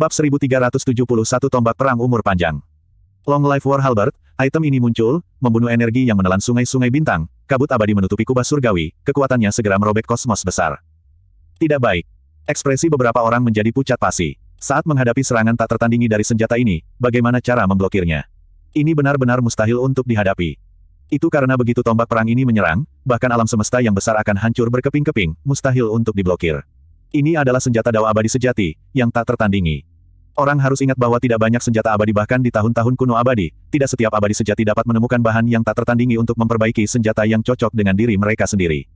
Bab 1371 Tombak Perang Umur Panjang Long Life War Halbert, item ini muncul, membunuh energi yang menelan sungai-sungai bintang, kabut abadi menutupi kubah surgawi, kekuatannya segera merobek kosmos besar. Tidak baik. Ekspresi beberapa orang menjadi pucat pasi. Saat menghadapi serangan tak tertandingi dari senjata ini, bagaimana cara memblokirnya? Ini benar-benar mustahil untuk dihadapi. Itu karena begitu tombak perang ini menyerang, bahkan alam semesta yang besar akan hancur berkeping-keping, mustahil untuk diblokir. Ini adalah senjata dao abadi sejati, yang tak tertandingi. Orang harus ingat bahwa tidak banyak senjata abadi bahkan di tahun-tahun kuno abadi, tidak setiap abadi sejati dapat menemukan bahan yang tak tertandingi untuk memperbaiki senjata yang cocok dengan diri mereka sendiri.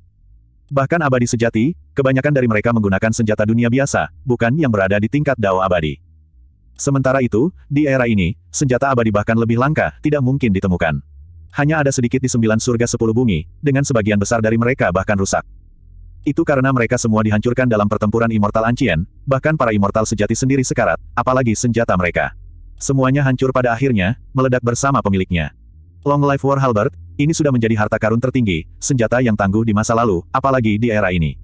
Bahkan abadi sejati, kebanyakan dari mereka menggunakan senjata dunia biasa, bukan yang berada di tingkat dao abadi. Sementara itu, di era ini, senjata abadi bahkan lebih langka, tidak mungkin ditemukan. Hanya ada sedikit di sembilan surga sepuluh bumi, dengan sebagian besar dari mereka bahkan rusak. Itu karena mereka semua dihancurkan dalam pertempuran Immortal Ancient, bahkan para Immortal sejati sendiri sekarat, apalagi senjata mereka. Semuanya hancur pada akhirnya, meledak bersama pemiliknya. Long Life War Halbert, ini sudah menjadi harta karun tertinggi, senjata yang tangguh di masa lalu, apalagi di era ini.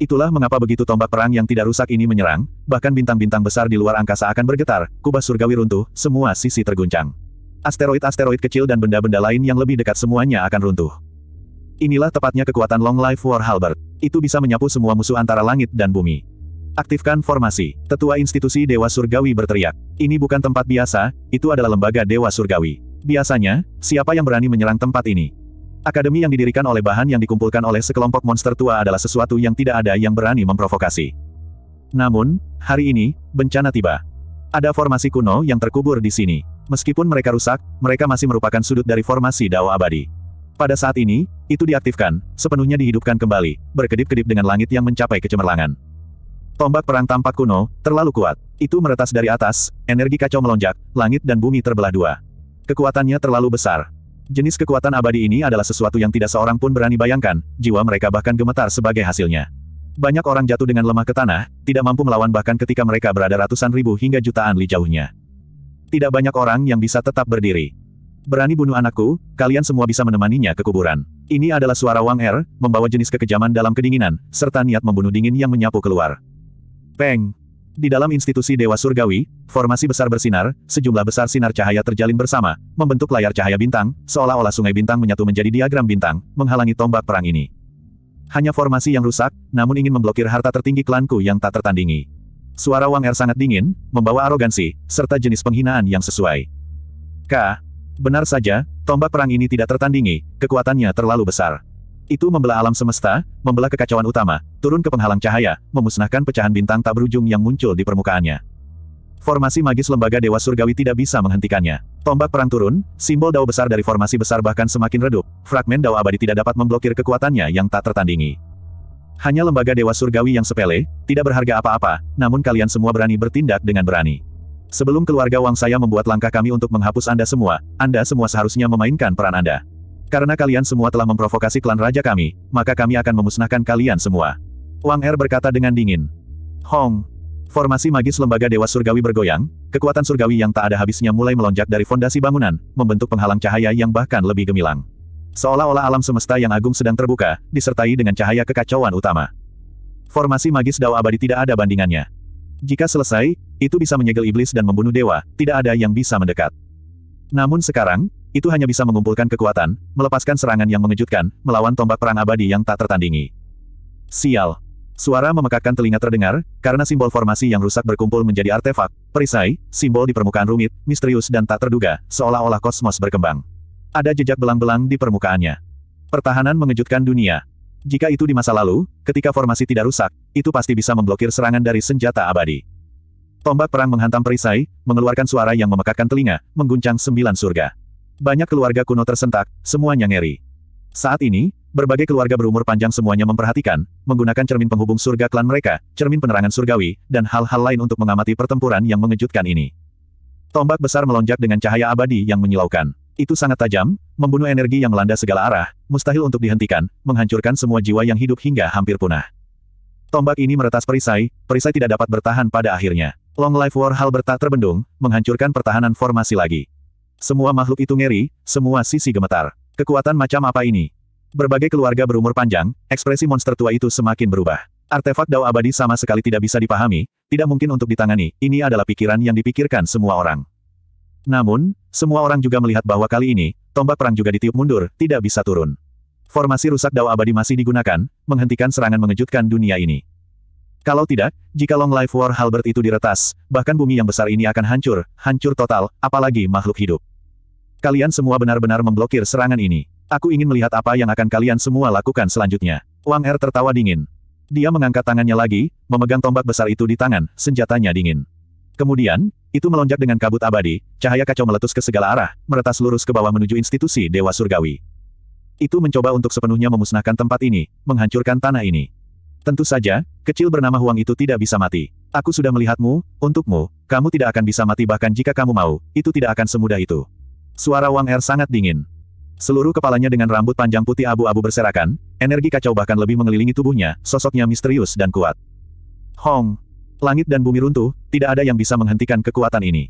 Itulah mengapa begitu tombak perang yang tidak rusak ini menyerang, bahkan bintang-bintang besar di luar angkasa akan bergetar, kubah surgawi runtuh, semua sisi terguncang. Asteroid-asteroid kecil dan benda-benda lain yang lebih dekat semuanya akan runtuh. Inilah tepatnya kekuatan Long Life War Halbert itu bisa menyapu semua musuh antara langit dan bumi. Aktifkan formasi. Tetua institusi Dewa Surgawi berteriak. Ini bukan tempat biasa, itu adalah lembaga Dewa Surgawi. Biasanya, siapa yang berani menyerang tempat ini? Akademi yang didirikan oleh bahan yang dikumpulkan oleh sekelompok monster tua adalah sesuatu yang tidak ada yang berani memprovokasi. Namun, hari ini, bencana tiba. Ada formasi kuno yang terkubur di sini. Meskipun mereka rusak, mereka masih merupakan sudut dari formasi Dao Abadi. Pada saat ini, itu diaktifkan, sepenuhnya dihidupkan kembali, berkedip-kedip dengan langit yang mencapai kecemerlangan. Tombak perang tampak kuno, terlalu kuat. Itu meretas dari atas, energi kacau melonjak, langit dan bumi terbelah dua. Kekuatannya terlalu besar. Jenis kekuatan abadi ini adalah sesuatu yang tidak seorang pun berani bayangkan, jiwa mereka bahkan gemetar sebagai hasilnya. Banyak orang jatuh dengan lemah ke tanah, tidak mampu melawan bahkan ketika mereka berada ratusan ribu hingga jutaan li jauhnya. Tidak banyak orang yang bisa tetap berdiri. Berani bunuh anakku, kalian semua bisa menemaninya ke kuburan. Ini adalah suara Wang Er, membawa jenis kekejaman dalam kedinginan, serta niat membunuh dingin yang menyapu keluar. Peng! Di dalam institusi Dewa Surgawi, formasi besar bersinar, sejumlah besar sinar cahaya terjalin bersama, membentuk layar cahaya bintang, seolah-olah sungai bintang menyatu menjadi diagram bintang, menghalangi tombak perang ini. Hanya formasi yang rusak, namun ingin memblokir harta tertinggi klanku yang tak tertandingi. Suara Wang Er sangat dingin, membawa arogansi, serta jenis penghinaan yang sesuai. K. Benar saja, tombak perang ini tidak tertandingi, kekuatannya terlalu besar. Itu membelah alam semesta, membelah kekacauan utama, turun ke penghalang cahaya, memusnahkan pecahan bintang tak berujung yang muncul di permukaannya. Formasi magis lembaga Dewa Surgawi tidak bisa menghentikannya. Tombak perang turun, simbol dao besar dari formasi besar bahkan semakin redup, fragmen dao abadi tidak dapat memblokir kekuatannya yang tak tertandingi. Hanya lembaga Dewa Surgawi yang sepele, tidak berharga apa-apa, namun kalian semua berani bertindak dengan berani. Sebelum keluarga Wang saya membuat langkah kami untuk menghapus Anda semua, Anda semua seharusnya memainkan peran Anda. Karena kalian semua telah memprovokasi klan raja kami, maka kami akan memusnahkan kalian semua. Wang Er berkata dengan dingin. Hong. Formasi magis lembaga Dewa Surgawi bergoyang, kekuatan surgawi yang tak ada habisnya mulai melonjak dari fondasi bangunan, membentuk penghalang cahaya yang bahkan lebih gemilang. Seolah-olah alam semesta yang agung sedang terbuka, disertai dengan cahaya kekacauan utama. Formasi magis Dao abadi tidak ada bandingannya. Jika selesai, itu bisa menyegel iblis dan membunuh dewa, tidak ada yang bisa mendekat. Namun sekarang, itu hanya bisa mengumpulkan kekuatan, melepaskan serangan yang mengejutkan, melawan tombak perang abadi yang tak tertandingi. Sial. Suara memekakkan telinga terdengar, karena simbol formasi yang rusak berkumpul menjadi artefak, perisai, simbol di permukaan rumit, misterius dan tak terduga, seolah-olah kosmos berkembang. Ada jejak belang-belang di permukaannya. Pertahanan mengejutkan dunia. Jika itu di masa lalu, ketika formasi tidak rusak, itu pasti bisa memblokir serangan dari senjata abadi. Tombak perang menghantam perisai, mengeluarkan suara yang memekakkan telinga, mengguncang sembilan surga. Banyak keluarga kuno tersentak, semuanya ngeri. Saat ini, berbagai keluarga berumur panjang semuanya memperhatikan, menggunakan cermin penghubung surga klan mereka, cermin penerangan surgawi, dan hal-hal lain untuk mengamati pertempuran yang mengejutkan ini. Tombak besar melonjak dengan cahaya abadi yang menyilaukan. Itu sangat tajam, membunuh energi yang melanda segala arah, mustahil untuk dihentikan, menghancurkan semua jiwa yang hidup hingga hampir punah. Tombak ini meretas perisai, perisai tidak dapat bertahan pada akhirnya. Long Life War Hal bertak terbendung, menghancurkan pertahanan formasi lagi. Semua makhluk itu ngeri, semua sisi gemetar. Kekuatan macam apa ini? Berbagai keluarga berumur panjang, ekspresi monster tua itu semakin berubah. Artefak Dao abadi sama sekali tidak bisa dipahami, tidak mungkin untuk ditangani, ini adalah pikiran yang dipikirkan semua orang. Namun, semua orang juga melihat bahwa kali ini, tombak perang juga ditiup mundur, tidak bisa turun. Formasi rusak Dao abadi masih digunakan, menghentikan serangan mengejutkan dunia ini. Kalau tidak, jika Long Life War Halbert itu diretas, bahkan bumi yang besar ini akan hancur, hancur total, apalagi makhluk hidup. Kalian semua benar-benar memblokir serangan ini. Aku ingin melihat apa yang akan kalian semua lakukan selanjutnya. Wang Er tertawa dingin. Dia mengangkat tangannya lagi, memegang tombak besar itu di tangan, senjatanya dingin. Kemudian, itu melonjak dengan kabut abadi, cahaya kacau meletus ke segala arah, meretas lurus ke bawah menuju institusi Dewa Surgawi. Itu mencoba untuk sepenuhnya memusnahkan tempat ini, menghancurkan tanah ini. Tentu saja, kecil bernama Huang itu tidak bisa mati. Aku sudah melihatmu, untukmu, kamu tidak akan bisa mati bahkan jika kamu mau, itu tidak akan semudah itu. Suara Wang Er sangat dingin. Seluruh kepalanya dengan rambut panjang putih abu-abu berserakan, energi kacau bahkan lebih mengelilingi tubuhnya, sosoknya misterius dan kuat. Hong, Langit dan bumi runtuh, tidak ada yang bisa menghentikan kekuatan ini.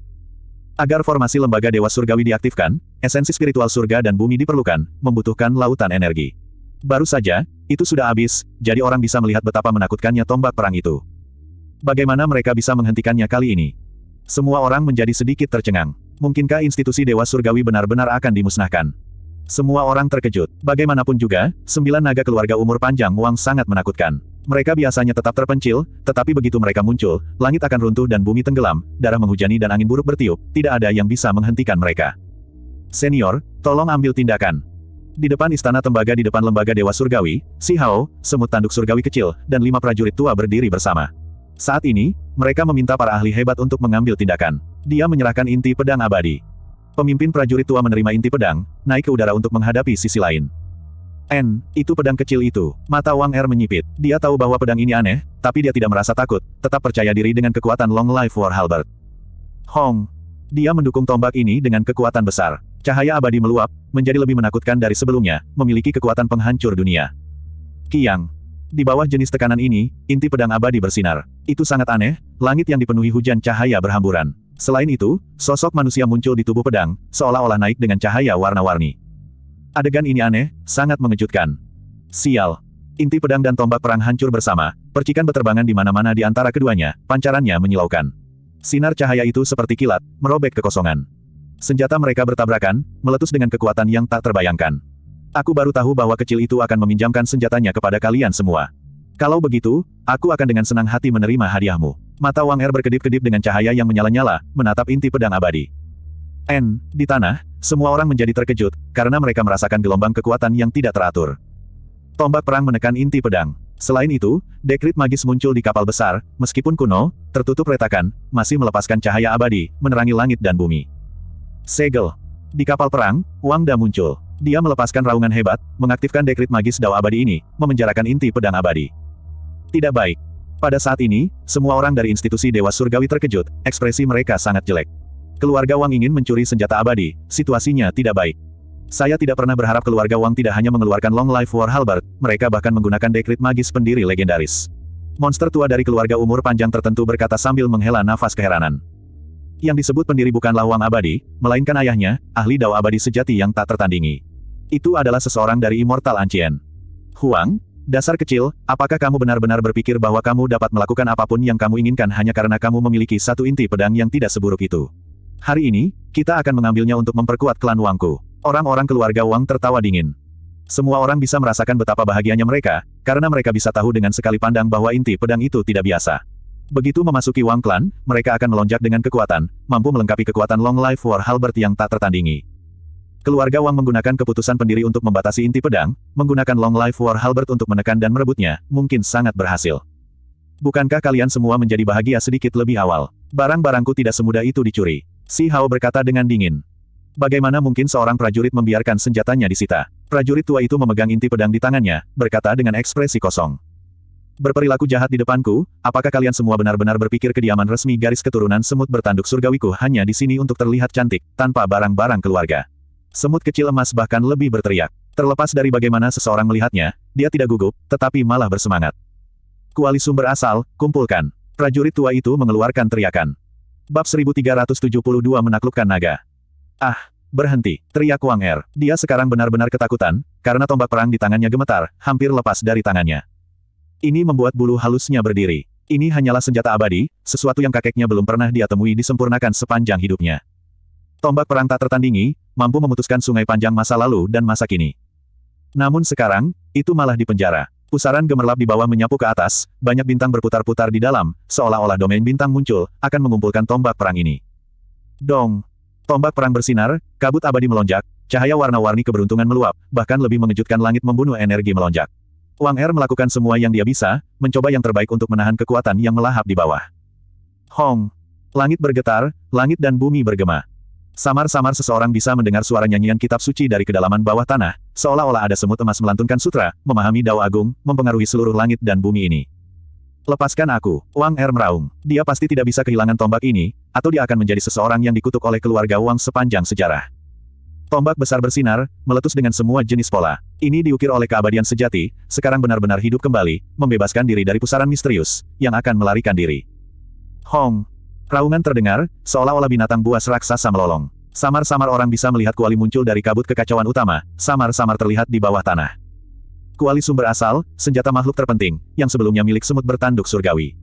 Agar formasi lembaga dewa surgawi diaktifkan, esensi spiritual surga dan bumi diperlukan, membutuhkan lautan energi. Baru saja, itu sudah habis, jadi orang bisa melihat betapa menakutkannya tombak perang itu. Bagaimana mereka bisa menghentikannya kali ini? Semua orang menjadi sedikit tercengang. Mungkinkah institusi dewa surgawi benar-benar akan dimusnahkan? Semua orang terkejut. Bagaimanapun juga, sembilan naga keluarga umur panjang Wang sangat menakutkan. Mereka biasanya tetap terpencil, tetapi begitu mereka muncul, langit akan runtuh dan bumi tenggelam, darah menghujani dan angin buruk bertiup, tidak ada yang bisa menghentikan mereka. Senior, tolong ambil tindakan. Di depan istana tembaga di depan lembaga Dewa Surgawi, Si Hao, semut tanduk surgawi kecil, dan lima prajurit tua berdiri bersama. Saat ini, mereka meminta para ahli hebat untuk mengambil tindakan. Dia menyerahkan inti pedang abadi. Pemimpin prajurit tua menerima inti pedang, naik ke udara untuk menghadapi sisi lain. N, itu pedang kecil itu. Mata Wang Er menyipit. Dia tahu bahwa pedang ini aneh, tapi dia tidak merasa takut, tetap percaya diri dengan kekuatan Long Life War Halbert. Hong. Dia mendukung tombak ini dengan kekuatan besar. Cahaya abadi meluap, menjadi lebih menakutkan dari sebelumnya, memiliki kekuatan penghancur dunia. Kiang. Di bawah jenis tekanan ini, inti pedang abadi bersinar. Itu sangat aneh, langit yang dipenuhi hujan cahaya berhamburan. Selain itu, sosok manusia muncul di tubuh pedang, seolah-olah naik dengan cahaya warna-warni. Adegan ini aneh, sangat mengejutkan. Sial. Inti pedang dan tombak perang hancur bersama, percikan beterbangan di mana-mana di antara keduanya, pancarannya menyilaukan. Sinar cahaya itu seperti kilat, merobek kekosongan. Senjata mereka bertabrakan, meletus dengan kekuatan yang tak terbayangkan. Aku baru tahu bahwa kecil itu akan meminjamkan senjatanya kepada kalian semua. Kalau begitu, aku akan dengan senang hati menerima hadiahmu. Mata Wang Er berkedip-kedip dengan cahaya yang menyala-nyala, menatap inti pedang abadi. N, di tanah, semua orang menjadi terkejut, karena mereka merasakan gelombang kekuatan yang tidak teratur. Tombak perang menekan inti pedang. Selain itu, dekrit magis muncul di kapal besar, meskipun kuno, tertutup retakan, masih melepaskan cahaya abadi, menerangi langit dan bumi. Segel. Di kapal perang, Wang Da muncul. Dia melepaskan raungan hebat, mengaktifkan dekrit magis Dao abadi ini, memenjarakan inti pedang abadi. Tidak baik. Pada saat ini, semua orang dari institusi Dewa Surgawi terkejut, ekspresi mereka sangat jelek. Keluarga Wang ingin mencuri senjata abadi, situasinya tidak baik. Saya tidak pernah berharap keluarga Wang tidak hanya mengeluarkan Long Life War Halbert. mereka bahkan menggunakan dekrit magis pendiri legendaris. Monster tua dari keluarga umur panjang tertentu berkata sambil menghela nafas keheranan. Yang disebut pendiri bukanlah Wang Abadi, melainkan ayahnya, ahli dao abadi sejati yang tak tertandingi. Itu adalah seseorang dari Immortal Ancient. Huang, dasar kecil, apakah kamu benar-benar berpikir bahwa kamu dapat melakukan apapun yang kamu inginkan hanya karena kamu memiliki satu inti pedang yang tidak seburuk itu? Hari ini, kita akan mengambilnya untuk memperkuat klan Wangku. Orang-orang keluarga Wang tertawa dingin. Semua orang bisa merasakan betapa bahagianya mereka, karena mereka bisa tahu dengan sekali pandang bahwa inti pedang itu tidak biasa. Begitu memasuki Wang Clan, mereka akan melonjak dengan kekuatan, mampu melengkapi kekuatan Long Life War Halbert yang tak tertandingi. Keluarga Wang menggunakan keputusan pendiri untuk membatasi inti pedang, menggunakan Long Life War Halbert untuk menekan dan merebutnya, mungkin sangat berhasil. Bukankah kalian semua menjadi bahagia sedikit lebih awal? Barang-barangku tidak semudah itu dicuri. Si Hao berkata dengan dingin. Bagaimana mungkin seorang prajurit membiarkan senjatanya disita? Prajurit tua itu memegang inti pedang di tangannya, berkata dengan ekspresi kosong. Berperilaku jahat di depanku, apakah kalian semua benar-benar berpikir kediaman resmi garis keturunan semut bertanduk surgawiku hanya di sini untuk terlihat cantik, tanpa barang-barang keluarga? Semut kecil emas bahkan lebih berteriak. Terlepas dari bagaimana seseorang melihatnya, dia tidak gugup, tetapi malah bersemangat. Kuali sumber asal, kumpulkan. Prajurit tua itu mengeluarkan teriakan. Bab 1372 menaklukkan naga. Ah, berhenti, teriak Wang Er. Dia sekarang benar-benar ketakutan, karena tombak perang di tangannya gemetar, hampir lepas dari tangannya. Ini membuat bulu halusnya berdiri. Ini hanyalah senjata abadi, sesuatu yang kakeknya belum pernah dia temui disempurnakan sepanjang hidupnya. Tombak perang tak tertandingi, mampu memutuskan sungai panjang masa lalu dan masa kini. Namun sekarang, itu malah dipenjara. Pusaran gemerlap di bawah menyapu ke atas, banyak bintang berputar-putar di dalam, seolah-olah domain bintang muncul, akan mengumpulkan tombak perang ini. Dong! Tombak perang bersinar, kabut abadi melonjak, cahaya warna-warni keberuntungan meluap, bahkan lebih mengejutkan langit membunuh energi melonjak. Wang Er melakukan semua yang dia bisa, mencoba yang terbaik untuk menahan kekuatan yang melahap di bawah. Hong! Langit bergetar, langit dan bumi bergema. Samar-samar seseorang bisa mendengar suara nyanyian kitab suci dari kedalaman bawah tanah, Seolah-olah ada semut emas melantunkan sutra, memahami dao agung, mempengaruhi seluruh langit dan bumi ini. Lepaskan aku, Wang Er meraung. Dia pasti tidak bisa kehilangan tombak ini, atau dia akan menjadi seseorang yang dikutuk oleh keluarga Wang sepanjang sejarah. Tombak besar bersinar, meletus dengan semua jenis pola. Ini diukir oleh keabadian sejati, sekarang benar-benar hidup kembali, membebaskan diri dari pusaran misterius, yang akan melarikan diri. Hong! Raungan terdengar, seolah-olah binatang buas raksasa melolong. Samar-samar orang bisa melihat kuali muncul dari kabut kekacauan utama, samar-samar terlihat di bawah tanah. Kuali sumber asal, senjata makhluk terpenting, yang sebelumnya milik semut bertanduk surgawi.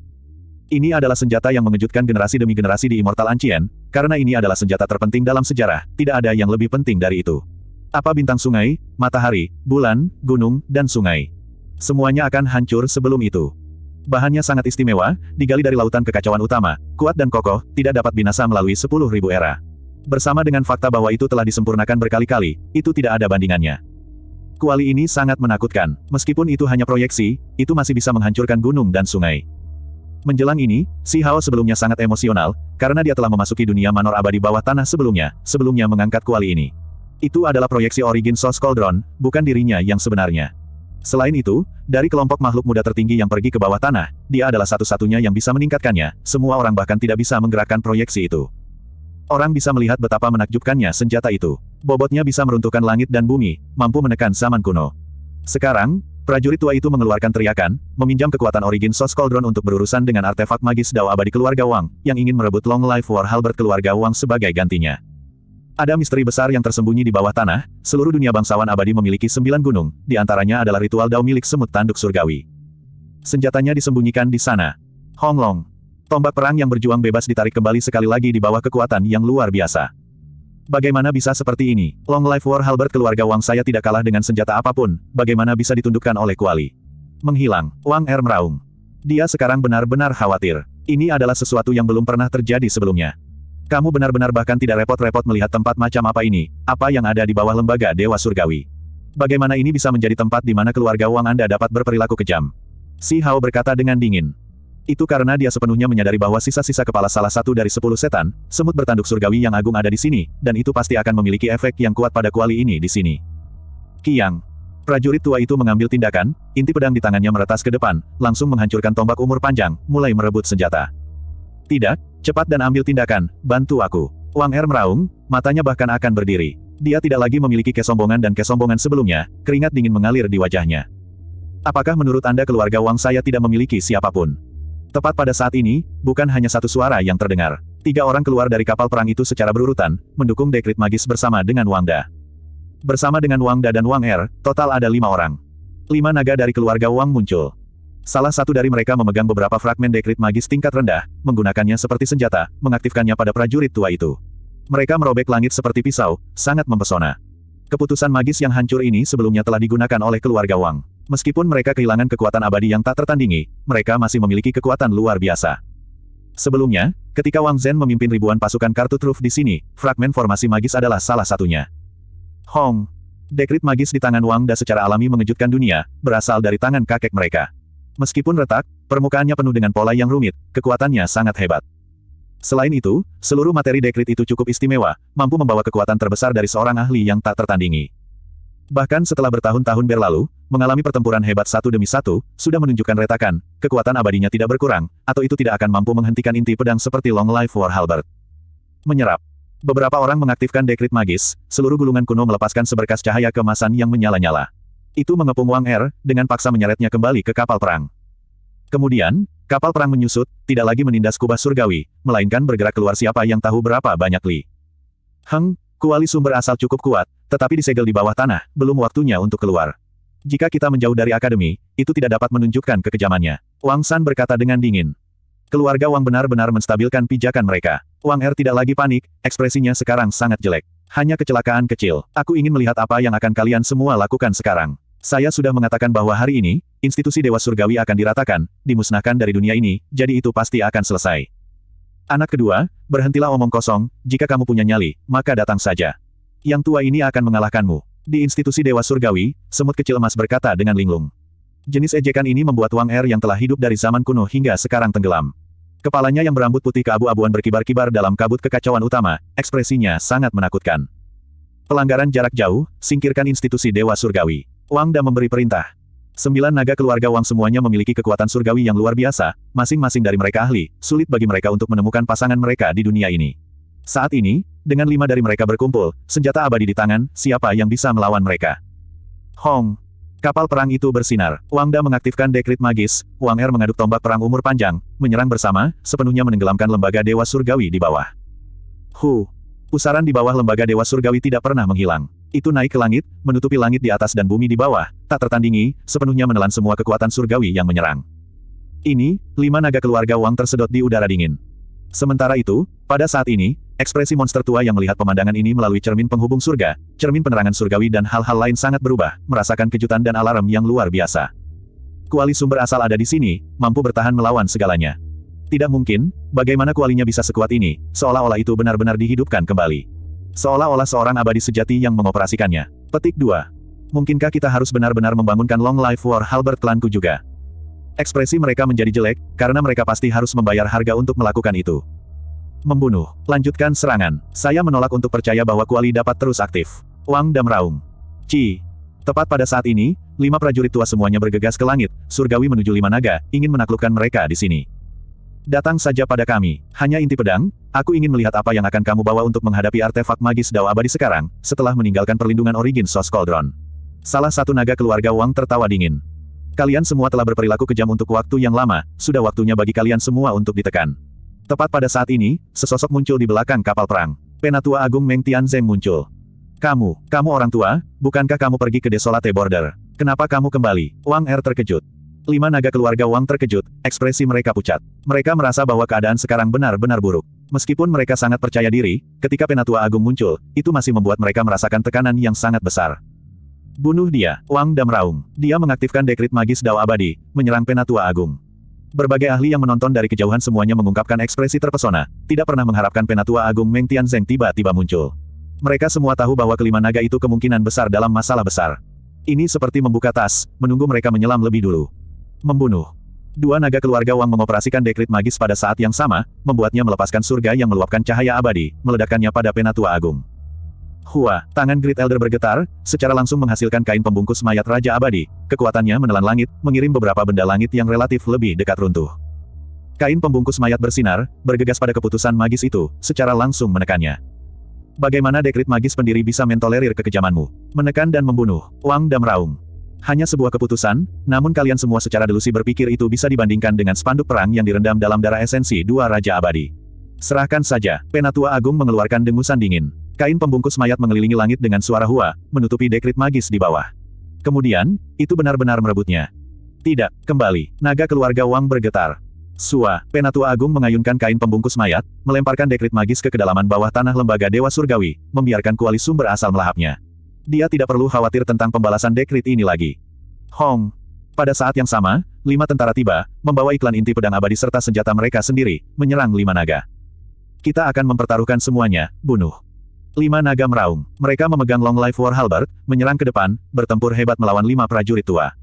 Ini adalah senjata yang mengejutkan generasi demi generasi di Immortal Ancien, karena ini adalah senjata terpenting dalam sejarah, tidak ada yang lebih penting dari itu. Apa bintang sungai, matahari, bulan, gunung, dan sungai. Semuanya akan hancur sebelum itu. Bahannya sangat istimewa, digali dari lautan kekacauan utama, kuat dan kokoh, tidak dapat binasa melalui 10.000 era. Bersama dengan fakta bahwa itu telah disempurnakan berkali-kali, itu tidak ada bandingannya. Kuali ini sangat menakutkan. Meskipun itu hanya proyeksi, itu masih bisa menghancurkan gunung dan sungai. Menjelang ini, Si Hao sebelumnya sangat emosional, karena dia telah memasuki dunia manor abadi bawah tanah sebelumnya, sebelumnya mengangkat kuali ini. Itu adalah proyeksi origin source Cauldron, bukan dirinya yang sebenarnya. Selain itu, dari kelompok makhluk muda tertinggi yang pergi ke bawah tanah, dia adalah satu-satunya yang bisa meningkatkannya, semua orang bahkan tidak bisa menggerakkan proyeksi itu. Orang bisa melihat betapa menakjubkannya senjata itu. Bobotnya bisa meruntuhkan langit dan bumi, mampu menekan zaman kuno. Sekarang, prajurit tua itu mengeluarkan teriakan, meminjam kekuatan origin Source Cauldron untuk berurusan dengan artefak magis Dao abadi keluarga Wang, yang ingin merebut Long Life War Halbert keluarga Wang sebagai gantinya. Ada misteri besar yang tersembunyi di bawah tanah, seluruh dunia bangsawan abadi memiliki sembilan gunung, di antaranya adalah ritual dao milik semut tanduk surgawi. Senjatanya disembunyikan di sana. Hong Long. Tombak perang yang berjuang bebas ditarik kembali sekali lagi di bawah kekuatan yang luar biasa. Bagaimana bisa seperti ini? Long life war Halbert keluarga Wang saya tidak kalah dengan senjata apapun, bagaimana bisa ditundukkan oleh kuali? Menghilang, Wang Er meraung. Dia sekarang benar-benar khawatir. Ini adalah sesuatu yang belum pernah terjadi sebelumnya. Kamu benar-benar bahkan tidak repot-repot melihat tempat macam apa ini, apa yang ada di bawah lembaga Dewa Surgawi. Bagaimana ini bisa menjadi tempat di mana keluarga Wang Anda dapat berperilaku kejam? Si Hao berkata dengan dingin. Itu karena dia sepenuhnya menyadari bahwa sisa-sisa kepala salah satu dari sepuluh setan, semut bertanduk surgawi yang agung ada di sini, dan itu pasti akan memiliki efek yang kuat pada kuali ini di sini. Kiang. Prajurit tua itu mengambil tindakan, inti pedang di tangannya meretas ke depan, langsung menghancurkan tombak umur panjang, mulai merebut senjata. Tidak, cepat dan ambil tindakan, bantu aku. Wang Er meraung, matanya bahkan akan berdiri. Dia tidak lagi memiliki kesombongan dan kesombongan sebelumnya, keringat dingin mengalir di wajahnya. Apakah menurut Anda keluarga Wang saya tidak memiliki siapapun? Tepat pada saat ini, bukan hanya satu suara yang terdengar. Tiga orang keluar dari kapal perang itu secara berurutan, mendukung dekrit magis bersama dengan Wang Da. Bersama dengan Wang Da dan Wang Er, total ada lima orang. Lima naga dari keluarga Wang muncul. Salah satu dari mereka memegang beberapa fragmen dekrit magis tingkat rendah, menggunakannya seperti senjata, mengaktifkannya pada prajurit tua itu. Mereka merobek langit seperti pisau, sangat mempesona. Keputusan magis yang hancur ini sebelumnya telah digunakan oleh keluarga Wang. Meskipun mereka kehilangan kekuatan abadi yang tak tertandingi, mereka masih memiliki kekuatan luar biasa. Sebelumnya, ketika Wang Zhen memimpin ribuan pasukan kartu truf di sini, fragmen formasi magis adalah salah satunya. Hong! Dekrit magis di tangan Wang Da secara alami mengejutkan dunia, berasal dari tangan kakek mereka. Meskipun retak, permukaannya penuh dengan pola yang rumit, kekuatannya sangat hebat. Selain itu, seluruh materi dekrit itu cukup istimewa, mampu membawa kekuatan terbesar dari seorang ahli yang tak tertandingi. Bahkan setelah bertahun-tahun berlalu, mengalami pertempuran hebat satu demi satu, sudah menunjukkan retakan, kekuatan abadinya tidak berkurang, atau itu tidak akan mampu menghentikan inti pedang seperti Long Life War Halbert. Menyerap. Beberapa orang mengaktifkan dekrit magis, seluruh gulungan kuno melepaskan seberkas cahaya kemasan yang menyala-nyala. Itu mengepung Wang Er, dengan paksa menyeretnya kembali ke kapal perang. Kemudian, kapal perang menyusut, tidak lagi menindas kubah surgawi, melainkan bergerak keluar siapa yang tahu berapa banyak li. Heng, Kuali sumber asal cukup kuat, tetapi disegel di bawah tanah, belum waktunya untuk keluar. Jika kita menjauh dari akademi, itu tidak dapat menunjukkan kekejamannya. Wang San berkata dengan dingin. Keluarga Wang benar-benar menstabilkan pijakan mereka. Wang Er tidak lagi panik, ekspresinya sekarang sangat jelek. Hanya kecelakaan kecil. Aku ingin melihat apa yang akan kalian semua lakukan sekarang. Saya sudah mengatakan bahwa hari ini, institusi Dewa Surgawi akan diratakan, dimusnahkan dari dunia ini, jadi itu pasti akan selesai. Anak kedua, berhentilah omong kosong, jika kamu punya nyali, maka datang saja. Yang tua ini akan mengalahkanmu. Di institusi Dewa Surgawi, semut kecil emas berkata dengan linglung. Jenis ejekan ini membuat Wang Er yang telah hidup dari zaman kuno hingga sekarang tenggelam. Kepalanya yang berambut putih keabu-abuan berkibar-kibar dalam kabut kekacauan utama, ekspresinya sangat menakutkan. Pelanggaran jarak jauh, singkirkan institusi Dewa Surgawi. Wang Da memberi perintah. Sembilan naga keluarga Wang semuanya memiliki kekuatan surgawi yang luar biasa, masing-masing dari mereka ahli, sulit bagi mereka untuk menemukan pasangan mereka di dunia ini. Saat ini, dengan lima dari mereka berkumpul, senjata abadi di tangan, siapa yang bisa melawan mereka? Hong! Kapal perang itu bersinar. Wang Da mengaktifkan dekrit magis, Wang Er mengaduk tombak perang umur panjang, menyerang bersama, sepenuhnya menenggelamkan lembaga Dewa Surgawi di bawah. Hu! Pusaran di bawah lembaga Dewa Surgawi tidak pernah menghilang itu naik ke langit, menutupi langit di atas dan bumi di bawah, tak tertandingi, sepenuhnya menelan semua kekuatan surgawi yang menyerang. Ini, lima naga keluarga Wang tersedot di udara dingin. Sementara itu, pada saat ini, ekspresi monster tua yang melihat pemandangan ini melalui cermin penghubung surga, cermin penerangan surgawi dan hal-hal lain sangat berubah, merasakan kejutan dan alarm yang luar biasa. Kuali sumber asal ada di sini, mampu bertahan melawan segalanya. Tidak mungkin, bagaimana kualinya bisa sekuat ini, seolah-olah itu benar-benar dihidupkan kembali. Seolah-olah seorang abadi sejati yang mengoperasikannya. Petik 2. Mungkinkah kita harus benar-benar membangunkan Long Life War Halbert klanku juga? Ekspresi mereka menjadi jelek, karena mereka pasti harus membayar harga untuk melakukan itu. Membunuh. Lanjutkan serangan. Saya menolak untuk percaya bahwa Kuali dapat terus aktif. Wang dan Raung. Ci. Tepat pada saat ini, lima prajurit tua semuanya bergegas ke langit, surgawi menuju lima naga, ingin menaklukkan mereka di sini. Datang saja pada kami, hanya inti pedang, aku ingin melihat apa yang akan kamu bawa untuk menghadapi artefak magis Dao Abadi sekarang, setelah meninggalkan perlindungan origin Source Cauldron. Salah satu naga keluarga Wang tertawa dingin. Kalian semua telah berperilaku kejam untuk waktu yang lama, sudah waktunya bagi kalian semua untuk ditekan. Tepat pada saat ini, sesosok muncul di belakang kapal perang. Penatua Agung Meng Tianzeng muncul. Kamu, kamu orang tua, bukankah kamu pergi ke Desolate Border? Kenapa kamu kembali? Wang Er terkejut. Lima naga keluarga Wang terkejut, ekspresi mereka pucat. Mereka merasa bahwa keadaan sekarang benar-benar buruk. Meskipun mereka sangat percaya diri, ketika Penatua Agung muncul, itu masih membuat mereka merasakan tekanan yang sangat besar. Bunuh dia, Wang Raung. Dia mengaktifkan dekrit magis Dao Abadi, menyerang Penatua Agung. Berbagai ahli yang menonton dari kejauhan semuanya mengungkapkan ekspresi terpesona, tidak pernah mengharapkan Penatua Agung Meng zeng tiba-tiba muncul. Mereka semua tahu bahwa kelima naga itu kemungkinan besar dalam masalah besar. Ini seperti membuka tas, menunggu mereka menyelam lebih dulu. Membunuh. Dua naga keluarga Wang mengoperasikan dekrit magis pada saat yang sama, membuatnya melepaskan surga yang meluapkan cahaya abadi, meledakkannya pada penatua agung. Hua, tangan Great Elder bergetar, secara langsung menghasilkan kain pembungkus mayat Raja Abadi, kekuatannya menelan langit, mengirim beberapa benda langit yang relatif lebih dekat runtuh. Kain pembungkus mayat bersinar, bergegas pada keputusan magis itu, secara langsung menekannya. Bagaimana dekrit magis pendiri bisa mentolerir kekejamanmu? Menekan dan membunuh, Wang Raung hanya sebuah keputusan, namun kalian semua secara delusi berpikir itu bisa dibandingkan dengan spanduk perang yang direndam dalam darah esensi dua Raja Abadi. Serahkan saja, Penatua Agung mengeluarkan dengusan dingin. Kain pembungkus mayat mengelilingi langit dengan suara hua, menutupi dekrit magis di bawah. Kemudian, itu benar-benar merebutnya. Tidak, kembali, naga keluarga Wang bergetar. Sua, Penatua Agung mengayunkan kain pembungkus mayat, melemparkan dekrit magis ke kedalaman bawah tanah lembaga Dewa Surgawi, membiarkan kuali sumber asal melahapnya. Dia tidak perlu khawatir tentang pembalasan dekrit ini lagi. Hong. Pada saat yang sama, lima tentara tiba, membawa iklan inti pedang abadi serta senjata mereka sendiri, menyerang lima naga. Kita akan mempertaruhkan semuanya, bunuh. Lima naga meraung. Mereka memegang Long Life War Halbert, menyerang ke depan, bertempur hebat melawan lima prajurit tua.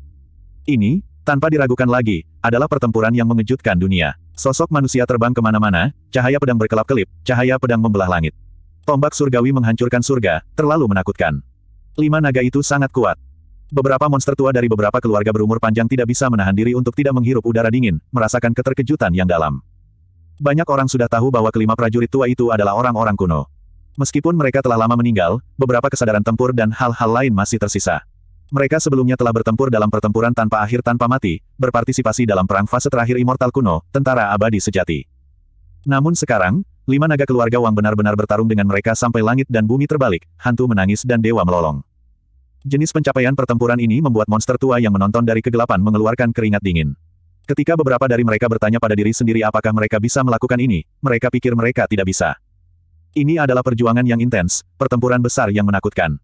Ini, tanpa diragukan lagi, adalah pertempuran yang mengejutkan dunia. Sosok manusia terbang kemana-mana, cahaya pedang berkelap-kelip, cahaya pedang membelah langit. Tombak surgawi menghancurkan surga, terlalu menakutkan. Lima naga itu sangat kuat. Beberapa monster tua dari beberapa keluarga berumur panjang tidak bisa menahan diri untuk tidak menghirup udara dingin, merasakan keterkejutan yang dalam. Banyak orang sudah tahu bahwa kelima prajurit tua itu adalah orang-orang kuno. Meskipun mereka telah lama meninggal, beberapa kesadaran tempur dan hal-hal lain masih tersisa. Mereka sebelumnya telah bertempur dalam pertempuran tanpa akhir tanpa mati, berpartisipasi dalam perang fase terakhir Immortal Kuno, tentara abadi sejati. Namun sekarang, Lima naga keluarga Wang benar-benar bertarung dengan mereka sampai langit dan bumi terbalik, hantu menangis dan dewa melolong. Jenis pencapaian pertempuran ini membuat monster tua yang menonton dari kegelapan mengeluarkan keringat dingin. Ketika beberapa dari mereka bertanya pada diri sendiri apakah mereka bisa melakukan ini, mereka pikir mereka tidak bisa. Ini adalah perjuangan yang intens, pertempuran besar yang menakutkan.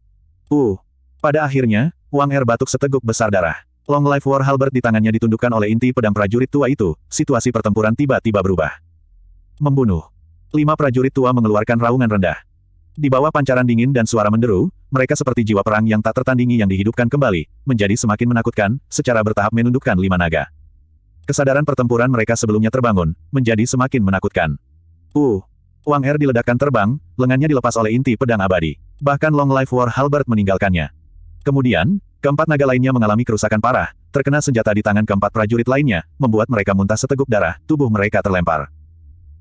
Uh, pada akhirnya, Wang Er batuk seteguk besar darah. Long Life War Halbert di tangannya ditundukkan oleh inti pedang prajurit tua itu, situasi pertempuran tiba-tiba berubah. Membunuh lima prajurit tua mengeluarkan raungan rendah. Di bawah pancaran dingin dan suara menderu, mereka seperti jiwa perang yang tak tertandingi yang dihidupkan kembali, menjadi semakin menakutkan, secara bertahap menundukkan lima naga. Kesadaran pertempuran mereka sebelumnya terbangun, menjadi semakin menakutkan. Uh! Wang Er diledakkan terbang, lengannya dilepas oleh inti pedang abadi. Bahkan Long Life War Halbert meninggalkannya. Kemudian, keempat naga lainnya mengalami kerusakan parah, terkena senjata di tangan keempat prajurit lainnya, membuat mereka muntah seteguk darah, tubuh mereka terlempar.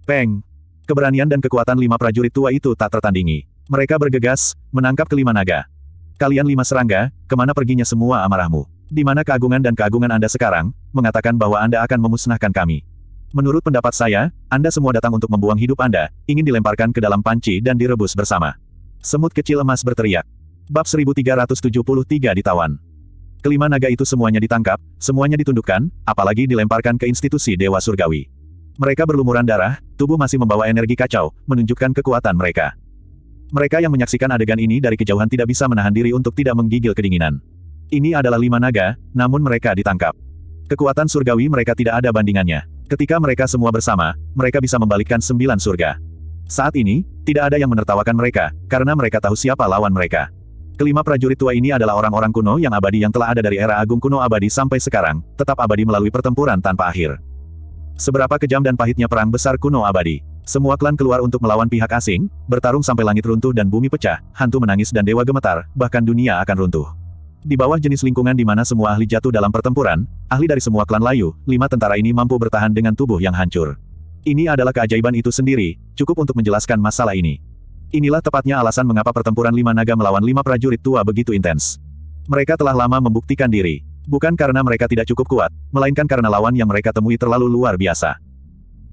Peng! Keberanian dan kekuatan lima prajurit tua itu tak tertandingi. Mereka bergegas, menangkap kelima naga. Kalian lima serangga, kemana perginya semua amarahmu? Di mana keagungan dan keagungan Anda sekarang, mengatakan bahwa Anda akan memusnahkan kami. Menurut pendapat saya, Anda semua datang untuk membuang hidup Anda, ingin dilemparkan ke dalam panci dan direbus bersama. Semut kecil emas berteriak. Bab 1373 ditawan. Kelima naga itu semuanya ditangkap, semuanya ditundukkan, apalagi dilemparkan ke institusi Dewa Surgawi. Mereka berlumuran darah, tubuh masih membawa energi kacau, menunjukkan kekuatan mereka. Mereka yang menyaksikan adegan ini dari kejauhan tidak bisa menahan diri untuk tidak menggigil kedinginan. Ini adalah lima naga, namun mereka ditangkap. Kekuatan surgawi mereka tidak ada bandingannya. Ketika mereka semua bersama, mereka bisa membalikkan sembilan surga. Saat ini, tidak ada yang menertawakan mereka, karena mereka tahu siapa lawan mereka. Kelima prajurit tua ini adalah orang-orang kuno yang abadi yang telah ada dari era agung kuno abadi sampai sekarang, tetap abadi melalui pertempuran tanpa akhir. Seberapa kejam dan pahitnya perang besar kuno abadi. Semua klan keluar untuk melawan pihak asing, bertarung sampai langit runtuh dan bumi pecah, hantu menangis dan dewa gemetar, bahkan dunia akan runtuh. Di bawah jenis lingkungan di mana semua ahli jatuh dalam pertempuran, ahli dari semua klan layu, lima tentara ini mampu bertahan dengan tubuh yang hancur. Ini adalah keajaiban itu sendiri, cukup untuk menjelaskan masalah ini. Inilah tepatnya alasan mengapa pertempuran lima naga melawan lima prajurit tua begitu intens. Mereka telah lama membuktikan diri. Bukan karena mereka tidak cukup kuat, melainkan karena lawan yang mereka temui terlalu luar biasa.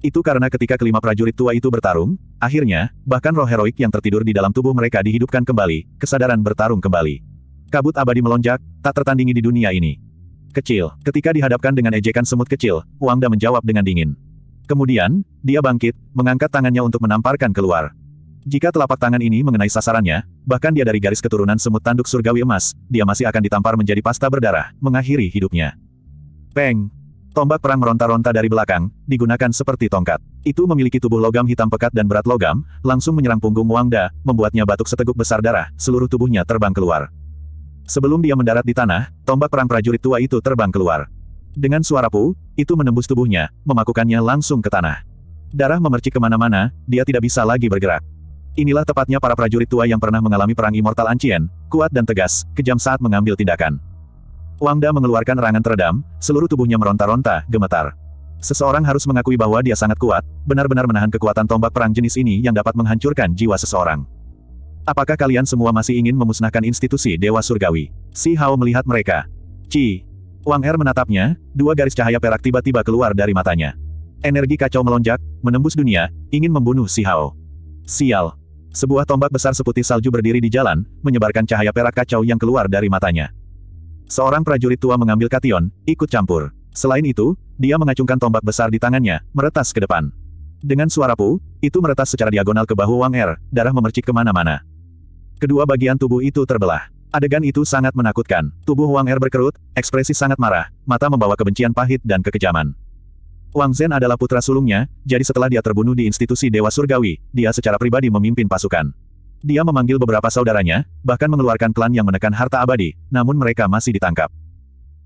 Itu karena ketika kelima prajurit tua itu bertarung, akhirnya, bahkan roh heroik yang tertidur di dalam tubuh mereka dihidupkan kembali, kesadaran bertarung kembali. Kabut abadi melonjak, tak tertandingi di dunia ini. Kecil, ketika dihadapkan dengan ejekan semut kecil, Wangda menjawab dengan dingin. Kemudian, dia bangkit, mengangkat tangannya untuk menamparkan keluar. Jika telapak tangan ini mengenai sasarannya, bahkan dia dari garis keturunan semut tanduk surgawi emas, dia masih akan ditampar menjadi pasta berdarah, mengakhiri hidupnya. Peng! Tombak perang meronta-ronta dari belakang, digunakan seperti tongkat. Itu memiliki tubuh logam hitam pekat dan berat logam, langsung menyerang punggung Wangda, membuatnya batuk seteguk besar darah, seluruh tubuhnya terbang keluar. Sebelum dia mendarat di tanah, tombak perang prajurit tua itu terbang keluar. Dengan suara pu, itu menembus tubuhnya, memakukannya langsung ke tanah. Darah memercik kemana-mana, dia tidak bisa lagi bergerak. Inilah tepatnya para prajurit tua yang pernah mengalami perang Immortal Ancien, kuat dan tegas, kejam saat mengambil tindakan. Wang Da mengeluarkan rangan teredam, seluruh tubuhnya meronta-ronta, gemetar. Seseorang harus mengakui bahwa dia sangat kuat, benar-benar menahan kekuatan tombak perang jenis ini yang dapat menghancurkan jiwa seseorang. Apakah kalian semua masih ingin memusnahkan institusi Dewa Surgawi? Si Hao melihat mereka. Ci. Wang Er menatapnya, dua garis cahaya perak tiba-tiba keluar dari matanya. Energi kacau melonjak, menembus dunia, ingin membunuh Si Hao. Sial, sebuah tombak besar seputih salju berdiri di jalan, menyebarkan cahaya perak kacau yang keluar dari matanya. Seorang prajurit tua mengambil kation, ikut campur. Selain itu, dia mengacungkan tombak besar di tangannya, meretas ke depan. Dengan suara pu, itu meretas secara diagonal ke bahu Wang Er, darah memercik kemana-mana. Kedua bagian tubuh itu terbelah. Adegan itu sangat menakutkan. Tubuh Wang Er berkerut, ekspresi sangat marah, mata membawa kebencian pahit dan kekejaman. Wang Zhen adalah putra sulungnya, jadi setelah dia terbunuh di institusi Dewa Surgawi, dia secara pribadi memimpin pasukan. Dia memanggil beberapa saudaranya, bahkan mengeluarkan klan yang menekan harta abadi, namun mereka masih ditangkap.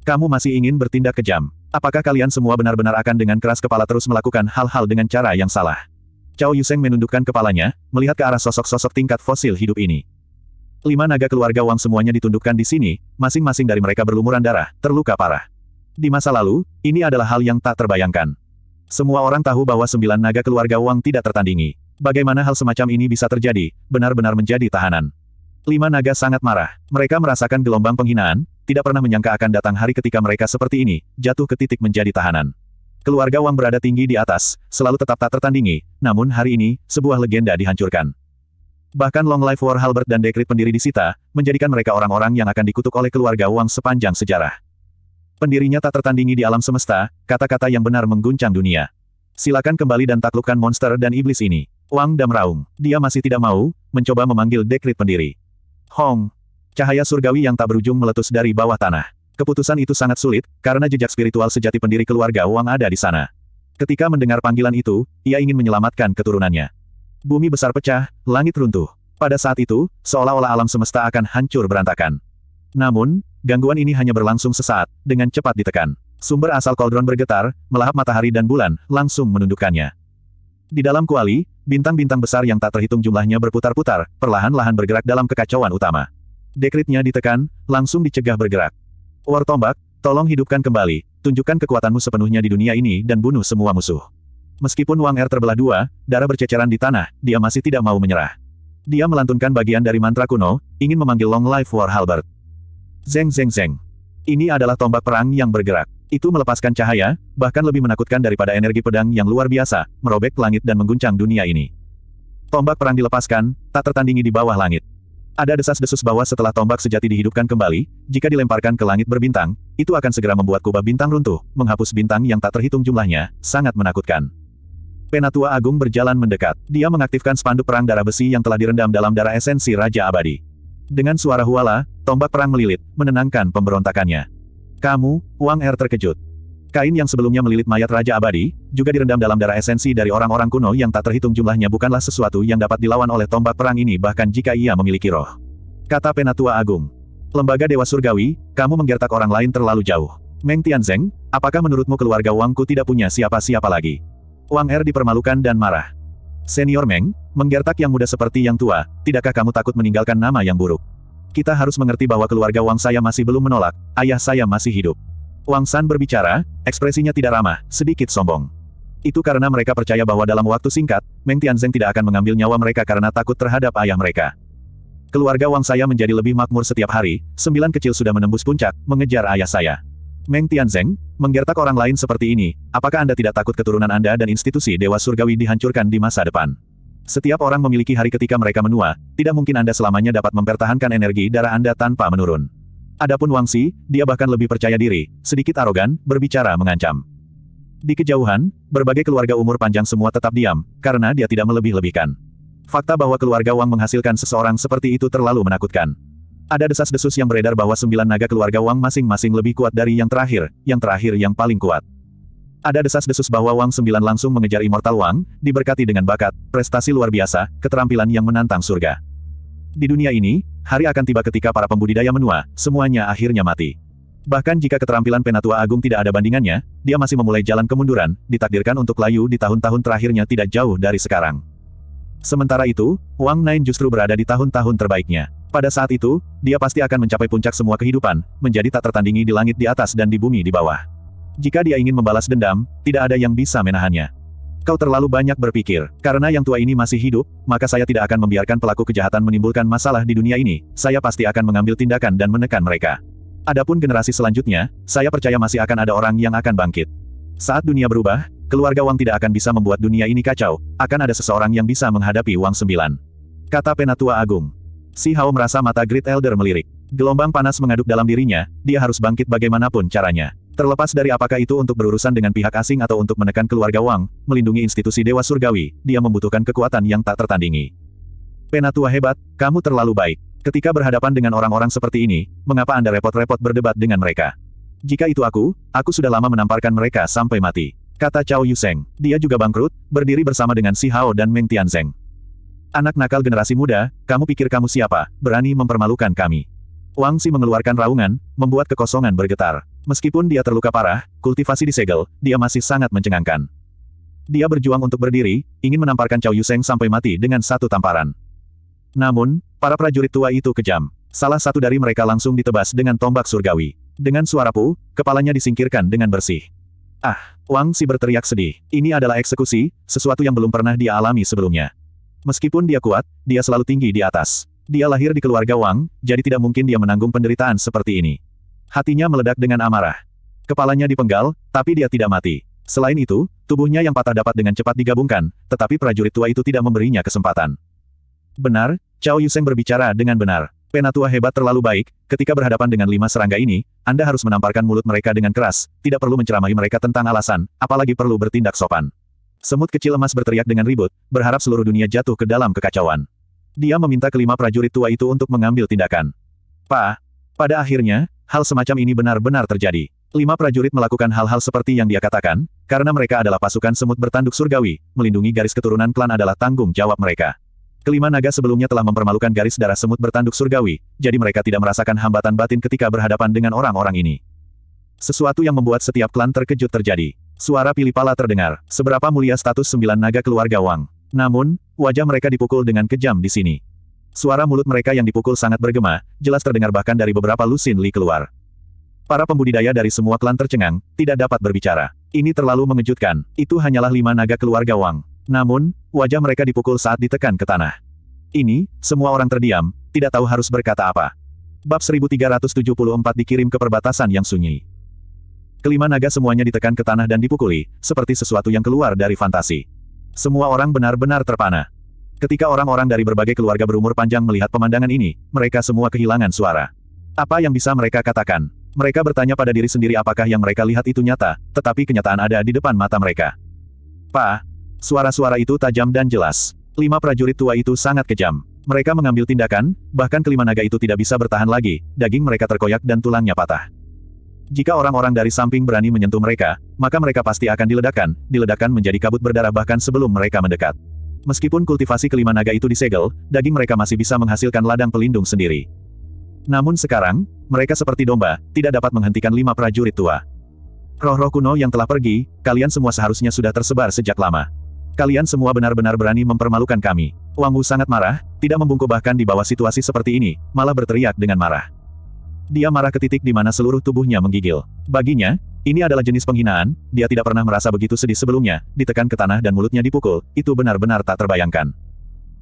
Kamu masih ingin bertindak kejam. Apakah kalian semua benar-benar akan dengan keras kepala terus melakukan hal-hal dengan cara yang salah? Cao Yuseng menundukkan kepalanya, melihat ke arah sosok-sosok tingkat fosil hidup ini. Lima naga keluarga Wang semuanya ditundukkan di sini, masing-masing dari mereka berlumuran darah, terluka parah. Di masa lalu, ini adalah hal yang tak terbayangkan. Semua orang tahu bahwa sembilan naga keluarga Wang tidak tertandingi. Bagaimana hal semacam ini bisa terjadi, benar-benar menjadi tahanan. Lima naga sangat marah. Mereka merasakan gelombang penghinaan, tidak pernah menyangka akan datang hari ketika mereka seperti ini, jatuh ke titik menjadi tahanan. Keluarga Wang berada tinggi di atas, selalu tetap tak tertandingi, namun hari ini, sebuah legenda dihancurkan. Bahkan Long Life War Halbert dan dekrit pendiri disita, menjadikan mereka orang-orang yang akan dikutuk oleh keluarga Wang sepanjang sejarah. Pendirinya tak tertandingi di alam semesta, kata-kata yang benar mengguncang dunia. Silakan kembali dan taklukkan monster dan iblis ini. Wang Raung, Dia masih tidak mau, mencoba memanggil dekrit pendiri. Hong. Cahaya surgawi yang tak berujung meletus dari bawah tanah. Keputusan itu sangat sulit, karena jejak spiritual sejati pendiri keluarga Wang ada di sana. Ketika mendengar panggilan itu, ia ingin menyelamatkan keturunannya. Bumi besar pecah, langit runtuh. Pada saat itu, seolah-olah alam semesta akan hancur berantakan. Namun, Gangguan ini hanya berlangsung sesaat, dengan cepat ditekan. Sumber asal koldron bergetar, melahap matahari dan bulan, langsung menundukkannya. Di dalam kuali, bintang-bintang besar yang tak terhitung jumlahnya berputar-putar, perlahan-lahan bergerak dalam kekacauan utama. Dekritnya ditekan, langsung dicegah bergerak. War tombak, tolong hidupkan kembali, tunjukkan kekuatanmu sepenuhnya di dunia ini dan bunuh semua musuh. Meskipun Wang Er terbelah dua, darah berceceran di tanah, dia masih tidak mau menyerah. Dia melantunkan bagian dari mantra kuno, ingin memanggil Long Life War Halbert. Zeng zeng zeng. Ini adalah tombak perang yang bergerak. Itu melepaskan cahaya, bahkan lebih menakutkan daripada energi pedang yang luar biasa, merobek langit dan mengguncang dunia ini. Tombak perang dilepaskan, tak tertandingi di bawah langit. Ada desas-desus bahwa setelah tombak sejati dihidupkan kembali, jika dilemparkan ke langit berbintang, itu akan segera membuat kubah bintang runtuh, menghapus bintang yang tak terhitung jumlahnya, sangat menakutkan. Penatua Agung berjalan mendekat. Dia mengaktifkan spanduk perang darah besi yang telah direndam dalam darah esensi Raja Abadi. Dengan suara huala, tombak perang melilit, menenangkan pemberontakannya. Kamu, Wang Er terkejut. Kain yang sebelumnya melilit mayat Raja Abadi, juga direndam dalam darah esensi dari orang-orang kuno yang tak terhitung jumlahnya bukanlah sesuatu yang dapat dilawan oleh tombak perang ini bahkan jika ia memiliki roh. Kata Penatua Agung. Lembaga Dewa Surgawi, kamu menggertak orang lain terlalu jauh. Meng Tianzeng, apakah menurutmu keluarga Wangku tidak punya siapa-siapa lagi? Wang Er dipermalukan dan marah. Senior Meng, Menggertak yang muda seperti yang tua, tidakkah kamu takut meninggalkan nama yang buruk? Kita harus mengerti bahwa keluarga Wang saya masih belum menolak, ayah saya masih hidup. Wang San berbicara, ekspresinya tidak ramah, sedikit sombong. Itu karena mereka percaya bahwa dalam waktu singkat, Meng Tianzeng tidak akan mengambil nyawa mereka karena takut terhadap ayah mereka. Keluarga Wang saya menjadi lebih makmur setiap hari, sembilan kecil sudah menembus puncak, mengejar ayah saya. Meng Tianzeng, menggertak orang lain seperti ini, apakah Anda tidak takut keturunan Anda dan institusi Dewa Surgawi dihancurkan di masa depan? Setiap orang memiliki hari ketika mereka menua, tidak mungkin Anda selamanya dapat mempertahankan energi darah Anda tanpa menurun. Adapun Wang Si, dia bahkan lebih percaya diri, sedikit arogan, berbicara mengancam. Di kejauhan, berbagai keluarga umur panjang semua tetap diam, karena dia tidak melebih-lebihkan. Fakta bahwa keluarga Wang menghasilkan seseorang seperti itu terlalu menakutkan. Ada desas-desus yang beredar bahwa sembilan naga keluarga Wang masing-masing lebih kuat dari yang terakhir, yang terakhir yang paling kuat. Ada desas-desus bahwa Wang Sembilan langsung mengejar Immortal Wang, diberkati dengan bakat, prestasi luar biasa, keterampilan yang menantang surga. Di dunia ini, hari akan tiba ketika para pembudidaya menua, semuanya akhirnya mati. Bahkan jika keterampilan Penatua Agung tidak ada bandingannya, dia masih memulai jalan kemunduran, ditakdirkan untuk layu di tahun-tahun terakhirnya tidak jauh dari sekarang. Sementara itu, Wang Nain justru berada di tahun-tahun terbaiknya. Pada saat itu, dia pasti akan mencapai puncak semua kehidupan, menjadi tak tertandingi di langit di atas dan di bumi di bawah. Jika dia ingin membalas dendam, tidak ada yang bisa menahannya. Kau terlalu banyak berpikir, karena yang tua ini masih hidup, maka saya tidak akan membiarkan pelaku kejahatan menimbulkan masalah di dunia ini, saya pasti akan mengambil tindakan dan menekan mereka. Adapun generasi selanjutnya, saya percaya masih akan ada orang yang akan bangkit. Saat dunia berubah, keluarga Wang tidak akan bisa membuat dunia ini kacau, akan ada seseorang yang bisa menghadapi Wang Sembilan. Kata Penatua Agung. Si Hao merasa mata Great Elder melirik. Gelombang panas mengaduk dalam dirinya, dia harus bangkit bagaimanapun caranya. Terlepas dari apakah itu untuk berurusan dengan pihak asing atau untuk menekan keluarga Wang, melindungi institusi Dewa Surgawi, dia membutuhkan kekuatan yang tak tertandingi. Penatua hebat, kamu terlalu baik. Ketika berhadapan dengan orang-orang seperti ini, mengapa Anda repot-repot berdebat dengan mereka? Jika itu aku, aku sudah lama menamparkan mereka sampai mati. Kata Cao Yuseng. Dia juga bangkrut, berdiri bersama dengan Si Hao dan Meng Tianzeng. Anak nakal generasi muda, kamu pikir kamu siapa, berani mempermalukan kami. Wang Si mengeluarkan raungan, membuat kekosongan bergetar. Meskipun dia terluka parah, kultivasi disegel, dia masih sangat mencengangkan. Dia berjuang untuk berdiri, ingin menamparkan Cao Yuseng sampai mati dengan satu tamparan. Namun, para prajurit tua itu kejam. Salah satu dari mereka langsung ditebas dengan tombak surgawi. Dengan suara pu, kepalanya disingkirkan dengan bersih. Ah, Wang Si berteriak sedih. Ini adalah eksekusi, sesuatu yang belum pernah dia alami sebelumnya. Meskipun dia kuat, dia selalu tinggi di atas. Dia lahir di keluarga Wang, jadi tidak mungkin dia menanggung penderitaan seperti ini. Hatinya meledak dengan amarah. Kepalanya dipenggal, tapi dia tidak mati. Selain itu, tubuhnya yang patah dapat dengan cepat digabungkan, tetapi prajurit tua itu tidak memberinya kesempatan. Benar, Cao Yuseng berbicara dengan benar. Penatua hebat terlalu baik, ketika berhadapan dengan lima serangga ini, Anda harus menamparkan mulut mereka dengan keras, tidak perlu menceramahi mereka tentang alasan, apalagi perlu bertindak sopan. Semut kecil emas berteriak dengan ribut, berharap seluruh dunia jatuh ke dalam kekacauan. Dia meminta kelima prajurit tua itu untuk mengambil tindakan. Pa, pada akhirnya, hal semacam ini benar-benar terjadi. Lima prajurit melakukan hal-hal seperti yang dia katakan, karena mereka adalah pasukan semut bertanduk surgawi, melindungi garis keturunan klan adalah tanggung jawab mereka. Kelima naga sebelumnya telah mempermalukan garis darah semut bertanduk surgawi, jadi mereka tidak merasakan hambatan batin ketika berhadapan dengan orang-orang ini. Sesuatu yang membuat setiap klan terkejut terjadi. Suara pilih pala terdengar, seberapa mulia status sembilan naga keluarga Wang. Namun, wajah mereka dipukul dengan kejam di sini. Suara mulut mereka yang dipukul sangat bergema, jelas terdengar bahkan dari beberapa lusin Li keluar. Para pembudidaya dari semua klan tercengang, tidak dapat berbicara. Ini terlalu mengejutkan, itu hanyalah lima naga keluarga Wang. Namun, wajah mereka dipukul saat ditekan ke tanah. Ini, semua orang terdiam, tidak tahu harus berkata apa. Bab 1374 dikirim ke perbatasan yang sunyi. Kelima naga semuanya ditekan ke tanah dan dipukuli, seperti sesuatu yang keluar dari fantasi. Semua orang benar-benar terpana. Ketika orang-orang dari berbagai keluarga berumur panjang melihat pemandangan ini, mereka semua kehilangan suara. Apa yang bisa mereka katakan? Mereka bertanya pada diri sendiri apakah yang mereka lihat itu nyata, tetapi kenyataan ada di depan mata mereka. Pa, suara-suara itu tajam dan jelas. Lima prajurit tua itu sangat kejam. Mereka mengambil tindakan, bahkan kelima naga itu tidak bisa bertahan lagi, daging mereka terkoyak dan tulangnya patah. Jika orang-orang dari samping berani menyentuh mereka, maka mereka pasti akan diledakkan, diledakkan menjadi kabut berdarah bahkan sebelum mereka mendekat. Meskipun kultivasi kelima naga itu disegel, daging mereka masih bisa menghasilkan ladang pelindung sendiri. Namun sekarang, mereka seperti domba, tidak dapat menghentikan lima prajurit tua. Roh-roh kuno yang telah pergi, kalian semua seharusnya sudah tersebar sejak lama. Kalian semua benar-benar berani mempermalukan kami. Wang Wu sangat marah, tidak membungkuk bahkan di bawah situasi seperti ini, malah berteriak dengan marah. Dia marah ke titik di mana seluruh tubuhnya menggigil. Baginya, ini adalah jenis penghinaan, dia tidak pernah merasa begitu sedih sebelumnya, ditekan ke tanah dan mulutnya dipukul, itu benar-benar tak terbayangkan.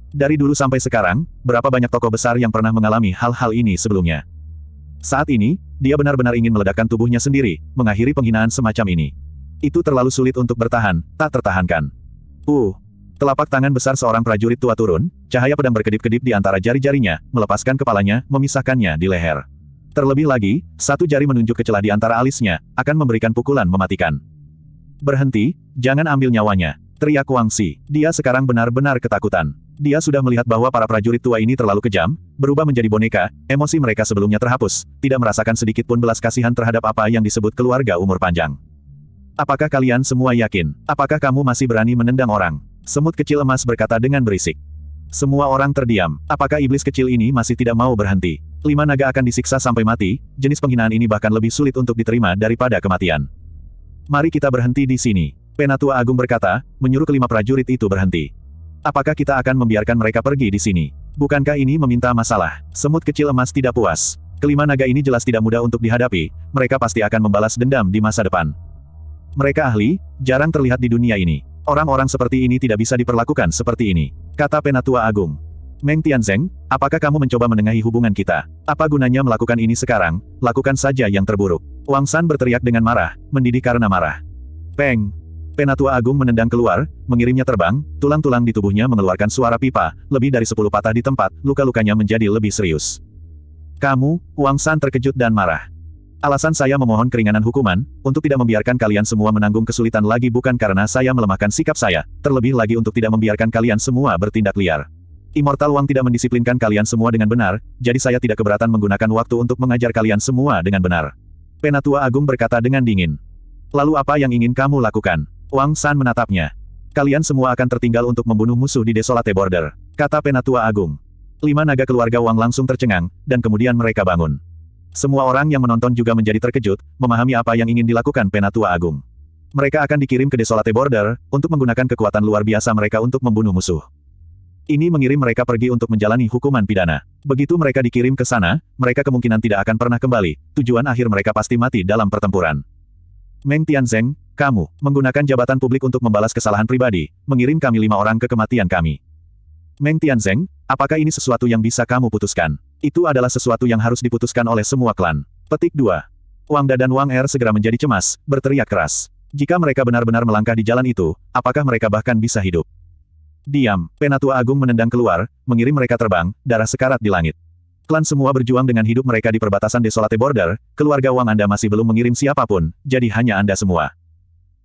Dari dulu sampai sekarang, berapa banyak tokoh besar yang pernah mengalami hal-hal ini sebelumnya. Saat ini, dia benar-benar ingin meledakkan tubuhnya sendiri, mengakhiri penghinaan semacam ini. Itu terlalu sulit untuk bertahan, tak tertahankan. Uh, telapak tangan besar seorang prajurit tua turun, cahaya pedang berkedip-kedip di antara jari-jarinya, melepaskan kepalanya, memisahkannya di leher. Terlebih lagi, satu jari menunjuk ke celah di antara alisnya, akan memberikan pukulan mematikan. Berhenti, jangan ambil nyawanya. Teriak Si. Dia sekarang benar-benar ketakutan. Dia sudah melihat bahwa para prajurit tua ini terlalu kejam, berubah menjadi boneka, emosi mereka sebelumnya terhapus, tidak merasakan sedikit pun belas kasihan terhadap apa yang disebut keluarga umur panjang. Apakah kalian semua yakin? Apakah kamu masih berani menendang orang? Semut kecil emas berkata dengan berisik. Semua orang terdiam. Apakah iblis kecil ini masih tidak mau berhenti? lima naga akan disiksa sampai mati, jenis penghinaan ini bahkan lebih sulit untuk diterima daripada kematian. Mari kita berhenti di sini. Penatua Agung berkata, menyuruh kelima prajurit itu berhenti. Apakah kita akan membiarkan mereka pergi di sini? Bukankah ini meminta masalah? Semut kecil emas tidak puas. Kelima naga ini jelas tidak mudah untuk dihadapi, mereka pasti akan membalas dendam di masa depan. Mereka ahli, jarang terlihat di dunia ini. Orang-orang seperti ini tidak bisa diperlakukan seperti ini, kata Penatua Agung. Meng Tianzeng, apakah kamu mencoba menengahi hubungan kita? Apa gunanya melakukan ini sekarang? Lakukan saja yang terburuk. Wang San berteriak dengan marah, mendidih karena marah. Peng! Penatua Agung menendang keluar, mengirimnya terbang, tulang-tulang di tubuhnya mengeluarkan suara pipa, lebih dari sepuluh patah di tempat, luka-lukanya menjadi lebih serius. Kamu, Wang San terkejut dan marah. Alasan saya memohon keringanan hukuman, untuk tidak membiarkan kalian semua menanggung kesulitan lagi bukan karena saya melemahkan sikap saya, terlebih lagi untuk tidak membiarkan kalian semua bertindak liar. Immortal Wang tidak mendisiplinkan kalian semua dengan benar, jadi saya tidak keberatan menggunakan waktu untuk mengajar kalian semua dengan benar. Penatua Agung berkata dengan dingin. Lalu apa yang ingin kamu lakukan? Wang San menatapnya. Kalian semua akan tertinggal untuk membunuh musuh di Desolate Border, kata Penatua Agung. Lima naga keluarga Wang langsung tercengang, dan kemudian mereka bangun. Semua orang yang menonton juga menjadi terkejut, memahami apa yang ingin dilakukan Penatua Agung. Mereka akan dikirim ke Desolate Border, untuk menggunakan kekuatan luar biasa mereka untuk membunuh musuh. Ini mengirim mereka pergi untuk menjalani hukuman pidana. Begitu mereka dikirim ke sana, mereka kemungkinan tidak akan pernah kembali, tujuan akhir mereka pasti mati dalam pertempuran. Meng Tianzeng, kamu, menggunakan jabatan publik untuk membalas kesalahan pribadi, mengirim kami lima orang ke kematian kami. Meng Tianzeng, apakah ini sesuatu yang bisa kamu putuskan? Itu adalah sesuatu yang harus diputuskan oleh semua klan. Petik 2. Wang Da dan Wang Er segera menjadi cemas, berteriak keras. Jika mereka benar-benar melangkah di jalan itu, apakah mereka bahkan bisa hidup? Diam, Penatua Agung menendang keluar, mengirim mereka terbang, darah sekarat di langit. Klan semua berjuang dengan hidup mereka di perbatasan desolate border, keluarga Wang Anda masih belum mengirim siapapun, jadi hanya Anda semua.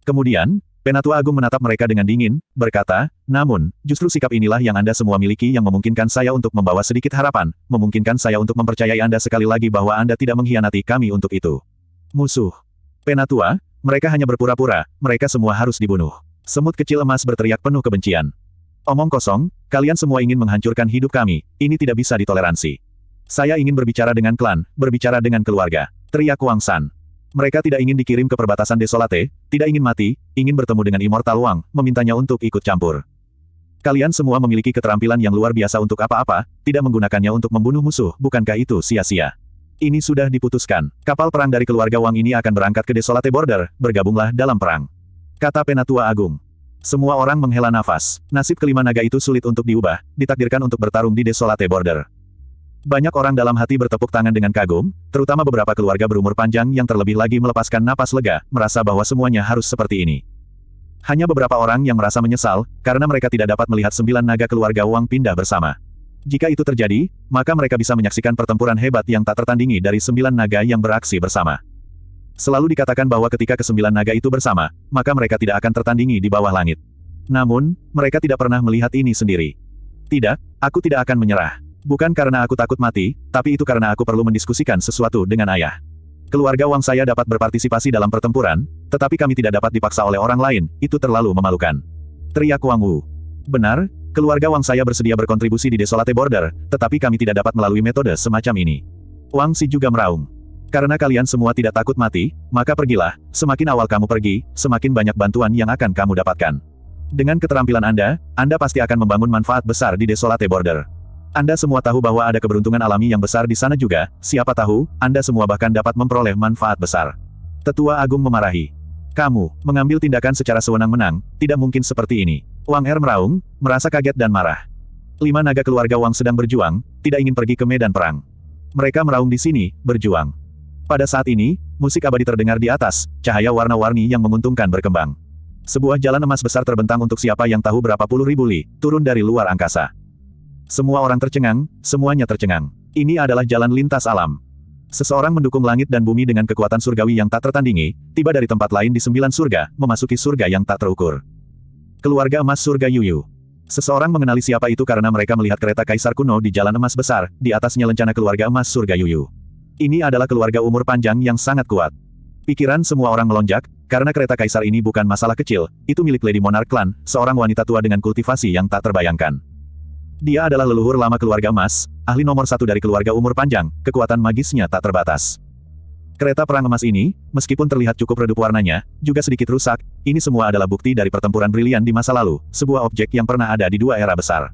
Kemudian, Penatua Agung menatap mereka dengan dingin, berkata, namun, justru sikap inilah yang Anda semua miliki yang memungkinkan saya untuk membawa sedikit harapan, memungkinkan saya untuk mempercayai Anda sekali lagi bahwa Anda tidak mengkhianati kami untuk itu. Musuh. Penatua, mereka hanya berpura-pura, mereka semua harus dibunuh. Semut kecil emas berteriak penuh kebencian. Omong kosong, kalian semua ingin menghancurkan hidup kami, ini tidak bisa ditoleransi. Saya ingin berbicara dengan klan, berbicara dengan keluarga. Teriak Wang San. Mereka tidak ingin dikirim ke perbatasan Desolate, tidak ingin mati, ingin bertemu dengan Immortal Wang, memintanya untuk ikut campur. Kalian semua memiliki keterampilan yang luar biasa untuk apa-apa, tidak menggunakannya untuk membunuh musuh, bukankah itu sia-sia? Ini sudah diputuskan. Kapal perang dari keluarga Wang ini akan berangkat ke Desolate Border, bergabunglah dalam perang. Kata Penatua Agung. Semua orang menghela nafas. Nasib kelima naga itu sulit untuk diubah, ditakdirkan untuk bertarung di Desolate Border. Banyak orang dalam hati bertepuk tangan dengan kagum, terutama beberapa keluarga berumur panjang yang terlebih lagi melepaskan napas lega, merasa bahwa semuanya harus seperti ini. Hanya beberapa orang yang merasa menyesal, karena mereka tidak dapat melihat sembilan naga keluarga uang pindah bersama. Jika itu terjadi, maka mereka bisa menyaksikan pertempuran hebat yang tak tertandingi dari sembilan naga yang beraksi bersama. Selalu dikatakan bahwa ketika kesembilan naga itu bersama, maka mereka tidak akan tertandingi di bawah langit. Namun, mereka tidak pernah melihat ini sendiri. Tidak, aku tidak akan menyerah. Bukan karena aku takut mati, tapi itu karena aku perlu mendiskusikan sesuatu dengan ayah. Keluarga Wang saya dapat berpartisipasi dalam pertempuran, tetapi kami tidak dapat dipaksa oleh orang lain, itu terlalu memalukan. Teriak Wang Wu. Benar, keluarga Wang saya bersedia berkontribusi di Desolate Border, tetapi kami tidak dapat melalui metode semacam ini. Wang Si juga meraung. Karena kalian semua tidak takut mati, maka pergilah, semakin awal kamu pergi, semakin banyak bantuan yang akan kamu dapatkan. Dengan keterampilan Anda, Anda pasti akan membangun manfaat besar di Desolate Border. Anda semua tahu bahwa ada keberuntungan alami yang besar di sana juga, siapa tahu, Anda semua bahkan dapat memperoleh manfaat besar. Tetua Agung memarahi. Kamu, mengambil tindakan secara sewenang wenang tidak mungkin seperti ini. Wang Er meraung, merasa kaget dan marah. Lima naga keluarga Wang sedang berjuang, tidak ingin pergi ke medan perang. Mereka meraung di sini, berjuang. Pada saat ini, musik abadi terdengar di atas, cahaya warna-warni yang menguntungkan berkembang. Sebuah jalan emas besar terbentang untuk siapa yang tahu berapa puluh ribu li, turun dari luar angkasa. Semua orang tercengang, semuanya tercengang. Ini adalah jalan lintas alam. Seseorang mendukung langit dan bumi dengan kekuatan surgawi yang tak tertandingi, tiba dari tempat lain di sembilan surga, memasuki surga yang tak terukur. Keluarga emas surga Yuyu. Seseorang mengenali siapa itu karena mereka melihat kereta kaisar kuno di jalan emas besar, di atasnya lencana keluarga emas surga Yuyu. Ini adalah keluarga umur panjang yang sangat kuat. Pikiran semua orang melonjak, karena kereta kaisar ini bukan masalah kecil, itu milik Lady Monarch Clan, seorang wanita tua dengan kultivasi yang tak terbayangkan. Dia adalah leluhur lama keluarga emas, ahli nomor satu dari keluarga umur panjang, kekuatan magisnya tak terbatas. Kereta perang emas ini, meskipun terlihat cukup redup warnanya, juga sedikit rusak, ini semua adalah bukti dari pertempuran brilian di masa lalu, sebuah objek yang pernah ada di dua era besar.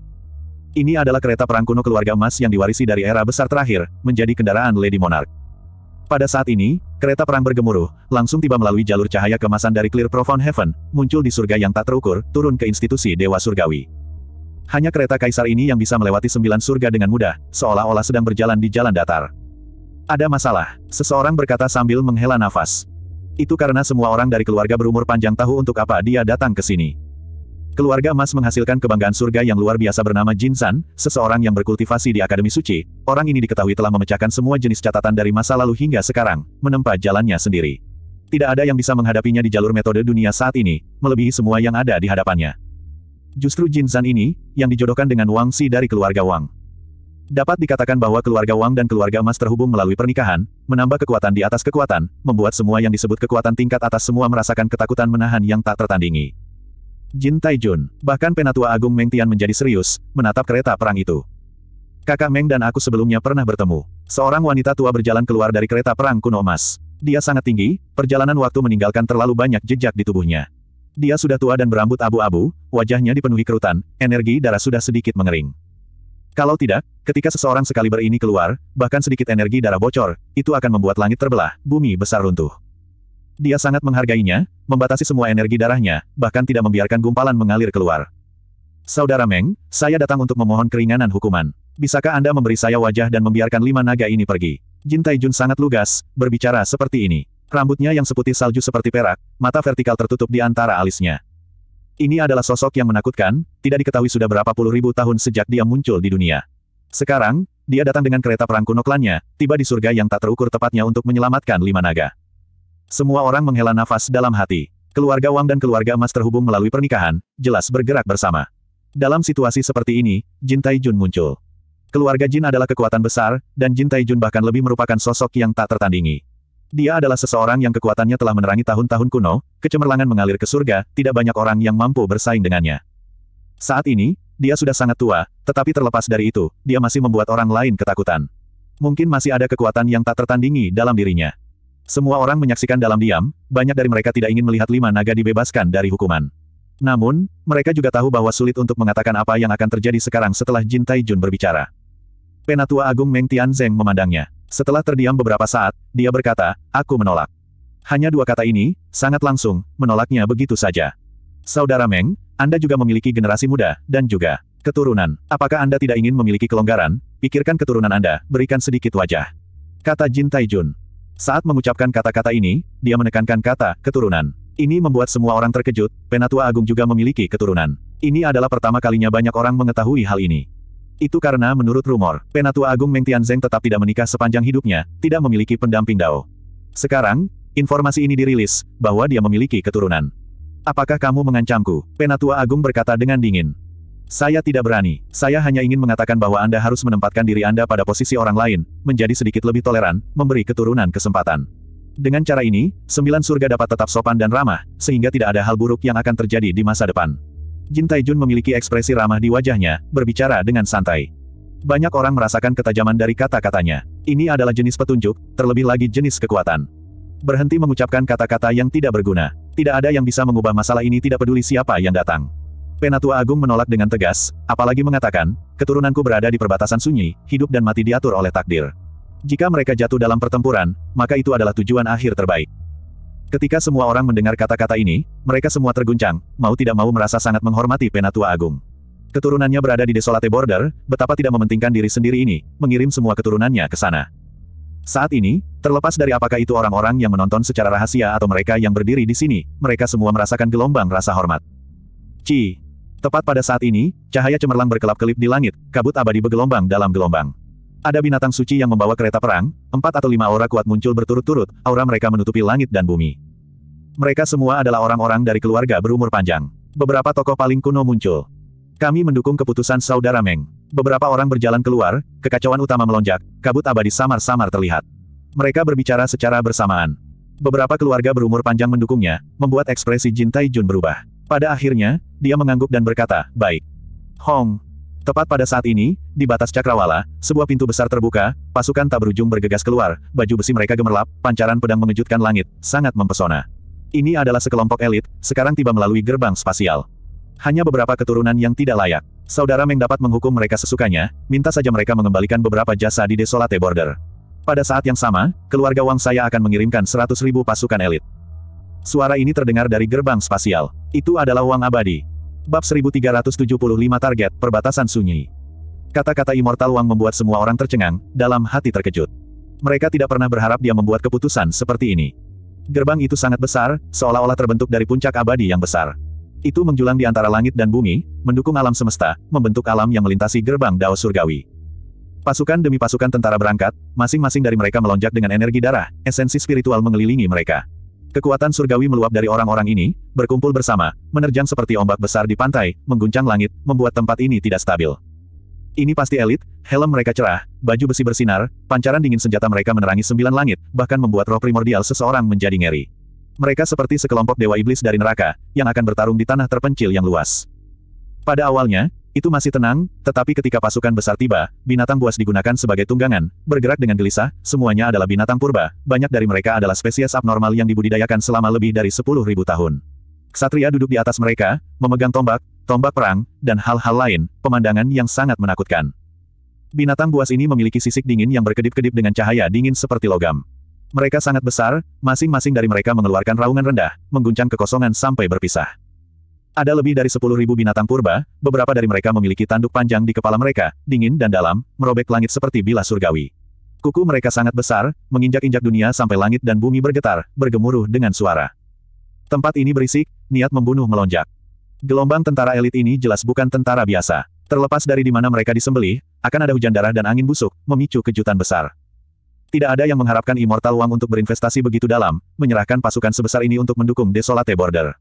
Ini adalah kereta perang kuno keluarga emas yang diwarisi dari era besar terakhir, menjadi kendaraan Lady Monarch. Pada saat ini, kereta perang bergemuruh, langsung tiba melalui jalur cahaya kemasan dari Clear Profound Heaven, muncul di surga yang tak terukur, turun ke institusi Dewa Surgawi. Hanya kereta kaisar ini yang bisa melewati sembilan surga dengan mudah, seolah-olah sedang berjalan di jalan datar. Ada masalah, seseorang berkata sambil menghela nafas. Itu karena semua orang dari keluarga berumur panjang tahu untuk apa dia datang ke sini. Keluarga emas menghasilkan kebanggaan surga yang luar biasa bernama Jin San, seseorang yang berkultivasi di Akademi Suci. Orang ini diketahui telah memecahkan semua jenis catatan dari masa lalu hingga sekarang, menempa jalannya sendiri. Tidak ada yang bisa menghadapinya di jalur metode dunia saat ini, melebihi semua yang ada di hadapannya. Justru Jin San ini, yang dijodohkan dengan Wang Si dari keluarga Wang. Dapat dikatakan bahwa keluarga Wang dan keluarga Emas terhubung melalui pernikahan, menambah kekuatan di atas kekuatan, membuat semua yang disebut kekuatan tingkat atas semua merasakan ketakutan menahan yang tak tertandingi. Jin Taijun. Bahkan Penatua Agung Meng Tian menjadi serius, menatap kereta perang itu. Kakak Meng dan aku sebelumnya pernah bertemu. Seorang wanita tua berjalan keluar dari kereta perang kuno emas. Dia sangat tinggi, perjalanan waktu meninggalkan terlalu banyak jejak di tubuhnya. Dia sudah tua dan berambut abu-abu, wajahnya dipenuhi kerutan, energi darah sudah sedikit mengering. Kalau tidak, ketika seseorang sekali berini keluar, bahkan sedikit energi darah bocor, itu akan membuat langit terbelah, bumi besar runtuh. Dia sangat menghargainya, membatasi semua energi darahnya, bahkan tidak membiarkan gumpalan mengalir keluar. Saudara Meng, saya datang untuk memohon keringanan hukuman. Bisakah Anda memberi saya wajah dan membiarkan lima naga ini pergi? Jin Taijun sangat lugas, berbicara seperti ini. Rambutnya yang seputih salju seperti perak, mata vertikal tertutup di antara alisnya. Ini adalah sosok yang menakutkan, tidak diketahui sudah berapa puluh ribu tahun sejak dia muncul di dunia. Sekarang, dia datang dengan kereta perang kuno klannya, tiba di surga yang tak terukur tepatnya untuk menyelamatkan lima naga. Semua orang menghela nafas dalam hati. Keluarga Wang dan keluarga emas terhubung melalui pernikahan, jelas bergerak bersama. Dalam situasi seperti ini, Jin Taijun muncul. Keluarga Jin adalah kekuatan besar, dan Jin Taijun bahkan lebih merupakan sosok yang tak tertandingi. Dia adalah seseorang yang kekuatannya telah menerangi tahun-tahun kuno, kecemerlangan mengalir ke surga, tidak banyak orang yang mampu bersaing dengannya. Saat ini, dia sudah sangat tua, tetapi terlepas dari itu, dia masih membuat orang lain ketakutan. Mungkin masih ada kekuatan yang tak tertandingi dalam dirinya. Semua orang menyaksikan dalam diam, banyak dari mereka tidak ingin melihat lima naga dibebaskan dari hukuman. Namun, mereka juga tahu bahwa sulit untuk mengatakan apa yang akan terjadi sekarang setelah Jin Taijun berbicara. Penatua Agung Meng Tian Zeng memandangnya. Setelah terdiam beberapa saat, dia berkata, aku menolak. Hanya dua kata ini, sangat langsung, menolaknya begitu saja. Saudara Meng, Anda juga memiliki generasi muda, dan juga keturunan. Apakah Anda tidak ingin memiliki kelonggaran? Pikirkan keturunan Anda, berikan sedikit wajah. Kata Jin Taijun. Saat mengucapkan kata-kata ini, dia menekankan kata, keturunan. Ini membuat semua orang terkejut, Penatua Agung juga memiliki keturunan. Ini adalah pertama kalinya banyak orang mengetahui hal ini. Itu karena menurut rumor, Penatua Agung Meng Tianzeng tetap tidak menikah sepanjang hidupnya, tidak memiliki pendamping Dao. Sekarang, informasi ini dirilis, bahwa dia memiliki keturunan. Apakah kamu mengancamku? Penatua Agung berkata dengan dingin. Saya tidak berani. Saya hanya ingin mengatakan bahwa Anda harus menempatkan diri Anda pada posisi orang lain, menjadi sedikit lebih toleran, memberi keturunan kesempatan. Dengan cara ini, sembilan surga dapat tetap sopan dan ramah, sehingga tidak ada hal buruk yang akan terjadi di masa depan. Jin Taijun memiliki ekspresi ramah di wajahnya, berbicara dengan santai. Banyak orang merasakan ketajaman dari kata-katanya. Ini adalah jenis petunjuk, terlebih lagi jenis kekuatan. Berhenti mengucapkan kata-kata yang tidak berguna. Tidak ada yang bisa mengubah masalah ini tidak peduli siapa yang datang. Penatua Agung menolak dengan tegas, apalagi mengatakan, keturunanku berada di perbatasan sunyi, hidup dan mati diatur oleh takdir. Jika mereka jatuh dalam pertempuran, maka itu adalah tujuan akhir terbaik. Ketika semua orang mendengar kata-kata ini, mereka semua terguncang, mau tidak mau merasa sangat menghormati Penatua Agung. Keturunannya berada di desolate border, betapa tidak mementingkan diri sendiri ini, mengirim semua keturunannya ke sana. Saat ini, terlepas dari apakah itu orang-orang yang menonton secara rahasia atau mereka yang berdiri di sini, mereka semua merasakan gelombang rasa hormat. Ci, Tepat pada saat ini, cahaya cemerlang berkelap-kelip di langit, kabut abadi bergelombang dalam gelombang. Ada binatang suci yang membawa kereta perang, empat atau lima aura kuat muncul berturut-turut, aura mereka menutupi langit dan bumi. Mereka semua adalah orang-orang dari keluarga berumur panjang. Beberapa tokoh paling kuno muncul. Kami mendukung keputusan Saudara Meng. Beberapa orang berjalan keluar, kekacauan utama melonjak, kabut abadi samar-samar terlihat. Mereka berbicara secara bersamaan. Beberapa keluarga berumur panjang mendukungnya, membuat ekspresi Jin Taijun berubah. Pada akhirnya, dia mengangguk dan berkata, baik. Hong. Tepat pada saat ini, di batas cakrawala, sebuah pintu besar terbuka, pasukan tak berujung bergegas keluar, baju besi mereka gemerlap, pancaran pedang mengejutkan langit, sangat mempesona. Ini adalah sekelompok elit, sekarang tiba melalui gerbang spasial. Hanya beberapa keturunan yang tidak layak. Saudara Meng dapat menghukum mereka sesukanya, minta saja mereka mengembalikan beberapa jasa di Desolate Border. Pada saat yang sama, keluarga Wang saya akan mengirimkan 100.000 pasukan elit. Suara ini terdengar dari gerbang spasial. Itu adalah uang abadi. Bab 1375 Target, Perbatasan Sunyi. Kata-kata Immortal Wang membuat semua orang tercengang, dalam hati terkejut. Mereka tidak pernah berharap dia membuat keputusan seperti ini. Gerbang itu sangat besar, seolah-olah terbentuk dari puncak abadi yang besar. Itu menjulang di antara langit dan bumi, mendukung alam semesta, membentuk alam yang melintasi gerbang Dao Surgawi. Pasukan demi pasukan tentara berangkat, masing-masing dari mereka melonjak dengan energi darah, esensi spiritual mengelilingi mereka. Kekuatan surgawi meluap dari orang-orang ini, berkumpul bersama, menerjang seperti ombak besar di pantai, mengguncang langit, membuat tempat ini tidak stabil. Ini pasti elit, helm mereka cerah, baju besi bersinar, pancaran dingin senjata mereka menerangi sembilan langit, bahkan membuat roh primordial seseorang menjadi ngeri. Mereka seperti sekelompok dewa iblis dari neraka, yang akan bertarung di tanah terpencil yang luas. Pada awalnya, itu masih tenang, tetapi ketika pasukan besar tiba, binatang buas digunakan sebagai tunggangan, bergerak dengan gelisah, semuanya adalah binatang purba, banyak dari mereka adalah spesies abnormal yang dibudidayakan selama lebih dari 10.000 tahun. Ksatria duduk di atas mereka, memegang tombak, tombak perang, dan hal-hal lain, pemandangan yang sangat menakutkan. Binatang buas ini memiliki sisik dingin yang berkedip-kedip dengan cahaya dingin seperti logam. Mereka sangat besar, masing-masing dari mereka mengeluarkan raungan rendah, mengguncang kekosongan sampai berpisah. Ada lebih dari 10.000 binatang purba, beberapa dari mereka memiliki tanduk panjang di kepala mereka, dingin dan dalam, merobek langit seperti bilah surgawi. Kuku mereka sangat besar, menginjak-injak dunia sampai langit dan bumi bergetar, bergemuruh dengan suara. Tempat ini berisik, niat membunuh melonjak. Gelombang tentara elit ini jelas bukan tentara biasa. Terlepas dari di mana mereka disembeli, akan ada hujan darah dan angin busuk, memicu kejutan besar. Tidak ada yang mengharapkan Immortal Wang untuk berinvestasi begitu dalam, menyerahkan pasukan sebesar ini untuk mendukung Desolate Border.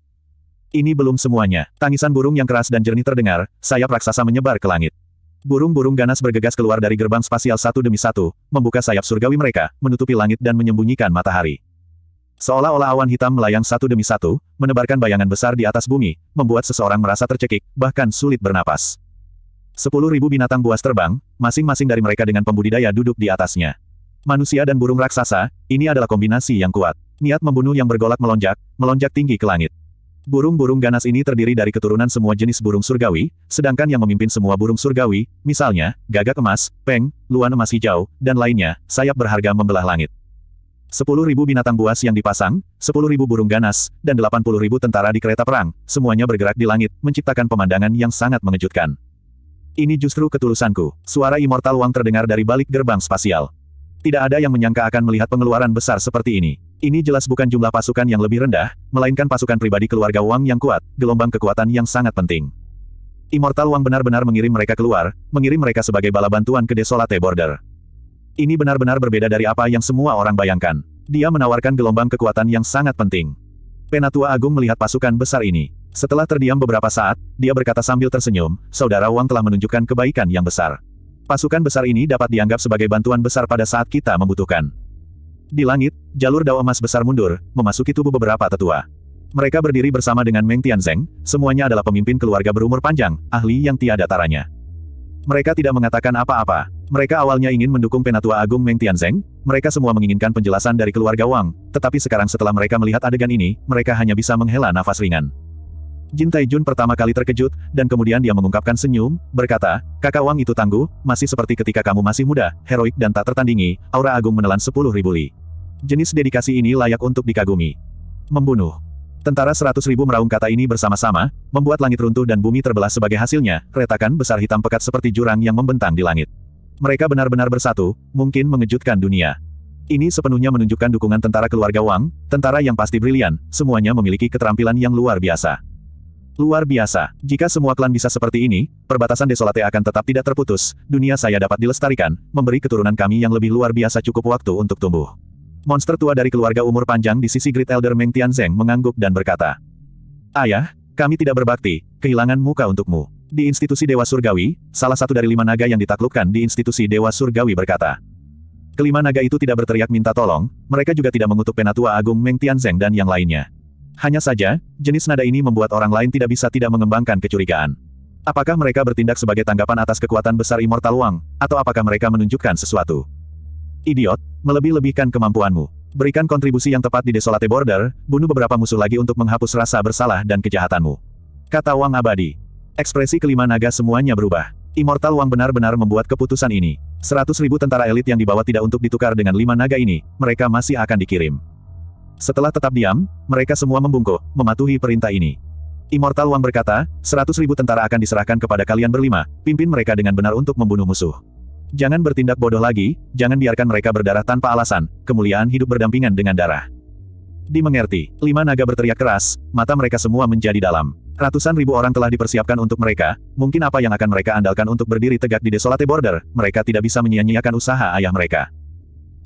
Ini belum semuanya. Tangisan burung yang keras dan jernih terdengar, sayap raksasa menyebar ke langit. Burung-burung ganas bergegas keluar dari gerbang spasial satu demi satu, membuka sayap surgawi mereka, menutupi langit dan menyembunyikan matahari. Seolah-olah awan hitam melayang satu demi satu, menebarkan bayangan besar di atas bumi, membuat seseorang merasa tercekik, bahkan sulit bernapas. Sepuluh ribu binatang buas terbang, masing-masing dari mereka dengan pembudidaya duduk di atasnya. Manusia dan burung raksasa, ini adalah kombinasi yang kuat. Niat membunuh yang bergolak melonjak, melonjak tinggi ke langit. Burung-burung ganas ini terdiri dari keturunan semua jenis burung surgawi, sedangkan yang memimpin semua burung surgawi, misalnya, gagak emas, peng, luan emas hijau, dan lainnya, sayap berharga membelah langit. 10.000 binatang buas yang dipasang, 10.000 burung ganas, dan 80.000 tentara di kereta perang, semuanya bergerak di langit, menciptakan pemandangan yang sangat mengejutkan. Ini justru ketulusanku. Suara Immortal Wang terdengar dari balik gerbang spasial. Tidak ada yang menyangka akan melihat pengeluaran besar seperti ini. Ini jelas bukan jumlah pasukan yang lebih rendah, melainkan pasukan pribadi keluarga Wang yang kuat, gelombang kekuatan yang sangat penting. Immortal Wang benar-benar mengirim mereka keluar, mengirim mereka sebagai bala bantuan ke Desolate Border. Ini benar-benar berbeda dari apa yang semua orang bayangkan. Dia menawarkan gelombang kekuatan yang sangat penting. Penatua Agung melihat pasukan besar ini. Setelah terdiam beberapa saat, dia berkata sambil tersenyum, Saudara Wang telah menunjukkan kebaikan yang besar. Pasukan besar ini dapat dianggap sebagai bantuan besar pada saat kita membutuhkan. Di langit, jalur dao emas besar mundur, memasuki tubuh beberapa tetua. Mereka berdiri bersama dengan Meng Tianzeng, semuanya adalah pemimpin keluarga berumur panjang, ahli yang tiada taranya. Mereka tidak mengatakan apa-apa. Mereka awalnya ingin mendukung Penatua Agung Meng Tianzeng, mereka semua menginginkan penjelasan dari keluarga Wang, tetapi sekarang setelah mereka melihat adegan ini, mereka hanya bisa menghela nafas ringan. Jin Taijun pertama kali terkejut, dan kemudian dia mengungkapkan senyum, berkata, kakak Wang itu tangguh, masih seperti ketika kamu masih muda, heroik dan tak tertandingi, aura agung menelan sepuluh ribu li. Jenis dedikasi ini layak untuk dikagumi. Membunuh. Tentara seratus ribu meraung kata ini bersama-sama, membuat langit runtuh dan bumi terbelah sebagai hasilnya, retakan besar hitam pekat seperti jurang yang membentang di langit. Mereka benar-benar bersatu, mungkin mengejutkan dunia. Ini sepenuhnya menunjukkan dukungan tentara keluarga Wang, tentara yang pasti brilian, semuanya memiliki keterampilan yang luar biasa. Luar biasa. Jika semua klan bisa seperti ini, perbatasan Desolate akan tetap tidak terputus, dunia saya dapat dilestarikan, memberi keturunan kami yang lebih luar biasa cukup waktu untuk tumbuh. Monster tua dari keluarga umur panjang di sisi Great Elder Meng Tianzeng mengangguk dan berkata, Ayah, kami tidak berbakti, kehilangan muka untukmu. Di institusi Dewa Surgawi, salah satu dari lima naga yang ditaklukkan di institusi Dewa Surgawi berkata, Kelima naga itu tidak berteriak minta tolong, mereka juga tidak mengutuk penatua agung Meng Tianzeng dan yang lainnya. Hanya saja, jenis nada ini membuat orang lain tidak bisa tidak mengembangkan kecurigaan. Apakah mereka bertindak sebagai tanggapan atas kekuatan besar Immortal Wang, atau apakah mereka menunjukkan sesuatu? Idiot, melebih-lebihkan kemampuanmu. Berikan kontribusi yang tepat di Desolate Border, bunuh beberapa musuh lagi untuk menghapus rasa bersalah dan kejahatanmu. Kata Wang Abadi. Ekspresi kelima naga semuanya berubah. Immortal Wang benar-benar membuat keputusan ini. Seratus ribu tentara elit yang dibawa tidak untuk ditukar dengan lima naga ini, mereka masih akan dikirim. Setelah tetap diam, mereka semua membungkuk, mematuhi perintah ini. Immortal Wang berkata, seratus ribu tentara akan diserahkan kepada kalian berlima, pimpin mereka dengan benar untuk membunuh musuh. Jangan bertindak bodoh lagi, jangan biarkan mereka berdarah tanpa alasan, kemuliaan hidup berdampingan dengan darah. Dimengerti, lima naga berteriak keras, mata mereka semua menjadi dalam. Ratusan ribu orang telah dipersiapkan untuk mereka, mungkin apa yang akan mereka andalkan untuk berdiri tegak di desolate border, mereka tidak bisa menyia-nyiakan usaha ayah mereka.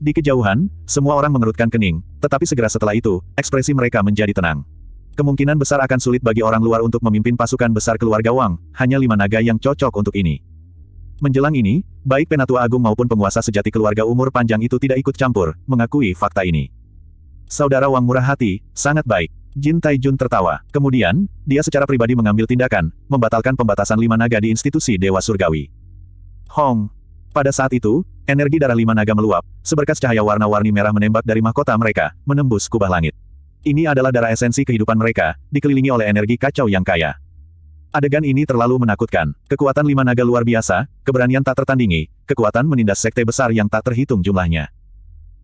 Di kejauhan, semua orang mengerutkan kening, tetapi segera setelah itu, ekspresi mereka menjadi tenang. Kemungkinan besar akan sulit bagi orang luar untuk memimpin pasukan besar keluarga Wang, hanya lima naga yang cocok untuk ini. Menjelang ini, baik Penatua Agung maupun penguasa sejati keluarga umur panjang itu tidak ikut campur, mengakui fakta ini. Saudara Wang murah hati, sangat baik. Jin Taijun tertawa. Kemudian, dia secara pribadi mengambil tindakan, membatalkan pembatasan lima naga di institusi Dewa Surgawi. Hong, pada saat itu, energi darah lima naga meluap, seberkas cahaya warna-warni merah menembak dari mahkota mereka, menembus kubah langit. Ini adalah darah esensi kehidupan mereka, dikelilingi oleh energi kacau yang kaya. Adegan ini terlalu menakutkan. Kekuatan lima naga luar biasa, keberanian tak tertandingi, kekuatan menindas sekte besar yang tak terhitung jumlahnya.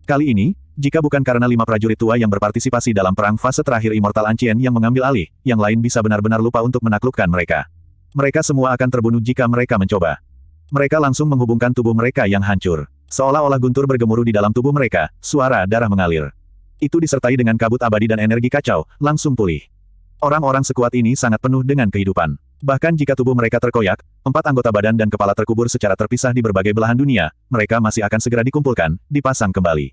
Kali ini, jika bukan karena lima prajurit tua yang berpartisipasi dalam perang fase terakhir Immortal Ancien yang mengambil alih, yang lain bisa benar-benar lupa untuk menaklukkan mereka. Mereka semua akan terbunuh jika mereka mencoba. Mereka langsung menghubungkan tubuh mereka yang hancur. Seolah-olah guntur bergemuruh di dalam tubuh mereka, suara darah mengalir. Itu disertai dengan kabut abadi dan energi kacau, langsung pulih. Orang-orang sekuat ini sangat penuh dengan kehidupan. Bahkan jika tubuh mereka terkoyak, empat anggota badan dan kepala terkubur secara terpisah di berbagai belahan dunia, mereka masih akan segera dikumpulkan, dipasang kembali.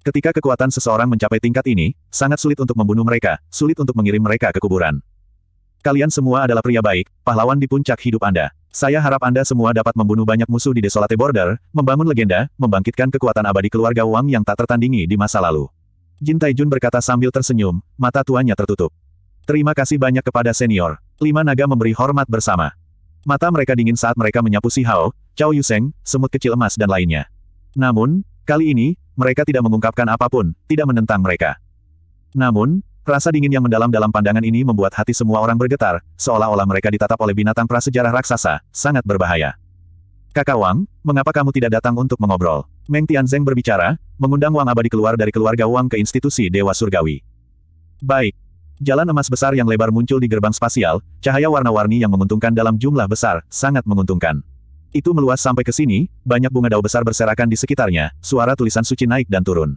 Ketika kekuatan seseorang mencapai tingkat ini, sangat sulit untuk membunuh mereka, sulit untuk mengirim mereka ke kuburan. Kalian semua adalah pria baik, pahlawan di puncak hidup Anda. Saya harap Anda semua dapat membunuh banyak musuh di Desolate Border, membangun legenda, membangkitkan kekuatan abadi keluarga Wang yang tak tertandingi di masa lalu. Jin Taijun berkata sambil tersenyum, mata tuanya tertutup. Terima kasih banyak kepada senior. Lima naga memberi hormat bersama. Mata mereka dingin saat mereka menyapu Si Hao, Cao Yuseng, semut kecil emas dan lainnya. Namun, kali ini, mereka tidak mengungkapkan apapun, tidak menentang mereka. Namun, Rasa dingin yang mendalam dalam pandangan ini membuat hati semua orang bergetar, seolah-olah mereka ditatap oleh binatang prasejarah raksasa, sangat berbahaya. Kakak Wang, mengapa kamu tidak datang untuk mengobrol? Meng Tianzeng berbicara, mengundang Wang Abadi keluar dari keluarga Wang ke institusi Dewa Surgawi. Baik. Jalan emas besar yang lebar muncul di gerbang spasial, cahaya warna-warni yang menguntungkan dalam jumlah besar, sangat menguntungkan. Itu meluas sampai ke sini, banyak bunga dao besar berserakan di sekitarnya, suara tulisan suci naik dan turun.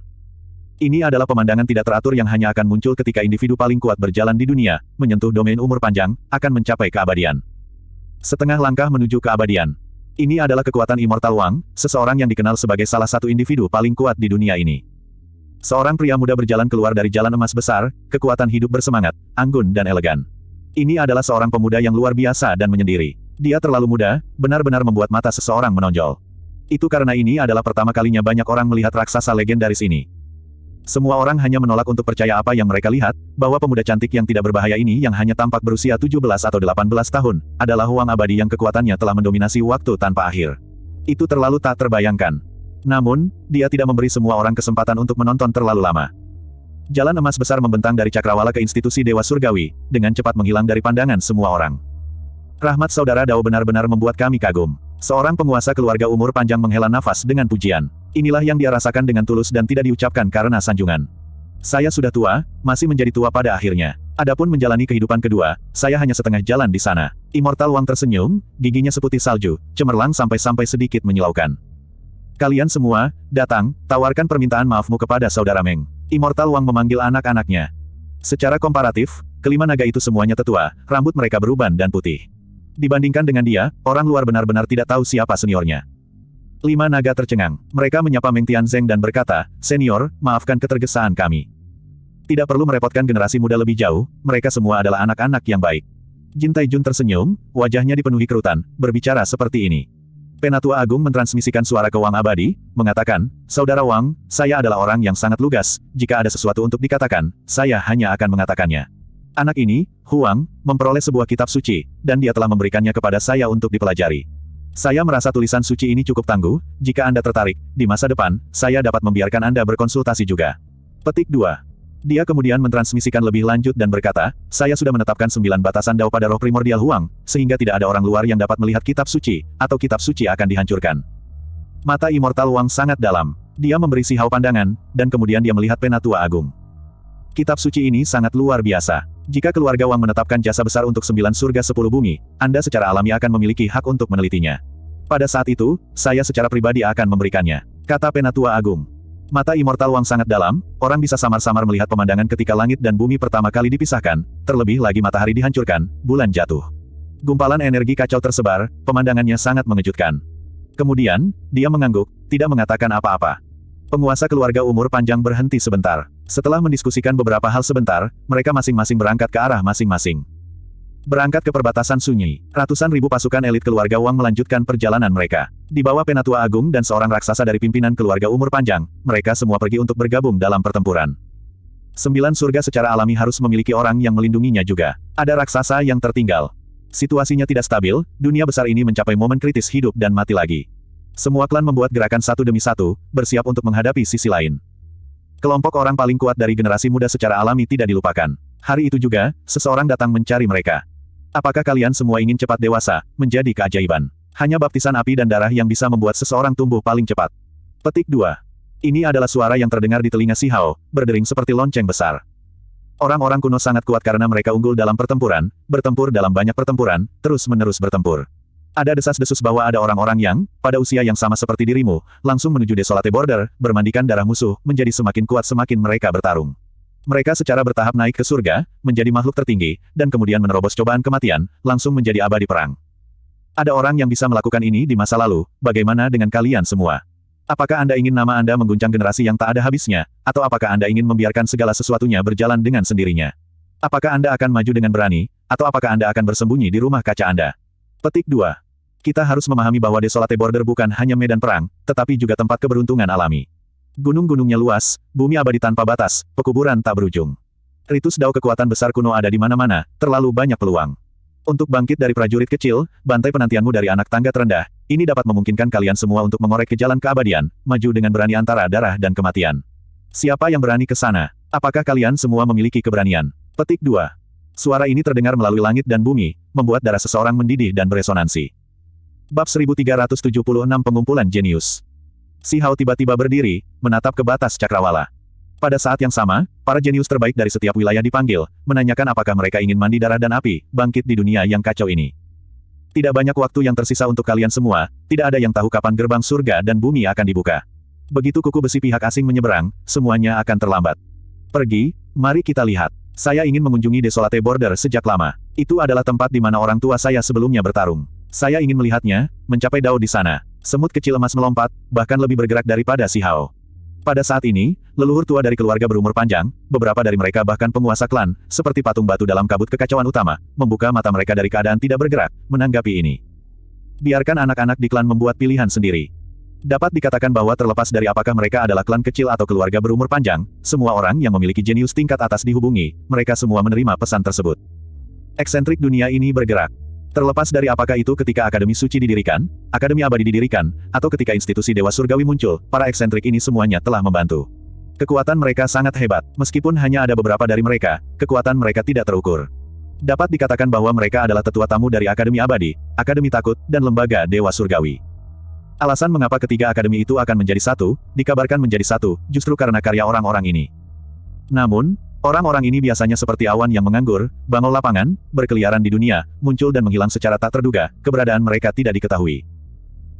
Ini adalah pemandangan tidak teratur yang hanya akan muncul ketika individu paling kuat berjalan di dunia, menyentuh domain umur panjang, akan mencapai keabadian. Setengah langkah menuju keabadian. Ini adalah kekuatan Immortal Wang, seseorang yang dikenal sebagai salah satu individu paling kuat di dunia ini. Seorang pria muda berjalan keluar dari jalan emas besar, kekuatan hidup bersemangat, anggun dan elegan. Ini adalah seorang pemuda yang luar biasa dan menyendiri. Dia terlalu muda, benar-benar membuat mata seseorang menonjol. Itu karena ini adalah pertama kalinya banyak orang melihat raksasa legendaris ini. Semua orang hanya menolak untuk percaya apa yang mereka lihat, bahwa pemuda cantik yang tidak berbahaya ini yang hanya tampak berusia 17 atau 18 tahun, adalah Huang Abadi yang kekuatannya telah mendominasi waktu tanpa akhir. Itu terlalu tak terbayangkan. Namun, dia tidak memberi semua orang kesempatan untuk menonton terlalu lama. Jalan emas besar membentang dari Cakrawala ke institusi Dewa Surgawi, dengan cepat menghilang dari pandangan semua orang. Rahmat saudara Dao benar-benar membuat kami kagum. Seorang penguasa keluarga umur panjang menghela nafas dengan pujian. Inilah yang dia rasakan dengan tulus dan tidak diucapkan karena sanjungan. Saya sudah tua, masih menjadi tua pada akhirnya. Adapun menjalani kehidupan kedua, saya hanya setengah jalan di sana. Immortal Wang tersenyum, giginya seputih salju, cemerlang sampai-sampai sedikit menyilaukan. Kalian semua, datang, tawarkan permintaan maafmu kepada saudara Meng. Immortal Wang memanggil anak-anaknya. Secara komparatif, kelima naga itu semuanya tetua, rambut mereka beruban dan putih. Dibandingkan dengan dia, orang luar benar-benar tidak tahu siapa seniornya. Lima naga tercengang. Mereka menyapa Meng Tianzeng dan berkata, Senior, maafkan ketergesaan kami. Tidak perlu merepotkan generasi muda lebih jauh, mereka semua adalah anak-anak yang baik. Jin Taijun tersenyum, wajahnya dipenuhi kerutan, berbicara seperti ini. Penatua Agung mentransmisikan suara ke Wang Abadi, mengatakan, Saudara Wang, saya adalah orang yang sangat lugas, jika ada sesuatu untuk dikatakan, saya hanya akan mengatakannya. Anak ini, Huang, memperoleh sebuah kitab suci, dan dia telah memberikannya kepada saya untuk dipelajari. Saya merasa tulisan suci ini cukup tangguh, jika Anda tertarik, di masa depan, saya dapat membiarkan Anda berkonsultasi juga. Petik 2. Dia kemudian mentransmisikan lebih lanjut dan berkata, saya sudah menetapkan sembilan batasan dao pada roh primordial Huang, sehingga tidak ada orang luar yang dapat melihat kitab suci, atau kitab suci akan dihancurkan. Mata immortal Wang sangat dalam. Dia memberi sihau pandangan, dan kemudian dia melihat penatua agung. Kitab suci ini sangat luar biasa. Jika keluarga Wang menetapkan jasa besar untuk sembilan surga sepuluh bumi, Anda secara alami akan memiliki hak untuk menelitinya. Pada saat itu, saya secara pribadi akan memberikannya. Kata Penatua Agung. Mata Immortal Wang sangat dalam, orang bisa samar-samar melihat pemandangan ketika langit dan bumi pertama kali dipisahkan, terlebih lagi matahari dihancurkan, bulan jatuh. Gumpalan energi kacau tersebar, pemandangannya sangat mengejutkan. Kemudian, dia mengangguk, tidak mengatakan apa-apa. Penguasa keluarga umur panjang berhenti sebentar. Setelah mendiskusikan beberapa hal sebentar, mereka masing-masing berangkat ke arah masing-masing. Berangkat ke perbatasan sunyi, ratusan ribu pasukan elit keluarga Wang melanjutkan perjalanan mereka. Di bawah Penatua Agung dan seorang raksasa dari pimpinan keluarga umur panjang, mereka semua pergi untuk bergabung dalam pertempuran. Sembilan surga secara alami harus memiliki orang yang melindunginya juga. Ada raksasa yang tertinggal. Situasinya tidak stabil, dunia besar ini mencapai momen kritis hidup dan mati lagi. Semua klan membuat gerakan satu demi satu, bersiap untuk menghadapi sisi lain. Kelompok orang paling kuat dari generasi muda secara alami tidak dilupakan. Hari itu juga, seseorang datang mencari mereka. Apakah kalian semua ingin cepat dewasa, menjadi keajaiban? Hanya baptisan api dan darah yang bisa membuat seseorang tumbuh paling cepat. Petik 2. Ini adalah suara yang terdengar di telinga Si Hao, berdering seperti lonceng besar. Orang-orang kuno sangat kuat karena mereka unggul dalam pertempuran, bertempur dalam banyak pertempuran, terus-menerus bertempur. Ada desas-desus bahwa ada orang-orang yang, pada usia yang sama seperti dirimu, langsung menuju desolate border, bermandikan darah musuh, menjadi semakin kuat semakin mereka bertarung. Mereka secara bertahap naik ke surga, menjadi makhluk tertinggi, dan kemudian menerobos cobaan kematian, langsung menjadi abadi perang. Ada orang yang bisa melakukan ini di masa lalu, bagaimana dengan kalian semua? Apakah Anda ingin nama Anda mengguncang generasi yang tak ada habisnya, atau apakah Anda ingin membiarkan segala sesuatunya berjalan dengan sendirinya? Apakah Anda akan maju dengan berani, atau apakah Anda akan bersembunyi di rumah kaca Anda? Petik 2. Kita harus memahami bahwa Desolate Border bukan hanya medan perang, tetapi juga tempat keberuntungan alami. Gunung-gunungnya luas, bumi abadi tanpa batas, pekuburan tak berujung. Ritus dao kekuatan besar kuno ada di mana-mana, terlalu banyak peluang. Untuk bangkit dari prajurit kecil, bantai penantianmu dari anak tangga terendah, ini dapat memungkinkan kalian semua untuk mengorek ke jalan keabadian, maju dengan berani antara darah dan kematian. Siapa yang berani ke sana? Apakah kalian semua memiliki keberanian? Petik 2. Suara ini terdengar melalui langit dan bumi, membuat darah seseorang mendidih dan beresonansi. Bab 1376 Pengumpulan Jenius Si Hao tiba-tiba berdiri, menatap ke batas cakrawala. Pada saat yang sama, para jenius terbaik dari setiap wilayah dipanggil, menanyakan apakah mereka ingin mandi darah dan api, bangkit di dunia yang kacau ini. Tidak banyak waktu yang tersisa untuk kalian semua, tidak ada yang tahu kapan gerbang surga dan bumi akan dibuka. Begitu kuku besi pihak asing menyeberang, semuanya akan terlambat. Pergi, mari kita lihat. Saya ingin mengunjungi Desolate Border sejak lama. Itu adalah tempat di mana orang tua saya sebelumnya bertarung. Saya ingin melihatnya, mencapai dao di sana. Semut kecil emas melompat, bahkan lebih bergerak daripada si Hao. Pada saat ini, leluhur tua dari keluarga berumur panjang, beberapa dari mereka bahkan penguasa klan, seperti patung batu dalam kabut kekacauan utama, membuka mata mereka dari keadaan tidak bergerak, menanggapi ini. Biarkan anak-anak di klan membuat pilihan sendiri. Dapat dikatakan bahwa terlepas dari apakah mereka adalah klan kecil atau keluarga berumur panjang, semua orang yang memiliki jenius tingkat atas dihubungi, mereka semua menerima pesan tersebut. Eksentrik dunia ini bergerak. Terlepas dari apakah itu ketika Akademi Suci didirikan, Akademi Abadi didirikan, atau ketika institusi Dewa Surgawi muncul, para eksentrik ini semuanya telah membantu. Kekuatan mereka sangat hebat, meskipun hanya ada beberapa dari mereka, kekuatan mereka tidak terukur. Dapat dikatakan bahwa mereka adalah tetua tamu dari Akademi Abadi, Akademi Takut, dan Lembaga Dewa Surgawi. Alasan mengapa ketiga akademi itu akan menjadi satu, dikabarkan menjadi satu, justru karena karya orang-orang ini. Namun, orang-orang ini biasanya seperti awan yang menganggur, bangau lapangan, berkeliaran di dunia, muncul dan menghilang secara tak terduga, keberadaan mereka tidak diketahui.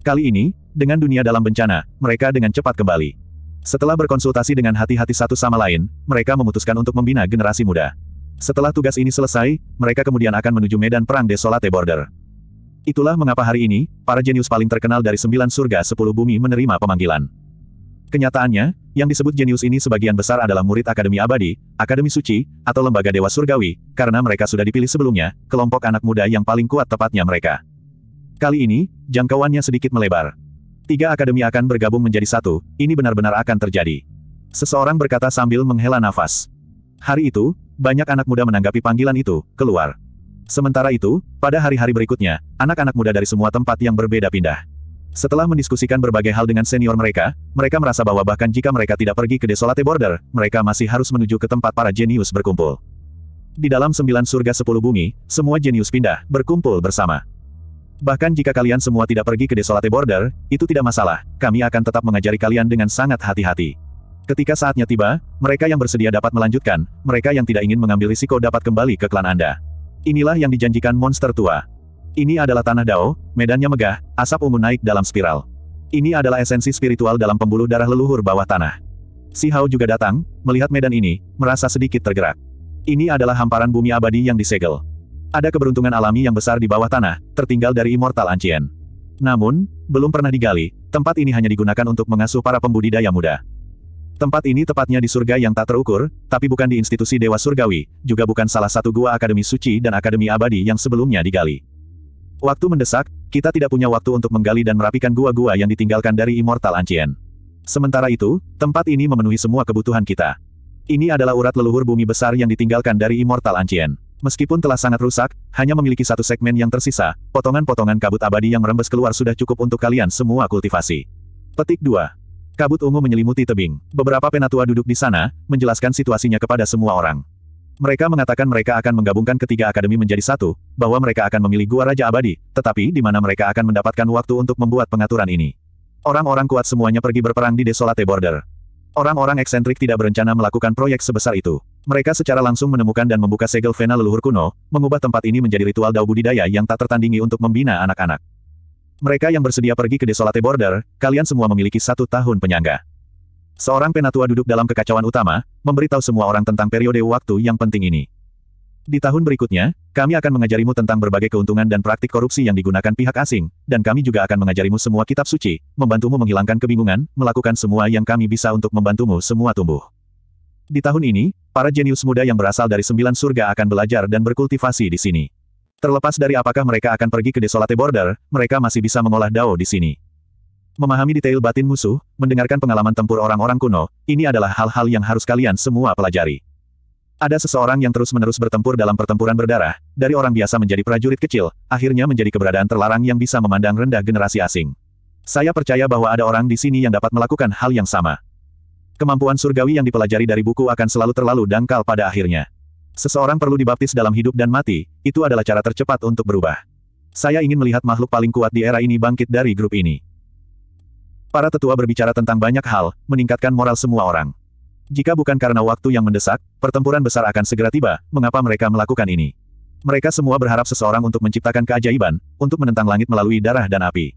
Kali ini, dengan dunia dalam bencana, mereka dengan cepat kembali. Setelah berkonsultasi dengan hati-hati satu sama lain, mereka memutuskan untuk membina generasi muda. Setelah tugas ini selesai, mereka kemudian akan menuju medan perang Desolate Border. Itulah mengapa hari ini, para jenius paling terkenal dari sembilan surga sepuluh bumi menerima pemanggilan. Kenyataannya, yang disebut jenius ini sebagian besar adalah murid Akademi Abadi, Akademi Suci, atau Lembaga Dewa Surgawi, karena mereka sudah dipilih sebelumnya, kelompok anak muda yang paling kuat tepatnya mereka. Kali ini, jangkauannya sedikit melebar. Tiga akademi akan bergabung menjadi satu, ini benar-benar akan terjadi. Seseorang berkata sambil menghela nafas. Hari itu, banyak anak muda menanggapi panggilan itu, keluar. Sementara itu, pada hari-hari berikutnya, anak-anak muda dari semua tempat yang berbeda pindah. Setelah mendiskusikan berbagai hal dengan senior mereka, mereka merasa bahwa bahkan jika mereka tidak pergi ke Desolate Border, mereka masih harus menuju ke tempat para jenius berkumpul. Di dalam sembilan surga sepuluh bumi, semua jenius pindah, berkumpul bersama. Bahkan jika kalian semua tidak pergi ke Desolate Border, itu tidak masalah, kami akan tetap mengajari kalian dengan sangat hati-hati. Ketika saatnya tiba, mereka yang bersedia dapat melanjutkan, mereka yang tidak ingin mengambil risiko dapat kembali ke klan Anda. Inilah yang dijanjikan monster tua. Ini adalah tanah Dao, medannya megah, asap ungu naik dalam spiral. Ini adalah esensi spiritual dalam pembuluh darah leluhur bawah tanah. Si Hao juga datang, melihat medan ini, merasa sedikit tergerak. Ini adalah hamparan bumi abadi yang disegel. Ada keberuntungan alami yang besar di bawah tanah, tertinggal dari Immortal Ancient. Namun, belum pernah digali, tempat ini hanya digunakan untuk mengasuh para pembudidaya muda. Tempat ini tepatnya di surga yang tak terukur, tapi bukan di institusi Dewa Surgawi, juga bukan salah satu gua Akademi Suci dan Akademi Abadi yang sebelumnya digali. Waktu mendesak, kita tidak punya waktu untuk menggali dan merapikan gua-gua yang ditinggalkan dari Immortal ancien. Sementara itu, tempat ini memenuhi semua kebutuhan kita. Ini adalah urat leluhur bumi besar yang ditinggalkan dari Immortal ancien. Meskipun telah sangat rusak, hanya memiliki satu segmen yang tersisa, potongan-potongan kabut abadi yang merembes keluar sudah cukup untuk kalian semua kultivasi. Petik 2. Kabut ungu menyelimuti tebing. Beberapa penatua duduk di sana, menjelaskan situasinya kepada semua orang. Mereka mengatakan mereka akan menggabungkan ketiga akademi menjadi satu, bahwa mereka akan memilih Gua Raja Abadi, tetapi di mana mereka akan mendapatkan waktu untuk membuat pengaturan ini. Orang-orang kuat semuanya pergi berperang di Desolate Border. Orang-orang eksentrik tidak berencana melakukan proyek sebesar itu. Mereka secara langsung menemukan dan membuka segel vena leluhur kuno, mengubah tempat ini menjadi ritual dao budidaya yang tak tertandingi untuk membina anak-anak. Mereka yang bersedia pergi ke Desolate Border, kalian semua memiliki satu tahun penyangga. Seorang penatua duduk dalam kekacauan utama, memberitahu semua orang tentang periode waktu yang penting ini. Di tahun berikutnya, kami akan mengajarimu tentang berbagai keuntungan dan praktik korupsi yang digunakan pihak asing, dan kami juga akan mengajarimu semua kitab suci, membantumu menghilangkan kebingungan, melakukan semua yang kami bisa untuk membantumu semua tumbuh. Di tahun ini, para jenius muda yang berasal dari sembilan surga akan belajar dan berkultivasi di sini. Terlepas dari apakah mereka akan pergi ke Desolate Border, mereka masih bisa mengolah Dao di sini. Memahami detail batin musuh, mendengarkan pengalaman tempur orang-orang kuno, ini adalah hal-hal yang harus kalian semua pelajari. Ada seseorang yang terus-menerus bertempur dalam pertempuran berdarah, dari orang biasa menjadi prajurit kecil, akhirnya menjadi keberadaan terlarang yang bisa memandang rendah generasi asing. Saya percaya bahwa ada orang di sini yang dapat melakukan hal yang sama. Kemampuan surgawi yang dipelajari dari buku akan selalu terlalu dangkal pada akhirnya. Seseorang perlu dibaptis dalam hidup dan mati, itu adalah cara tercepat untuk berubah. Saya ingin melihat makhluk paling kuat di era ini bangkit dari grup ini. Para tetua berbicara tentang banyak hal, meningkatkan moral semua orang. Jika bukan karena waktu yang mendesak, pertempuran besar akan segera tiba, mengapa mereka melakukan ini? Mereka semua berharap seseorang untuk menciptakan keajaiban, untuk menentang langit melalui darah dan api.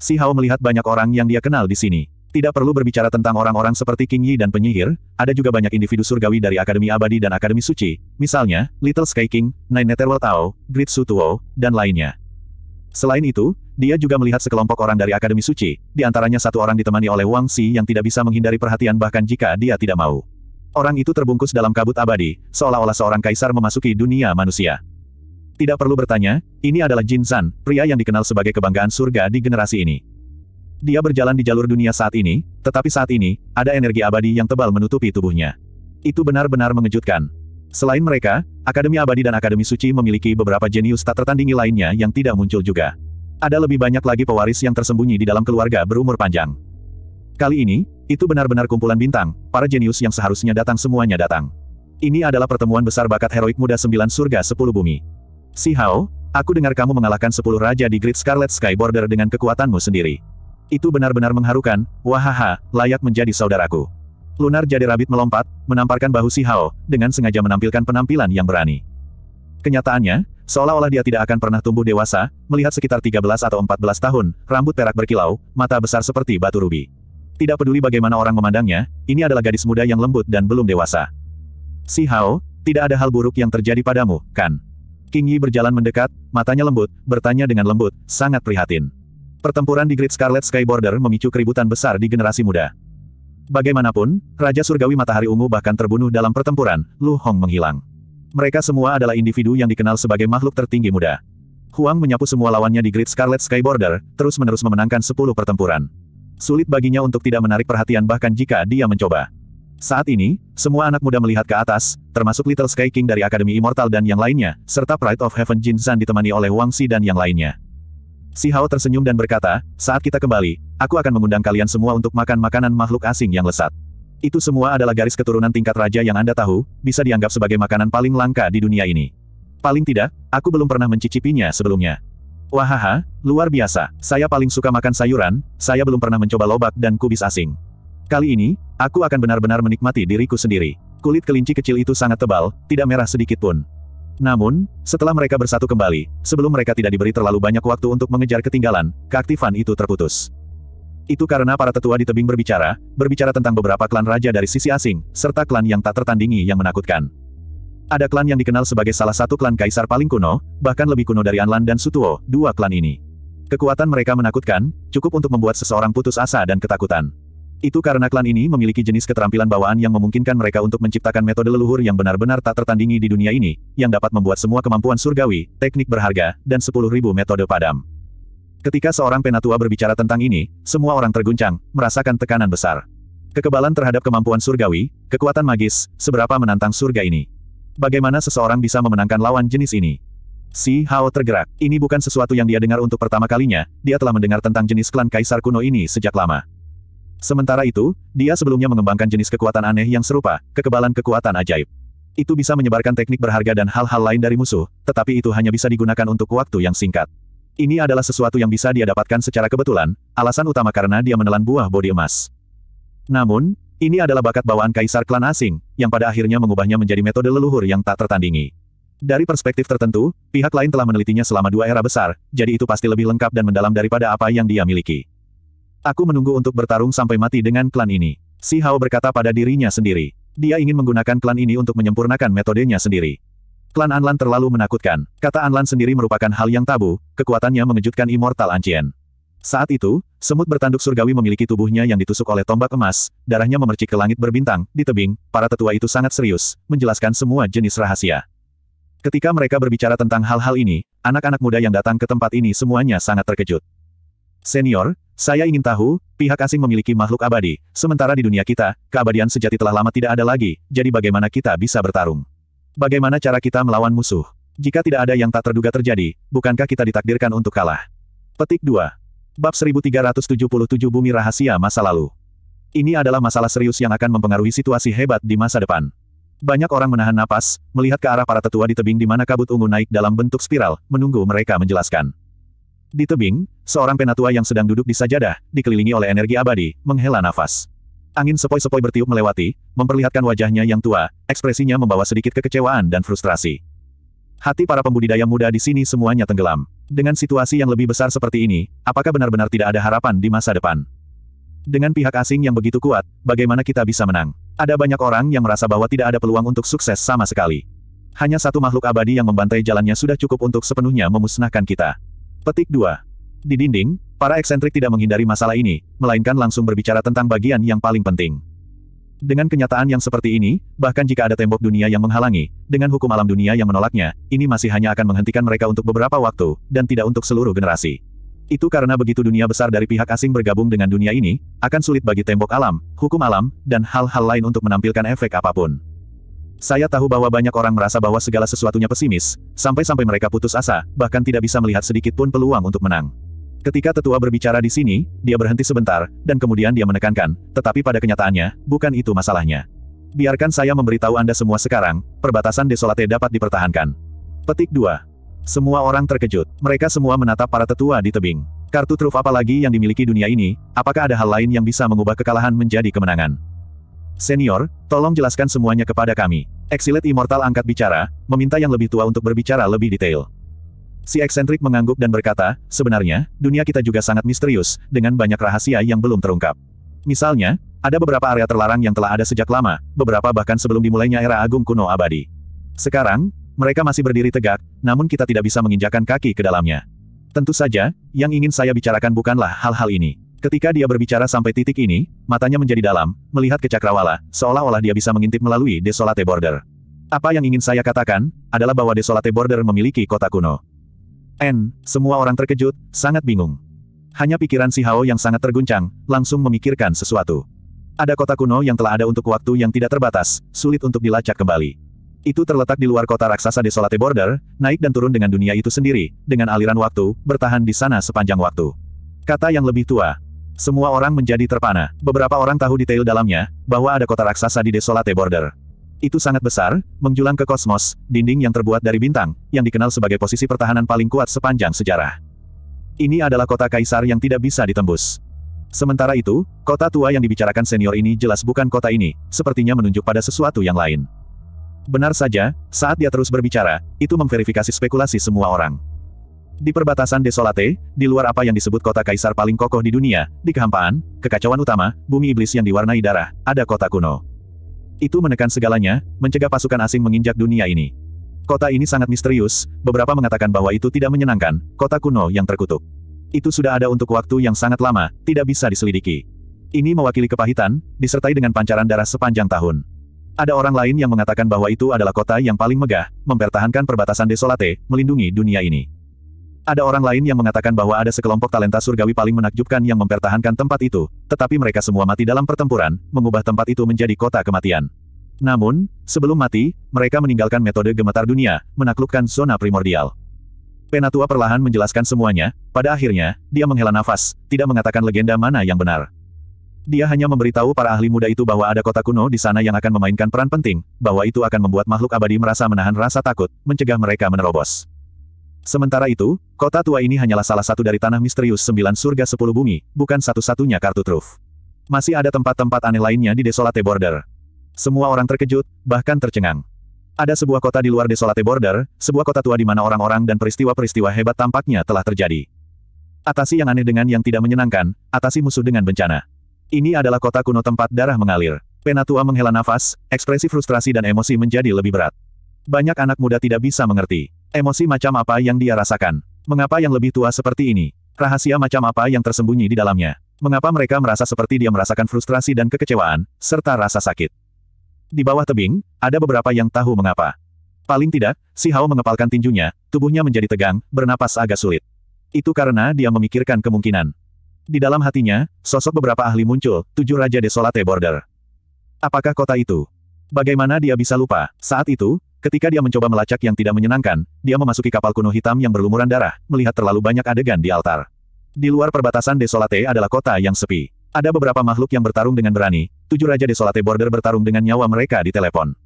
Si Hao melihat banyak orang yang dia kenal di sini. Tidak perlu berbicara tentang orang-orang seperti King Yi dan penyihir, ada juga banyak individu surgawi dari Akademi Abadi dan Akademi Suci, misalnya, Little Sky King, Nine Netherworld Tao, Great Sutuo, dan lainnya. Selain itu, dia juga melihat sekelompok orang dari Akademi Suci, di antaranya satu orang ditemani oleh Wang Xi yang tidak bisa menghindari perhatian bahkan jika dia tidak mau. Orang itu terbungkus dalam kabut abadi, seolah-olah seorang kaisar memasuki dunia manusia. Tidak perlu bertanya, ini adalah Jin San, pria yang dikenal sebagai kebanggaan surga di generasi ini. Dia berjalan di jalur dunia saat ini, tetapi saat ini, ada energi abadi yang tebal menutupi tubuhnya. Itu benar-benar mengejutkan. Selain mereka, Akademi Abadi dan Akademi Suci memiliki beberapa jenius tak tertandingi lainnya yang tidak muncul juga. Ada lebih banyak lagi pewaris yang tersembunyi di dalam keluarga berumur panjang. Kali ini, itu benar-benar kumpulan bintang, para jenius yang seharusnya datang semuanya datang. Ini adalah pertemuan besar bakat heroik muda sembilan surga sepuluh bumi. Si Hao, aku dengar kamu mengalahkan sepuluh raja di Great Scarlet Sky Border dengan kekuatanmu sendiri. Itu benar-benar mengharukan, wahaha, layak menjadi saudaraku. Lunar jadi Rabbit melompat, menamparkan bahu si Hao, dengan sengaja menampilkan penampilan yang berani. Kenyataannya, seolah-olah dia tidak akan pernah tumbuh dewasa, melihat sekitar 13 atau 14 tahun, rambut perak berkilau, mata besar seperti batu rubi. Tidak peduli bagaimana orang memandangnya, ini adalah gadis muda yang lembut dan belum dewasa. Si Hao, tidak ada hal buruk yang terjadi padamu, kan? King Yi berjalan mendekat, matanya lembut, bertanya dengan lembut, sangat prihatin. Pertempuran di Great Scarlet Sky Border memicu keributan besar di generasi muda. Bagaimanapun, Raja Surgawi Matahari Ungu bahkan terbunuh dalam pertempuran, Lu Hong menghilang. Mereka semua adalah individu yang dikenal sebagai makhluk tertinggi muda. Huang menyapu semua lawannya di Great Scarlet Sky Border, terus-menerus memenangkan 10 pertempuran. Sulit baginya untuk tidak menarik perhatian bahkan jika dia mencoba. Saat ini, semua anak muda melihat ke atas, termasuk Little Sky King dari Akademi Immortal dan yang lainnya, serta Pride of Heaven Jin Zan ditemani oleh Wang Si dan yang lainnya. Si Hao tersenyum dan berkata, saat kita kembali, aku akan mengundang kalian semua untuk makan makanan makhluk asing yang lesat. Itu semua adalah garis keturunan tingkat raja yang Anda tahu, bisa dianggap sebagai makanan paling langka di dunia ini. Paling tidak, aku belum pernah mencicipinya sebelumnya. Wahaha, luar biasa. Saya paling suka makan sayuran, saya belum pernah mencoba lobak dan kubis asing. Kali ini, aku akan benar-benar menikmati diriku sendiri. Kulit kelinci kecil itu sangat tebal, tidak merah sedikit pun. Namun, setelah mereka bersatu kembali, sebelum mereka tidak diberi terlalu banyak waktu untuk mengejar ketinggalan, keaktifan itu terputus. Itu karena para tetua di tebing berbicara, berbicara tentang beberapa klan raja dari sisi asing, serta klan yang tak tertandingi yang menakutkan. Ada klan yang dikenal sebagai salah satu klan kaisar paling kuno, bahkan lebih kuno dari Anlan dan Sutuo, dua klan ini. Kekuatan mereka menakutkan, cukup untuk membuat seseorang putus asa dan ketakutan. Itu karena klan ini memiliki jenis keterampilan bawaan yang memungkinkan mereka untuk menciptakan metode leluhur yang benar-benar tak tertandingi di dunia ini, yang dapat membuat semua kemampuan surgawi, teknik berharga, dan 10.000 metode padam. Ketika seorang penatua berbicara tentang ini, semua orang terguncang, merasakan tekanan besar. Kekebalan terhadap kemampuan surgawi, kekuatan magis, seberapa menantang surga ini. Bagaimana seseorang bisa memenangkan lawan jenis ini? Si Hao tergerak. Ini bukan sesuatu yang dia dengar untuk pertama kalinya, dia telah mendengar tentang jenis klan kaisar kuno ini sejak lama. Sementara itu, dia sebelumnya mengembangkan jenis kekuatan aneh yang serupa, kekebalan kekuatan ajaib. Itu bisa menyebarkan teknik berharga dan hal-hal lain dari musuh, tetapi itu hanya bisa digunakan untuk waktu yang singkat. Ini adalah sesuatu yang bisa dia dapatkan secara kebetulan, alasan utama karena dia menelan buah bodi emas. Namun, ini adalah bakat bawaan kaisar klan asing, yang pada akhirnya mengubahnya menjadi metode leluhur yang tak tertandingi. Dari perspektif tertentu, pihak lain telah menelitinya selama dua era besar, jadi itu pasti lebih lengkap dan mendalam daripada apa yang dia miliki. Aku menunggu untuk bertarung sampai mati dengan klan ini. Si Hao berkata pada dirinya sendiri. Dia ingin menggunakan klan ini untuk menyempurnakan metodenya sendiri. Klan Anlan terlalu menakutkan. Kata Anlan sendiri merupakan hal yang tabu, kekuatannya mengejutkan Immortal Ancient. Saat itu, semut bertanduk surgawi memiliki tubuhnya yang ditusuk oleh tombak emas, darahnya memercik ke langit berbintang, di tebing, para tetua itu sangat serius, menjelaskan semua jenis rahasia. Ketika mereka berbicara tentang hal-hal ini, anak-anak muda yang datang ke tempat ini semuanya sangat terkejut. Senior, saya ingin tahu, pihak asing memiliki makhluk abadi, sementara di dunia kita, keabadian sejati telah lama tidak ada lagi, jadi bagaimana kita bisa bertarung? Bagaimana cara kita melawan musuh? Jika tidak ada yang tak terduga terjadi, bukankah kita ditakdirkan untuk kalah? Petik 2. Bab 1377 Bumi Rahasia Masa Lalu Ini adalah masalah serius yang akan mempengaruhi situasi hebat di masa depan. Banyak orang menahan napas, melihat ke arah para tetua di tebing di mana kabut ungu naik dalam bentuk spiral, menunggu mereka menjelaskan. Di tebing, seorang penatua yang sedang duduk di sajadah, dikelilingi oleh energi abadi, menghela nafas. Angin sepoi-sepoi bertiup melewati, memperlihatkan wajahnya yang tua, ekspresinya membawa sedikit kekecewaan dan frustrasi. Hati para pembudidaya muda di sini semuanya tenggelam. Dengan situasi yang lebih besar seperti ini, apakah benar-benar tidak ada harapan di masa depan? Dengan pihak asing yang begitu kuat, bagaimana kita bisa menang? Ada banyak orang yang merasa bahwa tidak ada peluang untuk sukses sama sekali. Hanya satu makhluk abadi yang membantai jalannya sudah cukup untuk sepenuhnya memusnahkan kita. Petik 2. Di dinding, para eksentrik tidak menghindari masalah ini, melainkan langsung berbicara tentang bagian yang paling penting. Dengan kenyataan yang seperti ini, bahkan jika ada tembok dunia yang menghalangi, dengan hukum alam dunia yang menolaknya, ini masih hanya akan menghentikan mereka untuk beberapa waktu, dan tidak untuk seluruh generasi. Itu karena begitu dunia besar dari pihak asing bergabung dengan dunia ini, akan sulit bagi tembok alam, hukum alam, dan hal-hal lain untuk menampilkan efek apapun. Saya tahu bahwa banyak orang merasa bahwa segala sesuatunya pesimis, sampai-sampai mereka putus asa, bahkan tidak bisa melihat sedikit pun peluang untuk menang. Ketika tetua berbicara di sini, dia berhenti sebentar, dan kemudian dia menekankan, tetapi pada kenyataannya, bukan itu masalahnya. Biarkan saya memberitahu Anda semua sekarang, perbatasan desolate dapat dipertahankan. Petik 2. Semua orang terkejut. Mereka semua menatap para tetua di tebing. Kartu truf apa lagi yang dimiliki dunia ini, apakah ada hal lain yang bisa mengubah kekalahan menjadi kemenangan? Senior, tolong jelaskan semuanya kepada kami. Exilet Immortal angkat bicara, meminta yang lebih tua untuk berbicara lebih detail. Si eksentrik mengangguk dan berkata, sebenarnya, dunia kita juga sangat misterius, dengan banyak rahasia yang belum terungkap. Misalnya, ada beberapa area terlarang yang telah ada sejak lama, beberapa bahkan sebelum dimulainya era agung kuno abadi. Sekarang, mereka masih berdiri tegak, namun kita tidak bisa menginjakan kaki ke dalamnya. Tentu saja, yang ingin saya bicarakan bukanlah hal-hal ini. Ketika dia berbicara sampai titik ini, matanya menjadi dalam, melihat ke Cakrawala, seolah-olah dia bisa mengintip melalui Desolate Border. Apa yang ingin saya katakan, adalah bahwa Desolate Border memiliki kota kuno. N, semua orang terkejut, sangat bingung. Hanya pikiran si Hao yang sangat terguncang, langsung memikirkan sesuatu. Ada kota kuno yang telah ada untuk waktu yang tidak terbatas, sulit untuk dilacak kembali. Itu terletak di luar kota raksasa Desolate Border, naik dan turun dengan dunia itu sendiri, dengan aliran waktu, bertahan di sana sepanjang waktu. Kata yang lebih tua, semua orang menjadi terpana. Beberapa orang tahu detail dalamnya, bahwa ada kota raksasa di Desolate Border. Itu sangat besar, menjulang ke kosmos, dinding yang terbuat dari bintang, yang dikenal sebagai posisi pertahanan paling kuat sepanjang sejarah. Ini adalah kota kaisar yang tidak bisa ditembus. Sementara itu, kota tua yang dibicarakan senior ini jelas bukan kota ini, sepertinya menunjuk pada sesuatu yang lain. Benar saja, saat dia terus berbicara, itu memverifikasi spekulasi semua orang. Di perbatasan Desolate, di luar apa yang disebut kota kaisar paling kokoh di dunia, di kehampaan, kekacauan utama, bumi iblis yang diwarnai darah, ada kota kuno. Itu menekan segalanya, mencegah pasukan asing menginjak dunia ini. Kota ini sangat misterius, beberapa mengatakan bahwa itu tidak menyenangkan, kota kuno yang terkutuk. Itu sudah ada untuk waktu yang sangat lama, tidak bisa diselidiki. Ini mewakili kepahitan, disertai dengan pancaran darah sepanjang tahun. Ada orang lain yang mengatakan bahwa itu adalah kota yang paling megah, mempertahankan perbatasan desolate, melindungi dunia ini. Ada orang lain yang mengatakan bahwa ada sekelompok talenta surgawi paling menakjubkan yang mempertahankan tempat itu, tetapi mereka semua mati dalam pertempuran, mengubah tempat itu menjadi kota kematian. Namun, sebelum mati, mereka meninggalkan metode gemetar dunia, menaklukkan zona primordial. Penatua perlahan menjelaskan semuanya, pada akhirnya, dia menghela nafas, tidak mengatakan legenda mana yang benar. Dia hanya memberitahu para ahli muda itu bahwa ada kota kuno di sana yang akan memainkan peran penting, bahwa itu akan membuat makhluk abadi merasa menahan rasa takut, mencegah mereka menerobos. Sementara itu, kota tua ini hanyalah salah satu dari tanah misterius sembilan surga sepuluh bumi, bukan satu-satunya kartu truf. Masih ada tempat-tempat aneh lainnya di Desolate Border. Semua orang terkejut, bahkan tercengang. Ada sebuah kota di luar Desolate Border, sebuah kota tua di mana orang-orang dan peristiwa-peristiwa hebat tampaknya telah terjadi. Atasi yang aneh dengan yang tidak menyenangkan, atasi musuh dengan bencana. Ini adalah kota kuno tempat darah mengalir. Penatua menghela nafas, ekspresi frustrasi dan emosi menjadi lebih berat. Banyak anak muda tidak bisa mengerti. Emosi macam apa yang dia rasakan? Mengapa yang lebih tua seperti ini? Rahasia macam apa yang tersembunyi di dalamnya? Mengapa mereka merasa seperti dia merasakan frustrasi dan kekecewaan, serta rasa sakit? Di bawah tebing, ada beberapa yang tahu mengapa. Paling tidak, si Hao mengepalkan tinjunya, tubuhnya menjadi tegang, bernapas agak sulit. Itu karena dia memikirkan kemungkinan. Di dalam hatinya, sosok beberapa ahli muncul, tujuh Raja Desolate Border. Apakah kota itu? Bagaimana dia bisa lupa? Saat itu, Ketika dia mencoba melacak yang tidak menyenangkan, dia memasuki kapal kuno hitam yang berlumuran darah, melihat terlalu banyak adegan di altar. Di luar perbatasan Desolate adalah kota yang sepi. Ada beberapa makhluk yang bertarung dengan berani, tujuh Raja Desolate Border bertarung dengan nyawa mereka di telepon.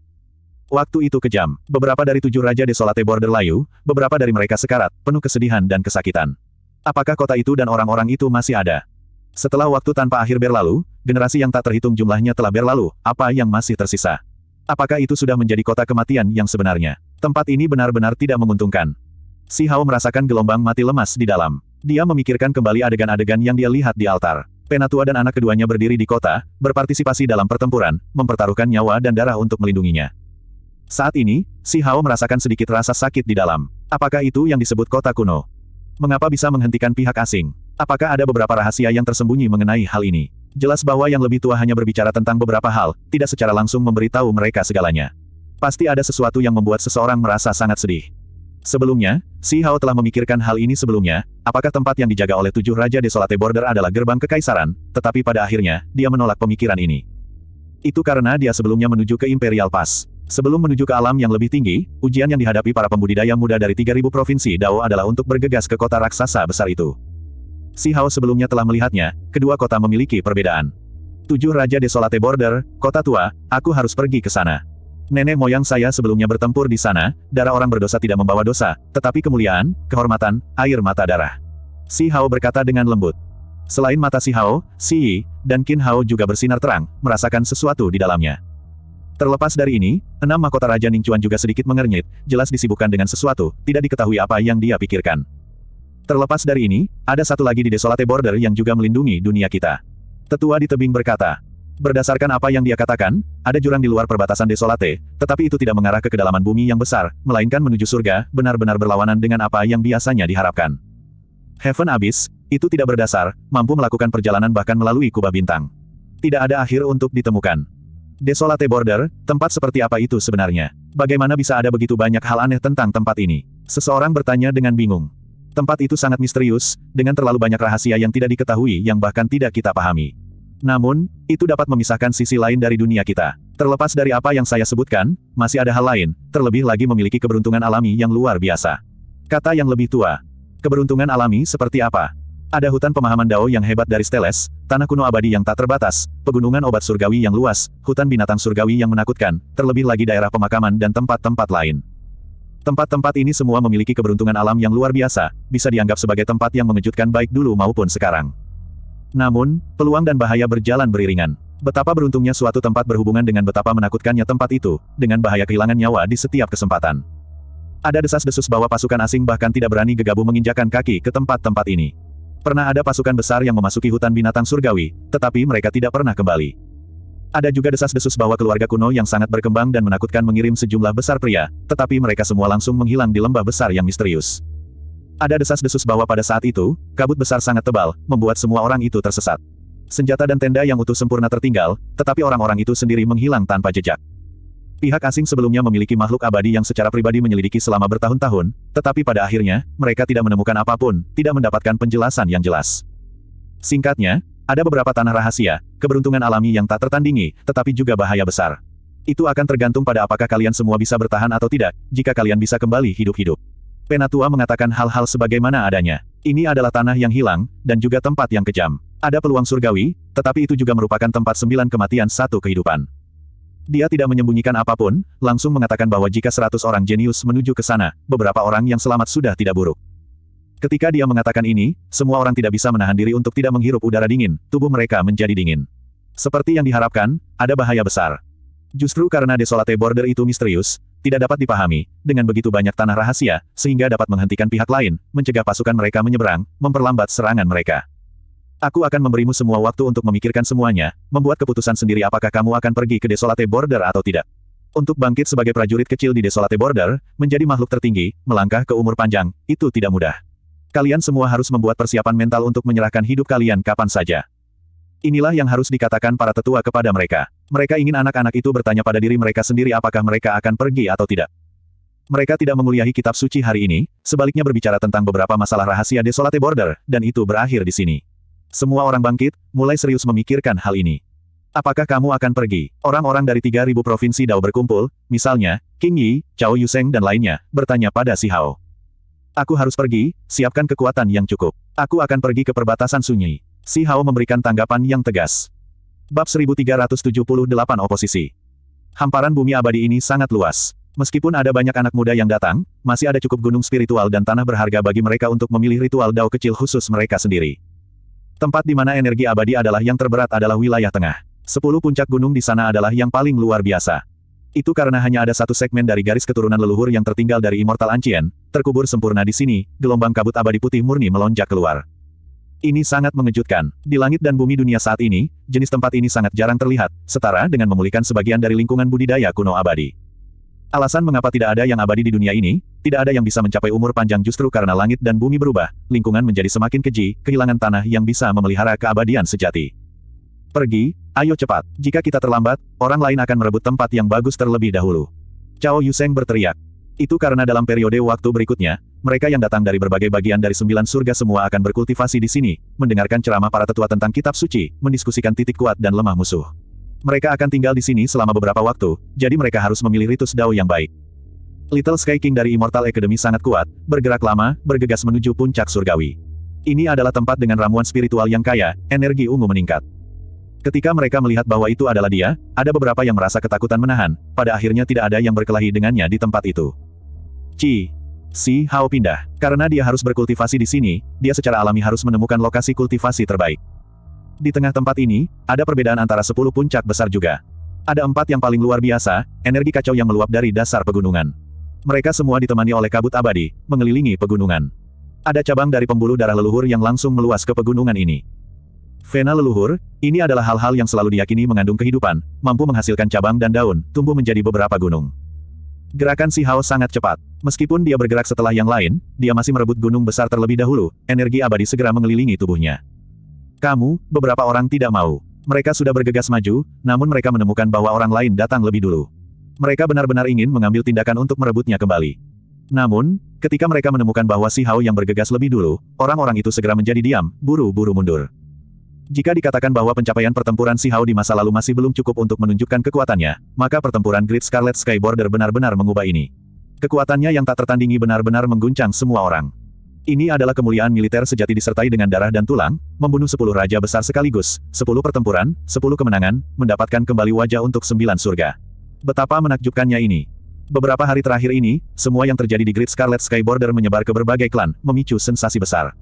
Waktu itu kejam, beberapa dari tujuh Raja Desolate Border layu, beberapa dari mereka sekarat, penuh kesedihan dan kesakitan. Apakah kota itu dan orang-orang itu masih ada? Setelah waktu tanpa akhir berlalu, generasi yang tak terhitung jumlahnya telah berlalu, apa yang masih tersisa? Apakah itu sudah menjadi kota kematian yang sebenarnya? Tempat ini benar-benar tidak menguntungkan. Si Hao merasakan gelombang mati lemas di dalam. Dia memikirkan kembali adegan-adegan yang dia lihat di altar. Penatua dan anak keduanya berdiri di kota, berpartisipasi dalam pertempuran, mempertaruhkan nyawa dan darah untuk melindunginya. Saat ini, si Hao merasakan sedikit rasa sakit di dalam. Apakah itu yang disebut kota kuno? Mengapa bisa menghentikan pihak asing? Apakah ada beberapa rahasia yang tersembunyi mengenai hal ini? jelas bahwa yang lebih tua hanya berbicara tentang beberapa hal, tidak secara langsung memberitahu mereka segalanya. Pasti ada sesuatu yang membuat seseorang merasa sangat sedih. Sebelumnya, Si Hao telah memikirkan hal ini sebelumnya, apakah tempat yang dijaga oleh tujuh Raja Desolate Border adalah gerbang kekaisaran, tetapi pada akhirnya, dia menolak pemikiran ini. Itu karena dia sebelumnya menuju ke Imperial Pass. Sebelum menuju ke alam yang lebih tinggi, ujian yang dihadapi para pembudidaya muda dari 3000 provinsi Dao adalah untuk bergegas ke kota raksasa besar itu. Si Hao sebelumnya telah melihatnya, kedua kota memiliki perbedaan. Tujuh Raja Desolate Border, kota tua, aku harus pergi ke sana. Nenek moyang saya sebelumnya bertempur di sana, darah orang berdosa tidak membawa dosa, tetapi kemuliaan, kehormatan, air mata darah. Si Hao berkata dengan lembut. Selain mata Si Hao, Si Yi, dan Qin Hao juga bersinar terang, merasakan sesuatu di dalamnya. Terlepas dari ini, enam mahkota Raja Ningchuan juga sedikit mengernyit, jelas disibukkan dengan sesuatu, tidak diketahui apa yang dia pikirkan. Terlepas dari ini, ada satu lagi di Desolate Border yang juga melindungi dunia kita. Tetua di tebing berkata, berdasarkan apa yang dia katakan, ada jurang di luar perbatasan Desolate, tetapi itu tidak mengarah ke kedalaman bumi yang besar, melainkan menuju surga, benar-benar berlawanan dengan apa yang biasanya diharapkan. Heaven Abyss, itu tidak berdasar, mampu melakukan perjalanan bahkan melalui kubah bintang. Tidak ada akhir untuk ditemukan. Desolate Border, tempat seperti apa itu sebenarnya? Bagaimana bisa ada begitu banyak hal aneh tentang tempat ini? Seseorang bertanya dengan bingung. Tempat itu sangat misterius, dengan terlalu banyak rahasia yang tidak diketahui yang bahkan tidak kita pahami. Namun, itu dapat memisahkan sisi lain dari dunia kita. Terlepas dari apa yang saya sebutkan, masih ada hal lain, terlebih lagi memiliki keberuntungan alami yang luar biasa. Kata yang lebih tua. Keberuntungan alami seperti apa? Ada hutan pemahaman Dao yang hebat dari Steles, tanah kuno abadi yang tak terbatas, pegunungan obat surgawi yang luas, hutan binatang surgawi yang menakutkan, terlebih lagi daerah pemakaman dan tempat-tempat lain. Tempat-tempat ini semua memiliki keberuntungan alam yang luar biasa, bisa dianggap sebagai tempat yang mengejutkan baik dulu maupun sekarang. Namun, peluang dan bahaya berjalan beriringan. Betapa beruntungnya suatu tempat berhubungan dengan betapa menakutkannya tempat itu, dengan bahaya kehilangan nyawa di setiap kesempatan. Ada desas-desus bahwa pasukan asing bahkan tidak berani gegabah menginjakan kaki ke tempat-tempat ini. Pernah ada pasukan besar yang memasuki hutan binatang surgawi, tetapi mereka tidak pernah kembali. Ada juga desas-desus bahwa keluarga kuno yang sangat berkembang dan menakutkan mengirim sejumlah besar pria, tetapi mereka semua langsung menghilang di lembah besar yang misterius. Ada desas-desus bahwa pada saat itu, kabut besar sangat tebal, membuat semua orang itu tersesat. Senjata dan tenda yang utuh sempurna tertinggal, tetapi orang-orang itu sendiri menghilang tanpa jejak. Pihak asing sebelumnya memiliki makhluk abadi yang secara pribadi menyelidiki selama bertahun-tahun, tetapi pada akhirnya, mereka tidak menemukan apapun, tidak mendapatkan penjelasan yang jelas. Singkatnya, ada beberapa tanah rahasia, keberuntungan alami yang tak tertandingi, tetapi juga bahaya besar. Itu akan tergantung pada apakah kalian semua bisa bertahan atau tidak, jika kalian bisa kembali hidup-hidup. Penatua mengatakan hal-hal sebagaimana adanya. Ini adalah tanah yang hilang, dan juga tempat yang kejam. Ada peluang surgawi, tetapi itu juga merupakan tempat sembilan kematian satu kehidupan. Dia tidak menyembunyikan apapun, langsung mengatakan bahwa jika seratus orang jenius menuju ke sana, beberapa orang yang selamat sudah tidak buruk. Ketika dia mengatakan ini, semua orang tidak bisa menahan diri untuk tidak menghirup udara dingin, tubuh mereka menjadi dingin. Seperti yang diharapkan, ada bahaya besar. Justru karena desolate border itu misterius, tidak dapat dipahami, dengan begitu banyak tanah rahasia, sehingga dapat menghentikan pihak lain, mencegah pasukan mereka menyeberang, memperlambat serangan mereka. Aku akan memberimu semua waktu untuk memikirkan semuanya, membuat keputusan sendiri apakah kamu akan pergi ke desolate border atau tidak. Untuk bangkit sebagai prajurit kecil di desolate border, menjadi makhluk tertinggi, melangkah ke umur panjang, itu tidak mudah. Kalian semua harus membuat persiapan mental untuk menyerahkan hidup kalian kapan saja. Inilah yang harus dikatakan para tetua kepada mereka. Mereka ingin anak-anak itu bertanya pada diri mereka sendiri apakah mereka akan pergi atau tidak. Mereka tidak menguliahi kitab suci hari ini, sebaliknya berbicara tentang beberapa masalah rahasia Desolate Border, dan itu berakhir di sini. Semua orang bangkit, mulai serius memikirkan hal ini. Apakah kamu akan pergi? Orang-orang dari 3.000 provinsi Dao berkumpul, misalnya, King Yi, Cao Yuseng dan lainnya, bertanya pada Si Hao. Aku harus pergi, siapkan kekuatan yang cukup. Aku akan pergi ke perbatasan sunyi. Si Hao memberikan tanggapan yang tegas. Bab 1378 Oposisi Hamparan bumi abadi ini sangat luas. Meskipun ada banyak anak muda yang datang, masih ada cukup gunung spiritual dan tanah berharga bagi mereka untuk memilih ritual dao kecil khusus mereka sendiri. Tempat di mana energi abadi adalah yang terberat adalah wilayah tengah. Sepuluh puncak gunung di sana adalah yang paling luar biasa. Itu karena hanya ada satu segmen dari garis keturunan leluhur yang tertinggal dari Immortal Ancient, terkubur sempurna di sini, gelombang kabut abadi putih murni melonjak keluar. Ini sangat mengejutkan. Di langit dan bumi dunia saat ini, jenis tempat ini sangat jarang terlihat, setara dengan memulihkan sebagian dari lingkungan budidaya kuno abadi. Alasan mengapa tidak ada yang abadi di dunia ini, tidak ada yang bisa mencapai umur panjang justru karena langit dan bumi berubah, lingkungan menjadi semakin keji, kehilangan tanah yang bisa memelihara keabadian sejati. Pergi, ayo cepat. Jika kita terlambat, orang lain akan merebut tempat yang bagus terlebih dahulu. Cao Yuseng berteriak. Itu karena dalam periode waktu berikutnya, mereka yang datang dari berbagai bagian dari sembilan surga semua akan berkultivasi di sini, mendengarkan ceramah para tetua tentang kitab suci, mendiskusikan titik kuat dan lemah musuh. Mereka akan tinggal di sini selama beberapa waktu, jadi mereka harus memilih ritus dao yang baik. Little Sky King dari Immortal Academy sangat kuat, bergerak lama, bergegas menuju puncak surgawi. Ini adalah tempat dengan ramuan spiritual yang kaya, energi ungu meningkat. Ketika mereka melihat bahwa itu adalah dia, ada beberapa yang merasa ketakutan menahan, pada akhirnya tidak ada yang berkelahi dengannya di tempat itu. Ci. Si Hao pindah. Karena dia harus berkultivasi di sini, dia secara alami harus menemukan lokasi kultivasi terbaik. Di tengah tempat ini, ada perbedaan antara sepuluh puncak besar juga. Ada empat yang paling luar biasa, energi kacau yang meluap dari dasar pegunungan. Mereka semua ditemani oleh kabut abadi, mengelilingi pegunungan. Ada cabang dari pembuluh darah leluhur yang langsung meluas ke pegunungan ini. Vena leluhur, ini adalah hal-hal yang selalu diyakini mengandung kehidupan, mampu menghasilkan cabang dan daun, tumbuh menjadi beberapa gunung. Gerakan si Hao sangat cepat. Meskipun dia bergerak setelah yang lain, dia masih merebut gunung besar terlebih dahulu, energi abadi segera mengelilingi tubuhnya. Kamu, beberapa orang tidak mau. Mereka sudah bergegas maju, namun mereka menemukan bahwa orang lain datang lebih dulu. Mereka benar-benar ingin mengambil tindakan untuk merebutnya kembali. Namun, ketika mereka menemukan bahwa si Hao yang bergegas lebih dulu, orang-orang itu segera menjadi diam, buru-buru mundur. Jika dikatakan bahwa pencapaian pertempuran Si Hao di masa lalu masih belum cukup untuk menunjukkan kekuatannya, maka pertempuran Great Scarlet Border benar-benar mengubah ini. Kekuatannya yang tak tertandingi benar-benar mengguncang semua orang. Ini adalah kemuliaan militer sejati disertai dengan darah dan tulang, membunuh sepuluh raja besar sekaligus, sepuluh pertempuran, sepuluh kemenangan, mendapatkan kembali wajah untuk sembilan surga. Betapa menakjubkannya ini. Beberapa hari terakhir ini, semua yang terjadi di Great Scarlet Border menyebar ke berbagai klan, memicu sensasi besar.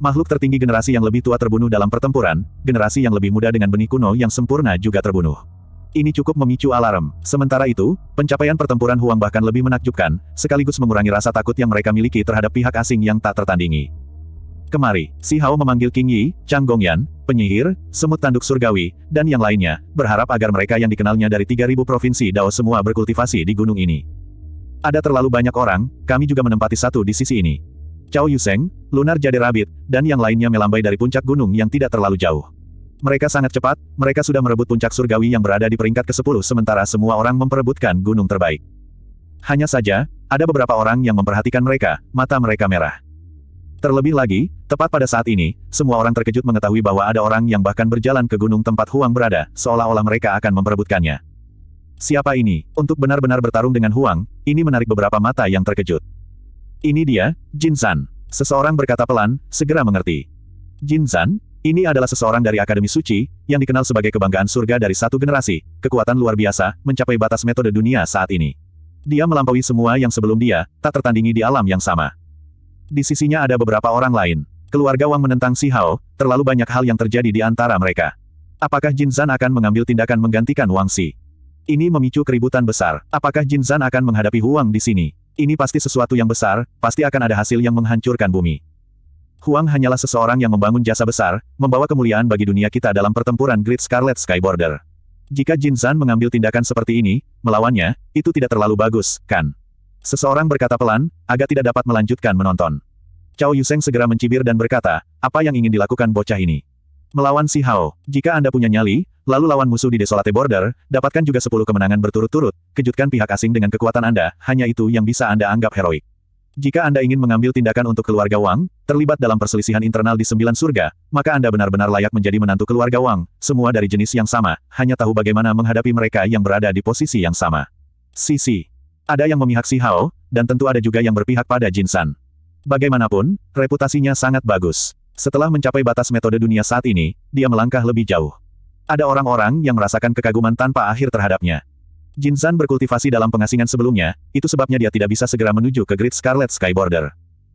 Makhluk tertinggi generasi yang lebih tua terbunuh dalam pertempuran, generasi yang lebih muda dengan benih kuno yang sempurna juga terbunuh. Ini cukup memicu alarm. Sementara itu, pencapaian pertempuran Huang bahkan lebih menakjubkan, sekaligus mengurangi rasa takut yang mereka miliki terhadap pihak asing yang tak tertandingi. Kemari, Si Hao memanggil King Yi, Chang Gongyan, penyihir, semut tanduk surgawi, dan yang lainnya, berharap agar mereka yang dikenalnya dari 3.000 provinsi Dao semua berkultivasi di gunung ini. Ada terlalu banyak orang, kami juga menempati satu di sisi ini. Chao Yuseng, Lunar Jade Rabbit, dan yang lainnya melambai dari puncak gunung yang tidak terlalu jauh. Mereka sangat cepat, mereka sudah merebut puncak surgawi yang berada di peringkat ke-10 sementara semua orang memperebutkan gunung terbaik. Hanya saja, ada beberapa orang yang memperhatikan mereka, mata mereka merah. Terlebih lagi, tepat pada saat ini, semua orang terkejut mengetahui bahwa ada orang yang bahkan berjalan ke gunung tempat Huang berada, seolah-olah mereka akan memperebutkannya. Siapa ini? Untuk benar-benar bertarung dengan Huang, ini menarik beberapa mata yang terkejut. Ini dia, Jin Zan. Seseorang berkata pelan, segera mengerti. Jin Zan, ini adalah seseorang dari Akademi Suci, yang dikenal sebagai kebanggaan surga dari satu generasi, kekuatan luar biasa, mencapai batas metode dunia saat ini. Dia melampaui semua yang sebelum dia, tak tertandingi di alam yang sama. Di sisinya ada beberapa orang lain. Keluarga Wang menentang Si Hao, terlalu banyak hal yang terjadi di antara mereka. Apakah Jin Zan akan mengambil tindakan menggantikan Wang Si? Ini memicu keributan besar. Apakah Jin Zan akan menghadapi Huang di sini? Ini pasti sesuatu yang besar, pasti akan ada hasil yang menghancurkan bumi. Huang hanyalah seseorang yang membangun jasa besar, membawa kemuliaan bagi dunia kita dalam pertempuran Great Scarlet Sky Border. Jika Jin Zan mengambil tindakan seperti ini, melawannya, itu tidak terlalu bagus, kan? Seseorang berkata pelan, agak tidak dapat melanjutkan menonton. Cao Yuseng segera mencibir dan berkata, apa yang ingin dilakukan bocah ini? Melawan Si Hao, jika Anda punya nyali, lalu lawan musuh di Desolate Border, dapatkan juga 10 kemenangan berturut-turut, kejutkan pihak asing dengan kekuatan Anda, hanya itu yang bisa Anda anggap heroik. Jika Anda ingin mengambil tindakan untuk keluarga Wang, terlibat dalam perselisihan internal di Sembilan Surga, maka Anda benar-benar layak menjadi menantu keluarga Wang, semua dari jenis yang sama, hanya tahu bagaimana menghadapi mereka yang berada di posisi yang sama. Sisi. Ada yang memihak Si Hao, dan tentu ada juga yang berpihak pada Jin San. Bagaimanapun, reputasinya sangat bagus. Setelah mencapai batas metode dunia saat ini, dia melangkah lebih jauh. Ada orang-orang yang merasakan kekaguman tanpa akhir terhadapnya. Jin San berkultivasi dalam pengasingan sebelumnya, itu sebabnya dia tidak bisa segera menuju ke Great Scarlet Sky Border.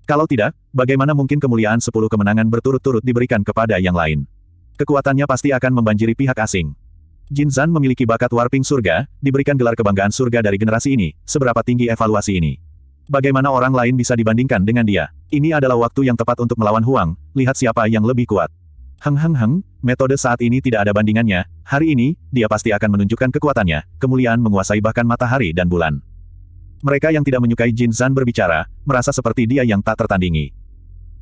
Kalau tidak, bagaimana mungkin kemuliaan sepuluh kemenangan berturut-turut diberikan kepada yang lain? Kekuatannya pasti akan membanjiri pihak asing. Jin San memiliki bakat warping surga, diberikan gelar kebanggaan surga dari generasi ini, seberapa tinggi evaluasi ini. Bagaimana orang lain bisa dibandingkan dengan dia? Ini adalah waktu yang tepat untuk melawan Huang, lihat siapa yang lebih kuat. Heng heng heng, metode saat ini tidak ada bandingannya, hari ini, dia pasti akan menunjukkan kekuatannya, kemuliaan menguasai bahkan matahari dan bulan. Mereka yang tidak menyukai Jin Zan berbicara, merasa seperti dia yang tak tertandingi.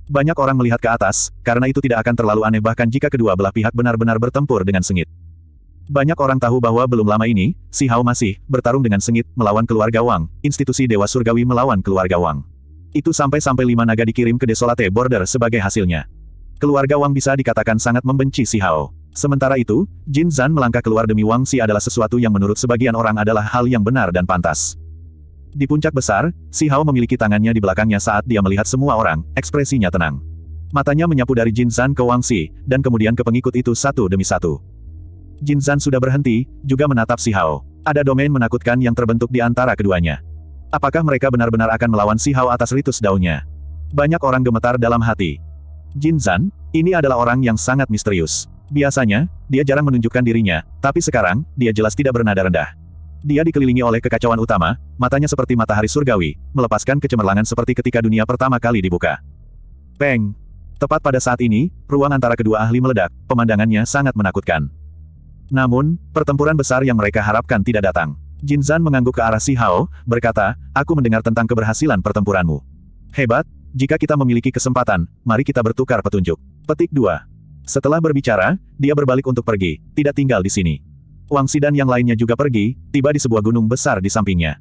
Banyak orang melihat ke atas, karena itu tidak akan terlalu aneh bahkan jika kedua belah pihak benar-benar bertempur dengan sengit. Banyak orang tahu bahwa belum lama ini, Si Hao masih bertarung dengan sengit melawan keluarga Wang, institusi Dewa Surgawi melawan keluarga Wang. Itu sampai-sampai lima naga dikirim ke Desolate Border sebagai hasilnya. Keluarga Wang bisa dikatakan sangat membenci Si Hao. Sementara itu, Jin Zan melangkah keluar demi Wang Si adalah sesuatu yang menurut sebagian orang adalah hal yang benar dan pantas. Di puncak besar, Si Hao memiliki tangannya di belakangnya saat dia melihat semua orang, ekspresinya tenang. Matanya menyapu dari Jin Zan ke Wang Si, dan kemudian ke pengikut itu satu demi satu. Jin Jinzan sudah berhenti, juga menatap Si Hao. Ada domain menakutkan yang terbentuk di antara keduanya. Apakah mereka benar-benar akan melawan Si Hao atas ritus daunnya? Banyak orang gemetar dalam hati. Jin Jinzan, ini adalah orang yang sangat misterius. Biasanya, dia jarang menunjukkan dirinya, tapi sekarang, dia jelas tidak bernada rendah. Dia dikelilingi oleh kekacauan utama, matanya seperti matahari surgawi, melepaskan kecemerlangan seperti ketika dunia pertama kali dibuka. Peng! Tepat pada saat ini, ruang antara kedua ahli meledak, pemandangannya sangat menakutkan. Namun, pertempuran besar yang mereka harapkan tidak datang. Jin Zan mengangguk ke arah Si Hao, berkata, aku mendengar tentang keberhasilan pertempuranmu. Hebat, jika kita memiliki kesempatan, mari kita bertukar petunjuk. Petik 2. Setelah berbicara, dia berbalik untuk pergi, tidak tinggal di sini. Wang Sidan yang lainnya juga pergi, tiba di sebuah gunung besar di sampingnya.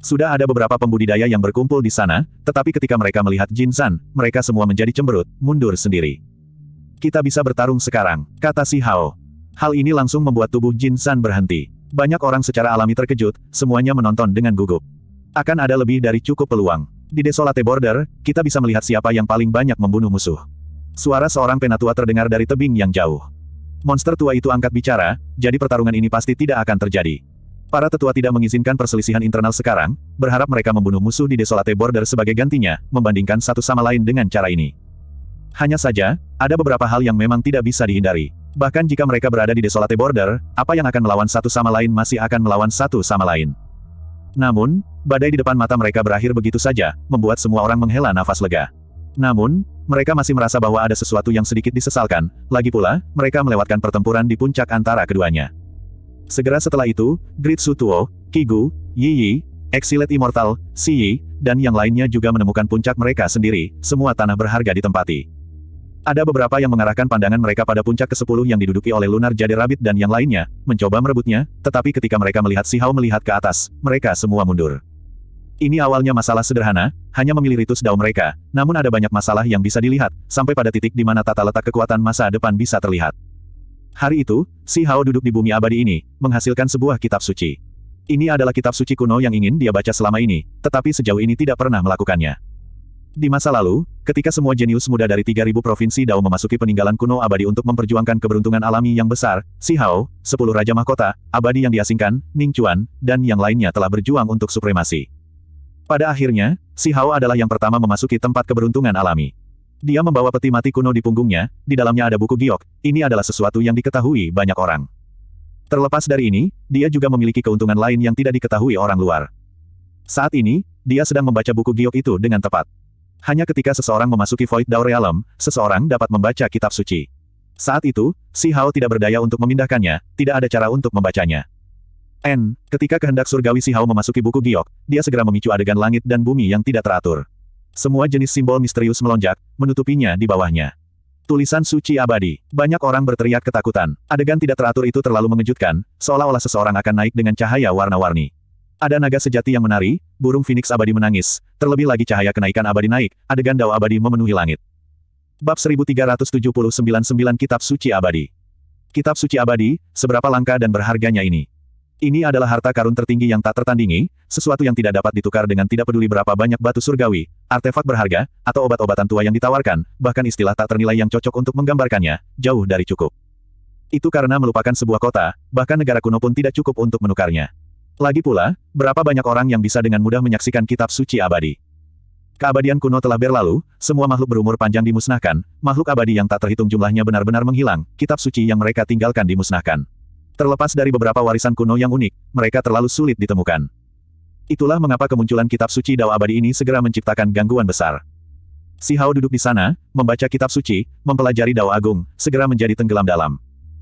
Sudah ada beberapa pembudidaya yang berkumpul di sana, tetapi ketika mereka melihat Jin San, mereka semua menjadi cemberut, mundur sendiri. Kita bisa bertarung sekarang, kata Si Hao. Hal ini langsung membuat tubuh Jin San berhenti. Banyak orang secara alami terkejut, semuanya menonton dengan gugup. Akan ada lebih dari cukup peluang. Di Desolate Border, kita bisa melihat siapa yang paling banyak membunuh musuh. Suara seorang penatua terdengar dari tebing yang jauh. Monster tua itu angkat bicara, jadi pertarungan ini pasti tidak akan terjadi. Para tetua tidak mengizinkan perselisihan internal sekarang, berharap mereka membunuh musuh di Desolate Border sebagai gantinya, membandingkan satu sama lain dengan cara ini. Hanya saja, ada beberapa hal yang memang tidak bisa dihindari. Bahkan jika mereka berada di desolate border, apa yang akan melawan satu sama lain masih akan melawan satu sama lain. Namun, badai di depan mata mereka berakhir begitu saja, membuat semua orang menghela nafas lega. Namun, mereka masih merasa bahwa ada sesuatu yang sedikit disesalkan, lagi pula, mereka melewatkan pertempuran di puncak antara keduanya. Segera setelah itu, Grid Sutuo, Kigu, Yi, Exilet Immortal, Yi, dan yang lainnya juga menemukan puncak mereka sendiri, semua tanah berharga ditempati. Ada beberapa yang mengarahkan pandangan mereka pada puncak ke-10 yang diduduki oleh Lunar Jade Rabbit dan yang lainnya, mencoba merebutnya, tetapi ketika mereka melihat si Hao melihat ke atas, mereka semua mundur. Ini awalnya masalah sederhana, hanya memilih ritus dao mereka, namun ada banyak masalah yang bisa dilihat, sampai pada titik di mana tata letak kekuatan masa depan bisa terlihat. Hari itu, si Hao duduk di bumi abadi ini, menghasilkan sebuah kitab suci. Ini adalah kitab suci kuno yang ingin dia baca selama ini, tetapi sejauh ini tidak pernah melakukannya. Di masa lalu, ketika semua jenius muda dari 3.000 provinsi Dao memasuki peninggalan kuno abadi untuk memperjuangkan keberuntungan alami yang besar, Si Hao, 10 Raja Mahkota, abadi yang diasingkan, Ning Chuan, dan yang lainnya telah berjuang untuk supremasi. Pada akhirnya, Si Hao adalah yang pertama memasuki tempat keberuntungan alami. Dia membawa peti mati kuno di punggungnya, di dalamnya ada buku giok, ini adalah sesuatu yang diketahui banyak orang. Terlepas dari ini, dia juga memiliki keuntungan lain yang tidak diketahui orang luar. Saat ini, dia sedang membaca buku giok itu dengan tepat. Hanya ketika seseorang memasuki Void daur alam, seseorang dapat membaca kitab suci. Saat itu, Si Hao tidak berdaya untuk memindahkannya, tidak ada cara untuk membacanya. N. Ketika kehendak surgawi Si Hao memasuki buku giok, dia segera memicu adegan langit dan bumi yang tidak teratur. Semua jenis simbol misterius melonjak, menutupinya di bawahnya. Tulisan suci abadi. Banyak orang berteriak ketakutan. Adegan tidak teratur itu terlalu mengejutkan, seolah-olah seseorang akan naik dengan cahaya warna-warni. Ada naga sejati yang menari, burung Phoenix abadi menangis, terlebih lagi cahaya kenaikan abadi naik, adegan dao abadi memenuhi langit. Bab 1379 Kitab Suci Abadi Kitab Suci Abadi, seberapa langka dan berharganya ini? Ini adalah harta karun tertinggi yang tak tertandingi, sesuatu yang tidak dapat ditukar dengan tidak peduli berapa banyak batu surgawi, artefak berharga, atau obat-obatan tua yang ditawarkan, bahkan istilah tak ternilai yang cocok untuk menggambarkannya, jauh dari cukup. Itu karena melupakan sebuah kota, bahkan negara kuno pun tidak cukup untuk menukarnya. Lagi pula, berapa banyak orang yang bisa dengan mudah menyaksikan kitab suci abadi? Keabadian kuno telah berlalu, semua makhluk berumur panjang dimusnahkan, makhluk abadi yang tak terhitung jumlahnya benar-benar menghilang, kitab suci yang mereka tinggalkan dimusnahkan. Terlepas dari beberapa warisan kuno yang unik, mereka terlalu sulit ditemukan. Itulah mengapa kemunculan kitab suci Dao abadi ini segera menciptakan gangguan besar. Si Hao duduk di sana, membaca kitab suci, mempelajari Dao Agung, segera menjadi tenggelam dalam.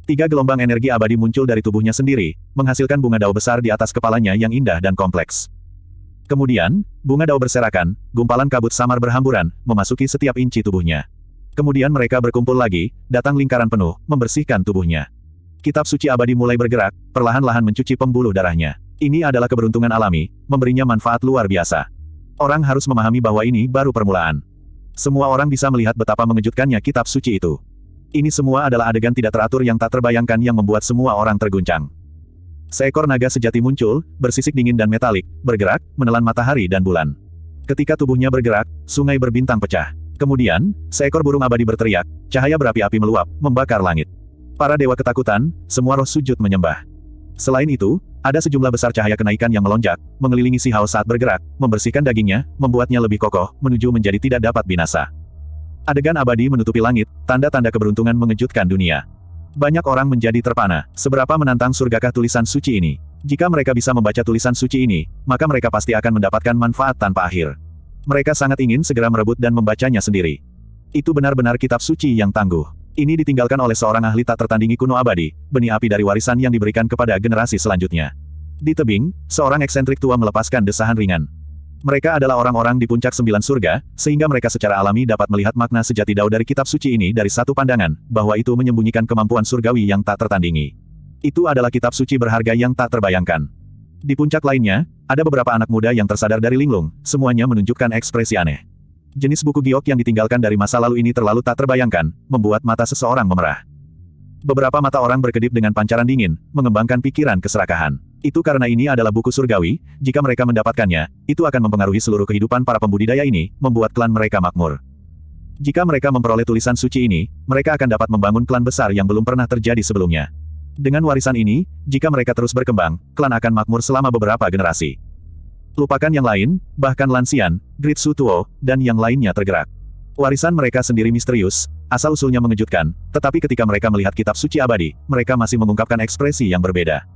Tiga gelombang energi abadi muncul dari tubuhnya sendiri, menghasilkan bunga dao besar di atas kepalanya yang indah dan kompleks. Kemudian, bunga dao berserakan, gumpalan kabut samar berhamburan, memasuki setiap inci tubuhnya. Kemudian mereka berkumpul lagi, datang lingkaran penuh, membersihkan tubuhnya. Kitab suci abadi mulai bergerak, perlahan-lahan mencuci pembuluh darahnya. Ini adalah keberuntungan alami, memberinya manfaat luar biasa. Orang harus memahami bahwa ini baru permulaan. Semua orang bisa melihat betapa mengejutkannya kitab suci itu. Ini semua adalah adegan tidak teratur yang tak terbayangkan yang membuat semua orang terguncang. Seekor naga sejati muncul, bersisik dingin dan metalik, bergerak, menelan matahari dan bulan. Ketika tubuhnya bergerak, sungai berbintang pecah. Kemudian, seekor burung abadi berteriak, cahaya berapi-api meluap, membakar langit. Para dewa ketakutan, semua roh sujud menyembah. Selain itu, ada sejumlah besar cahaya kenaikan yang melonjak, mengelilingi si Hao saat bergerak, membersihkan dagingnya, membuatnya lebih kokoh, menuju menjadi tidak dapat binasa. Adegan abadi menutupi langit, tanda-tanda keberuntungan mengejutkan dunia. Banyak orang menjadi terpana, seberapa menantang surgakah tulisan suci ini. Jika mereka bisa membaca tulisan suci ini, maka mereka pasti akan mendapatkan manfaat tanpa akhir. Mereka sangat ingin segera merebut dan membacanya sendiri. Itu benar-benar kitab suci yang tangguh. Ini ditinggalkan oleh seorang ahli tak tertandingi kuno abadi, benih api dari warisan yang diberikan kepada generasi selanjutnya. Di tebing, seorang eksentrik tua melepaskan desahan ringan. Mereka adalah orang-orang di puncak sembilan surga, sehingga mereka secara alami dapat melihat makna sejati dao dari kitab suci ini dari satu pandangan, bahwa itu menyembunyikan kemampuan surgawi yang tak tertandingi. Itu adalah kitab suci berharga yang tak terbayangkan. Di puncak lainnya, ada beberapa anak muda yang tersadar dari linglung, semuanya menunjukkan ekspresi aneh. Jenis buku giok yang ditinggalkan dari masa lalu ini terlalu tak terbayangkan, membuat mata seseorang memerah. Beberapa mata orang berkedip dengan pancaran dingin, mengembangkan pikiran keserakahan. Itu karena ini adalah buku surgawi, jika mereka mendapatkannya, itu akan mempengaruhi seluruh kehidupan para pembudidaya ini, membuat klan mereka makmur. Jika mereka memperoleh tulisan suci ini, mereka akan dapat membangun klan besar yang belum pernah terjadi sebelumnya. Dengan warisan ini, jika mereka terus berkembang, klan akan makmur selama beberapa generasi. Lupakan yang lain, bahkan Lansian, gritsu tuo, dan yang lainnya tergerak. Warisan mereka sendiri misterius, asal-usulnya mengejutkan, tetapi ketika mereka melihat kitab suci abadi, mereka masih mengungkapkan ekspresi yang berbeda.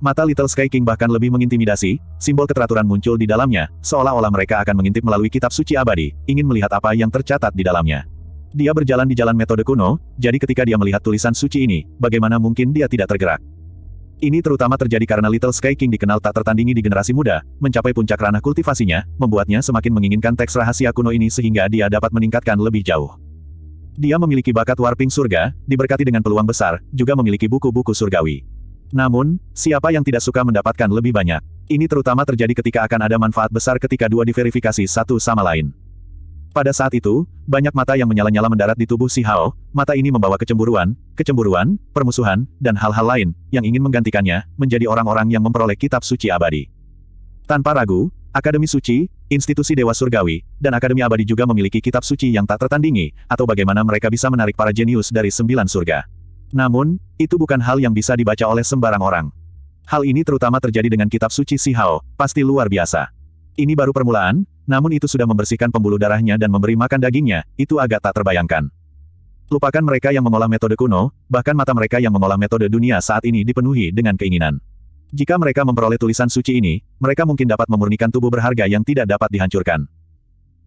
Mata Little Sky King bahkan lebih mengintimidasi, simbol keteraturan muncul di dalamnya, seolah-olah mereka akan mengintip melalui kitab suci abadi, ingin melihat apa yang tercatat di dalamnya. Dia berjalan di jalan metode kuno, jadi ketika dia melihat tulisan suci ini, bagaimana mungkin dia tidak tergerak? Ini terutama terjadi karena Little Sky King dikenal tak tertandingi di generasi muda, mencapai puncak ranah kultivasinya, membuatnya semakin menginginkan teks rahasia kuno ini sehingga dia dapat meningkatkan lebih jauh. Dia memiliki bakat warping surga, diberkati dengan peluang besar, juga memiliki buku-buku surgawi. Namun, siapa yang tidak suka mendapatkan lebih banyak? Ini terutama terjadi ketika akan ada manfaat besar ketika dua diverifikasi satu sama lain. Pada saat itu, banyak mata yang menyala-nyala mendarat di tubuh si Hao, mata ini membawa kecemburuan, kecemburuan, permusuhan, dan hal-hal lain, yang ingin menggantikannya, menjadi orang-orang yang memperoleh kitab suci abadi. Tanpa ragu, Akademi Suci, Institusi Dewa Surgawi, dan Akademi Abadi juga memiliki kitab suci yang tak tertandingi, atau bagaimana mereka bisa menarik para jenius dari sembilan surga. Namun, itu bukan hal yang bisa dibaca oleh sembarang orang. Hal ini terutama terjadi dengan kitab suci Si Hao, pasti luar biasa. Ini baru permulaan, namun itu sudah membersihkan pembuluh darahnya dan memberi makan dagingnya, itu agak tak terbayangkan. Lupakan mereka yang mengolah metode kuno, bahkan mata mereka yang mengolah metode dunia saat ini dipenuhi dengan keinginan. Jika mereka memperoleh tulisan suci ini, mereka mungkin dapat memurnikan tubuh berharga yang tidak dapat dihancurkan.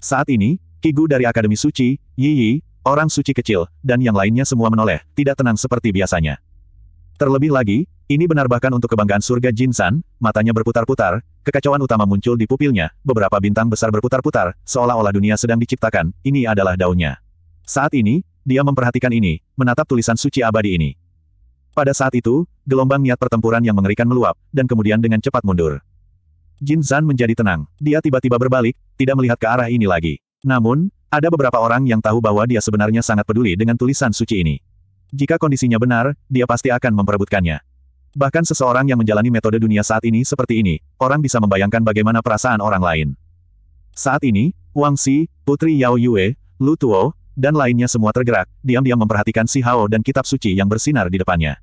Saat ini, Kigu dari Akademi Suci, Yi Yi, Orang suci kecil, dan yang lainnya semua menoleh, tidak tenang seperti biasanya. Terlebih lagi, ini benar bahkan untuk kebanggaan surga Jin San, matanya berputar-putar, kekacauan utama muncul di pupilnya, beberapa bintang besar berputar-putar, seolah-olah dunia sedang diciptakan, ini adalah daunnya. Saat ini, dia memperhatikan ini, menatap tulisan suci abadi ini. Pada saat itu, gelombang niat pertempuran yang mengerikan meluap, dan kemudian dengan cepat mundur. Jin Zan menjadi tenang. Dia tiba-tiba berbalik, tidak melihat ke arah ini lagi. Namun, ada beberapa orang yang tahu bahwa dia sebenarnya sangat peduli dengan tulisan suci ini. Jika kondisinya benar, dia pasti akan memperebutkannya. Bahkan seseorang yang menjalani metode dunia saat ini seperti ini, orang bisa membayangkan bagaimana perasaan orang lain. Saat ini, Wang Si, Putri Yao Yue, Lu Tuo, dan lainnya semua tergerak, diam-diam memperhatikan Si Hao dan kitab suci yang bersinar di depannya.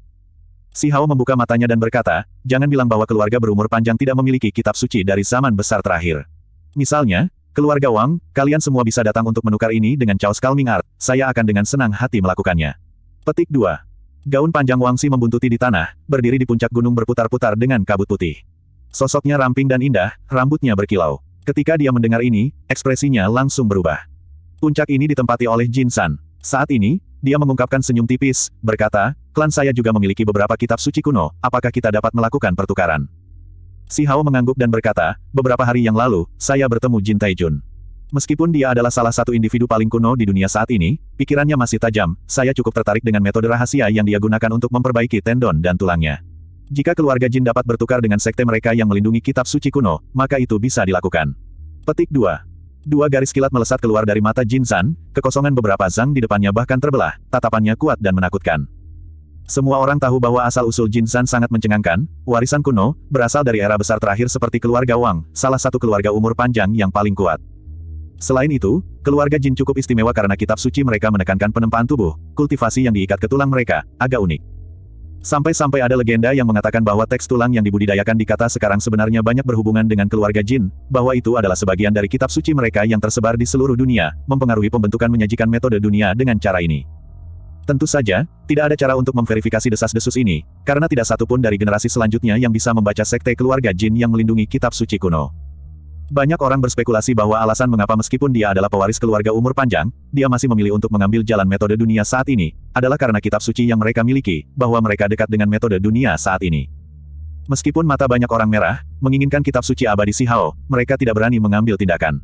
Si Hao membuka matanya dan berkata, jangan bilang bahwa keluarga berumur panjang tidak memiliki kitab suci dari zaman besar terakhir. Misalnya, Keluarga Wang, kalian semua bisa datang untuk menukar ini dengan Chaos Calming Art, saya akan dengan senang hati melakukannya. Petik 2. Gaun panjang Wang Si membuntuti di tanah, berdiri di puncak gunung berputar-putar dengan kabut putih. Sosoknya ramping dan indah, rambutnya berkilau. Ketika dia mendengar ini, ekspresinya langsung berubah. Puncak ini ditempati oleh Jin San. Saat ini, dia mengungkapkan senyum tipis, berkata, klan saya juga memiliki beberapa kitab suci kuno, apakah kita dapat melakukan pertukaran? Si Hao mengangguk dan berkata, beberapa hari yang lalu, saya bertemu Jin Taijun. Meskipun dia adalah salah satu individu paling kuno di dunia saat ini, pikirannya masih tajam, saya cukup tertarik dengan metode rahasia yang dia gunakan untuk memperbaiki tendon dan tulangnya. Jika keluarga Jin dapat bertukar dengan sekte mereka yang melindungi kitab suci kuno, maka itu bisa dilakukan. Petik 2. Dua garis kilat melesat keluar dari mata Jin San, kekosongan beberapa zang di depannya bahkan terbelah, tatapannya kuat dan menakutkan. Semua orang tahu bahwa asal-usul Jin San sangat mencengangkan, warisan kuno, berasal dari era besar terakhir seperti keluarga Wang, salah satu keluarga umur panjang yang paling kuat. Selain itu, keluarga Jin cukup istimewa karena kitab suci mereka menekankan penempaan tubuh, kultivasi yang diikat ke tulang mereka, agak unik. Sampai-sampai ada legenda yang mengatakan bahwa teks tulang yang dibudidayakan di kata sekarang sebenarnya banyak berhubungan dengan keluarga Jin, bahwa itu adalah sebagian dari kitab suci mereka yang tersebar di seluruh dunia, mempengaruhi pembentukan menyajikan metode dunia dengan cara ini. Tentu saja, tidak ada cara untuk memverifikasi desas-desus ini, karena tidak satupun dari generasi selanjutnya yang bisa membaca sekte keluarga jin yang melindungi kitab suci kuno. Banyak orang berspekulasi bahwa alasan mengapa meskipun dia adalah pewaris keluarga umur panjang, dia masih memilih untuk mengambil jalan metode dunia saat ini, adalah karena kitab suci yang mereka miliki, bahwa mereka dekat dengan metode dunia saat ini. Meskipun mata banyak orang merah, menginginkan kitab suci abadi Si Hao, mereka tidak berani mengambil tindakan.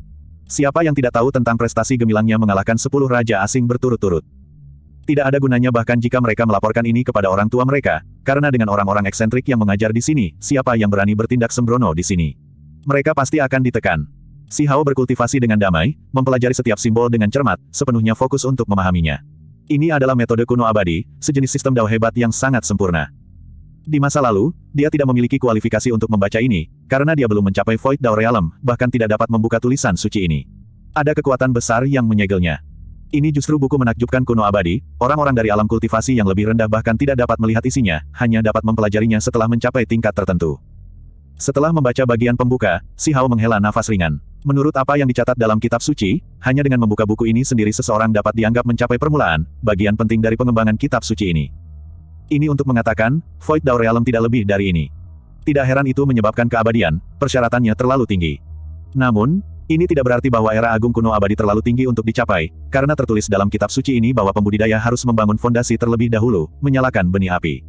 Siapa yang tidak tahu tentang prestasi gemilangnya mengalahkan sepuluh raja asing berturut-turut? Tidak ada gunanya bahkan jika mereka melaporkan ini kepada orang tua mereka, karena dengan orang-orang eksentrik yang mengajar di sini, siapa yang berani bertindak sembrono di sini? Mereka pasti akan ditekan. Si Hao berkultivasi dengan damai, mempelajari setiap simbol dengan cermat, sepenuhnya fokus untuk memahaminya. Ini adalah metode kuno abadi, sejenis sistem dao hebat yang sangat sempurna. Di masa lalu, dia tidak memiliki kualifikasi untuk membaca ini, karena dia belum mencapai Void Dao Realm, bahkan tidak dapat membuka tulisan suci ini. Ada kekuatan besar yang menyegelnya. Ini justru buku menakjubkan kuno abadi, orang-orang dari alam kultivasi yang lebih rendah bahkan tidak dapat melihat isinya, hanya dapat mempelajarinya setelah mencapai tingkat tertentu. Setelah membaca bagian pembuka, Si Hao menghela nafas ringan. Menurut apa yang dicatat dalam kitab suci, hanya dengan membuka buku ini sendiri seseorang dapat dianggap mencapai permulaan, bagian penting dari pengembangan kitab suci ini. Ini untuk mengatakan, Void Dao Realm tidak lebih dari ini. Tidak heran itu menyebabkan keabadian, persyaratannya terlalu tinggi. Namun, ini tidak berarti bahwa era agung kuno abadi terlalu tinggi untuk dicapai, karena tertulis dalam kitab suci ini bahwa pembudidaya harus membangun fondasi terlebih dahulu, menyalakan benih api.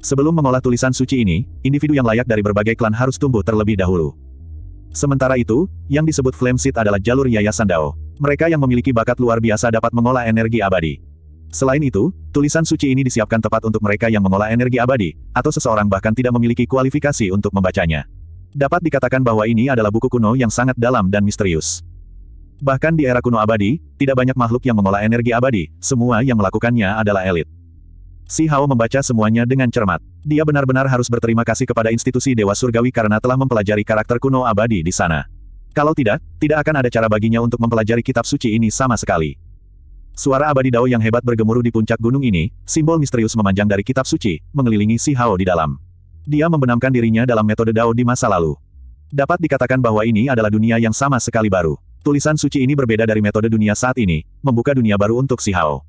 Sebelum mengolah tulisan suci ini, individu yang layak dari berbagai klan harus tumbuh terlebih dahulu. Sementara itu, yang disebut Flame Seed adalah jalur yayasan Dao. Mereka yang memiliki bakat luar biasa dapat mengolah energi abadi. Selain itu, tulisan suci ini disiapkan tepat untuk mereka yang mengolah energi abadi, atau seseorang bahkan tidak memiliki kualifikasi untuk membacanya. Dapat dikatakan bahwa ini adalah buku kuno yang sangat dalam dan misterius. Bahkan di era kuno abadi, tidak banyak makhluk yang mengolah energi abadi, semua yang melakukannya adalah elit. Si Hao membaca semuanya dengan cermat. Dia benar-benar harus berterima kasih kepada institusi Dewa Surgawi karena telah mempelajari karakter kuno abadi di sana. Kalau tidak, tidak akan ada cara baginya untuk mempelajari kitab suci ini sama sekali. Suara abadi Dao yang hebat bergemuruh di puncak gunung ini, simbol misterius memanjang dari kitab suci, mengelilingi Si Hao di dalam. Dia membenamkan dirinya dalam metode Dao di masa lalu. Dapat dikatakan bahwa ini adalah dunia yang sama sekali baru. Tulisan suci ini berbeda dari metode dunia saat ini, membuka dunia baru untuk si Hao.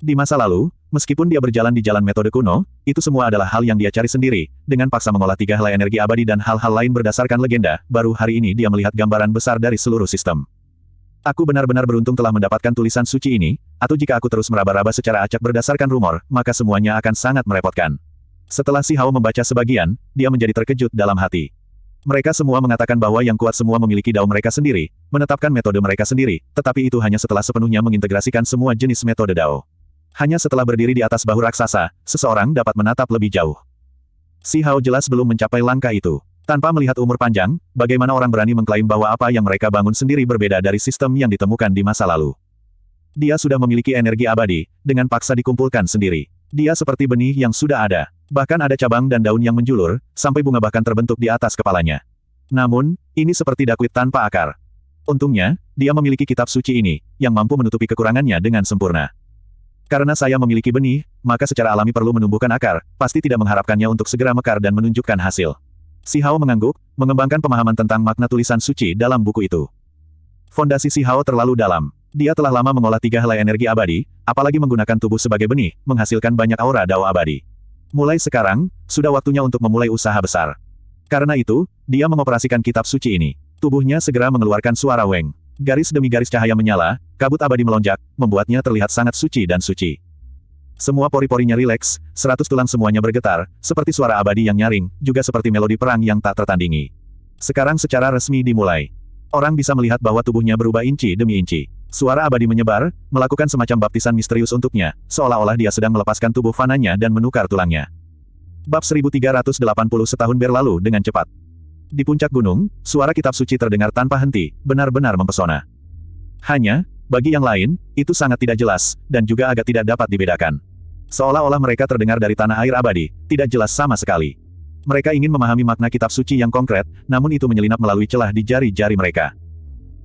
Di masa lalu, meskipun dia berjalan di jalan metode kuno, itu semua adalah hal yang dia cari sendiri, dengan paksa mengolah tiga helai energi abadi dan hal-hal lain berdasarkan legenda, baru hari ini dia melihat gambaran besar dari seluruh sistem. Aku benar-benar beruntung telah mendapatkan tulisan suci ini, atau jika aku terus meraba-raba secara acak berdasarkan rumor, maka semuanya akan sangat merepotkan. Setelah Si Hao membaca sebagian, dia menjadi terkejut dalam hati. Mereka semua mengatakan bahwa yang kuat semua memiliki dao mereka sendiri, menetapkan metode mereka sendiri, tetapi itu hanya setelah sepenuhnya mengintegrasikan semua jenis metode dao. Hanya setelah berdiri di atas bahu raksasa, seseorang dapat menatap lebih jauh. Si Hao jelas belum mencapai langkah itu. Tanpa melihat umur panjang, bagaimana orang berani mengklaim bahwa apa yang mereka bangun sendiri berbeda dari sistem yang ditemukan di masa lalu. Dia sudah memiliki energi abadi, dengan paksa dikumpulkan sendiri. Dia seperti benih yang sudah ada. Bahkan ada cabang dan daun yang menjulur, sampai bunga bahkan terbentuk di atas kepalanya. Namun, ini seperti dakwit tanpa akar. Untungnya, dia memiliki kitab suci ini, yang mampu menutupi kekurangannya dengan sempurna. Karena saya memiliki benih, maka secara alami perlu menumbuhkan akar, pasti tidak mengharapkannya untuk segera mekar dan menunjukkan hasil. Si Hao mengangguk, mengembangkan pemahaman tentang makna tulisan suci dalam buku itu. Fondasi Si Hao terlalu dalam. Dia telah lama mengolah tiga helai energi abadi, apalagi menggunakan tubuh sebagai benih, menghasilkan banyak aura dao abadi. Mulai sekarang, sudah waktunya untuk memulai usaha besar. Karena itu, dia mengoperasikan kitab suci ini. Tubuhnya segera mengeluarkan suara weng. Garis demi garis cahaya menyala, kabut abadi melonjak, membuatnya terlihat sangat suci dan suci. Semua pori-porinya rileks, seratus tulang semuanya bergetar, seperti suara abadi yang nyaring, juga seperti melodi perang yang tak tertandingi. Sekarang secara resmi dimulai. Orang bisa melihat bahwa tubuhnya berubah inci demi inci. Suara abadi menyebar, melakukan semacam baptisan misterius untuknya, seolah-olah dia sedang melepaskan tubuh fananya dan menukar tulangnya. Bab 1380 setahun berlalu dengan cepat. Di puncak gunung, suara kitab suci terdengar tanpa henti, benar-benar mempesona. Hanya, bagi yang lain, itu sangat tidak jelas, dan juga agak tidak dapat dibedakan. Seolah-olah mereka terdengar dari tanah air abadi, tidak jelas sama sekali. Mereka ingin memahami makna kitab suci yang konkret, namun itu menyelinap melalui celah di jari-jari mereka.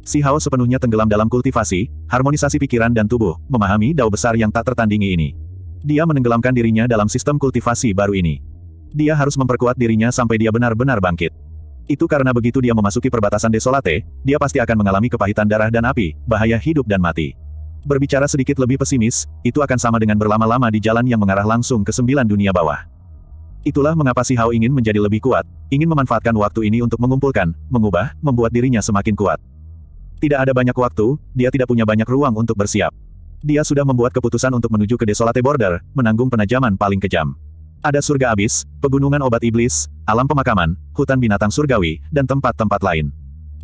Si Hao sepenuhnya tenggelam dalam kultivasi, harmonisasi pikiran dan tubuh, memahami dao besar yang tak tertandingi ini. Dia menenggelamkan dirinya dalam sistem kultivasi baru ini. Dia harus memperkuat dirinya sampai dia benar-benar bangkit. Itu karena begitu dia memasuki perbatasan desolate, dia pasti akan mengalami kepahitan darah dan api, bahaya hidup dan mati. Berbicara sedikit lebih pesimis, itu akan sama dengan berlama-lama di jalan yang mengarah langsung ke sembilan dunia bawah. Itulah mengapa si Hao ingin menjadi lebih kuat, ingin memanfaatkan waktu ini untuk mengumpulkan, mengubah, membuat dirinya semakin kuat. Tidak ada banyak waktu, dia tidak punya banyak ruang untuk bersiap. Dia sudah membuat keputusan untuk menuju ke Desolate Border, menanggung penajaman paling kejam. Ada surga abis, pegunungan obat iblis, alam pemakaman, hutan binatang surgawi, dan tempat-tempat lain.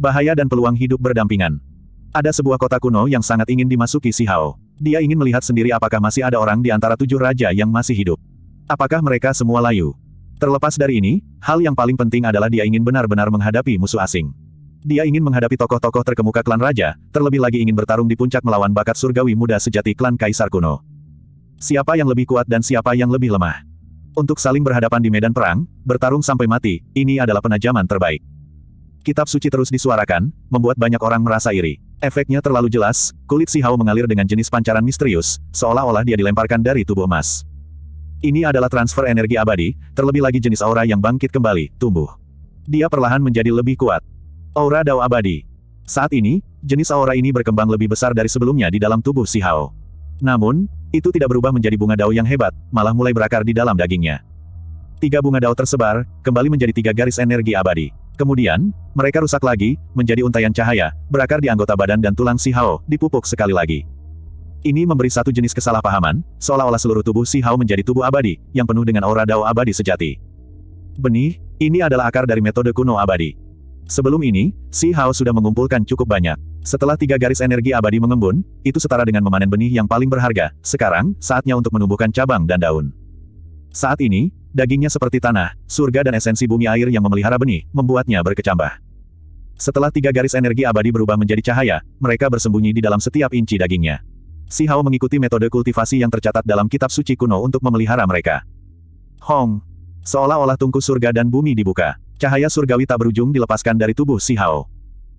Bahaya dan peluang hidup berdampingan. Ada sebuah kota kuno yang sangat ingin dimasuki si Hao. Dia ingin melihat sendiri apakah masih ada orang di antara tujuh raja yang masih hidup. Apakah mereka semua layu? Terlepas dari ini, hal yang paling penting adalah dia ingin benar-benar menghadapi musuh asing. Dia ingin menghadapi tokoh-tokoh terkemuka klan raja, terlebih lagi ingin bertarung di puncak melawan bakat surgawi muda sejati klan Kaisar kuno. Siapa yang lebih kuat dan siapa yang lebih lemah? Untuk saling berhadapan di medan perang, bertarung sampai mati, ini adalah penajaman terbaik. Kitab suci terus disuarakan, membuat banyak orang merasa iri. Efeknya terlalu jelas, kulit si Hao mengalir dengan jenis pancaran misterius, seolah-olah dia dilemparkan dari tubuh emas. Ini adalah transfer energi abadi, terlebih lagi jenis aura yang bangkit kembali, tumbuh. Dia perlahan menjadi lebih kuat. Aura Dao Abadi. Saat ini, jenis aura ini berkembang lebih besar dari sebelumnya di dalam tubuh Si Hao. Namun, itu tidak berubah menjadi bunga dao yang hebat, malah mulai berakar di dalam dagingnya. Tiga bunga dao tersebar, kembali menjadi tiga garis energi abadi. Kemudian, mereka rusak lagi, menjadi untayan cahaya, berakar di anggota badan dan tulang Si Hao, dipupuk sekali lagi. Ini memberi satu jenis kesalahpahaman, seolah-olah seluruh tubuh Si Hao menjadi tubuh abadi, yang penuh dengan aura dao abadi sejati. Benih, ini adalah akar dari metode kuno abadi. Sebelum ini, Si Hao sudah mengumpulkan cukup banyak. Setelah tiga garis energi abadi mengembun, itu setara dengan memanen benih yang paling berharga. Sekarang, saatnya untuk menumbuhkan cabang dan daun. Saat ini, dagingnya seperti tanah, surga dan esensi bumi air yang memelihara benih, membuatnya berkecambah. Setelah tiga garis energi abadi berubah menjadi cahaya, mereka bersembunyi di dalam setiap inci dagingnya. Si Hao mengikuti metode kultivasi yang tercatat dalam kitab suci kuno untuk memelihara mereka. Hong! Seolah-olah tungku surga dan bumi dibuka. Cahaya surgawi tak berujung dilepaskan dari tubuh Si Hao.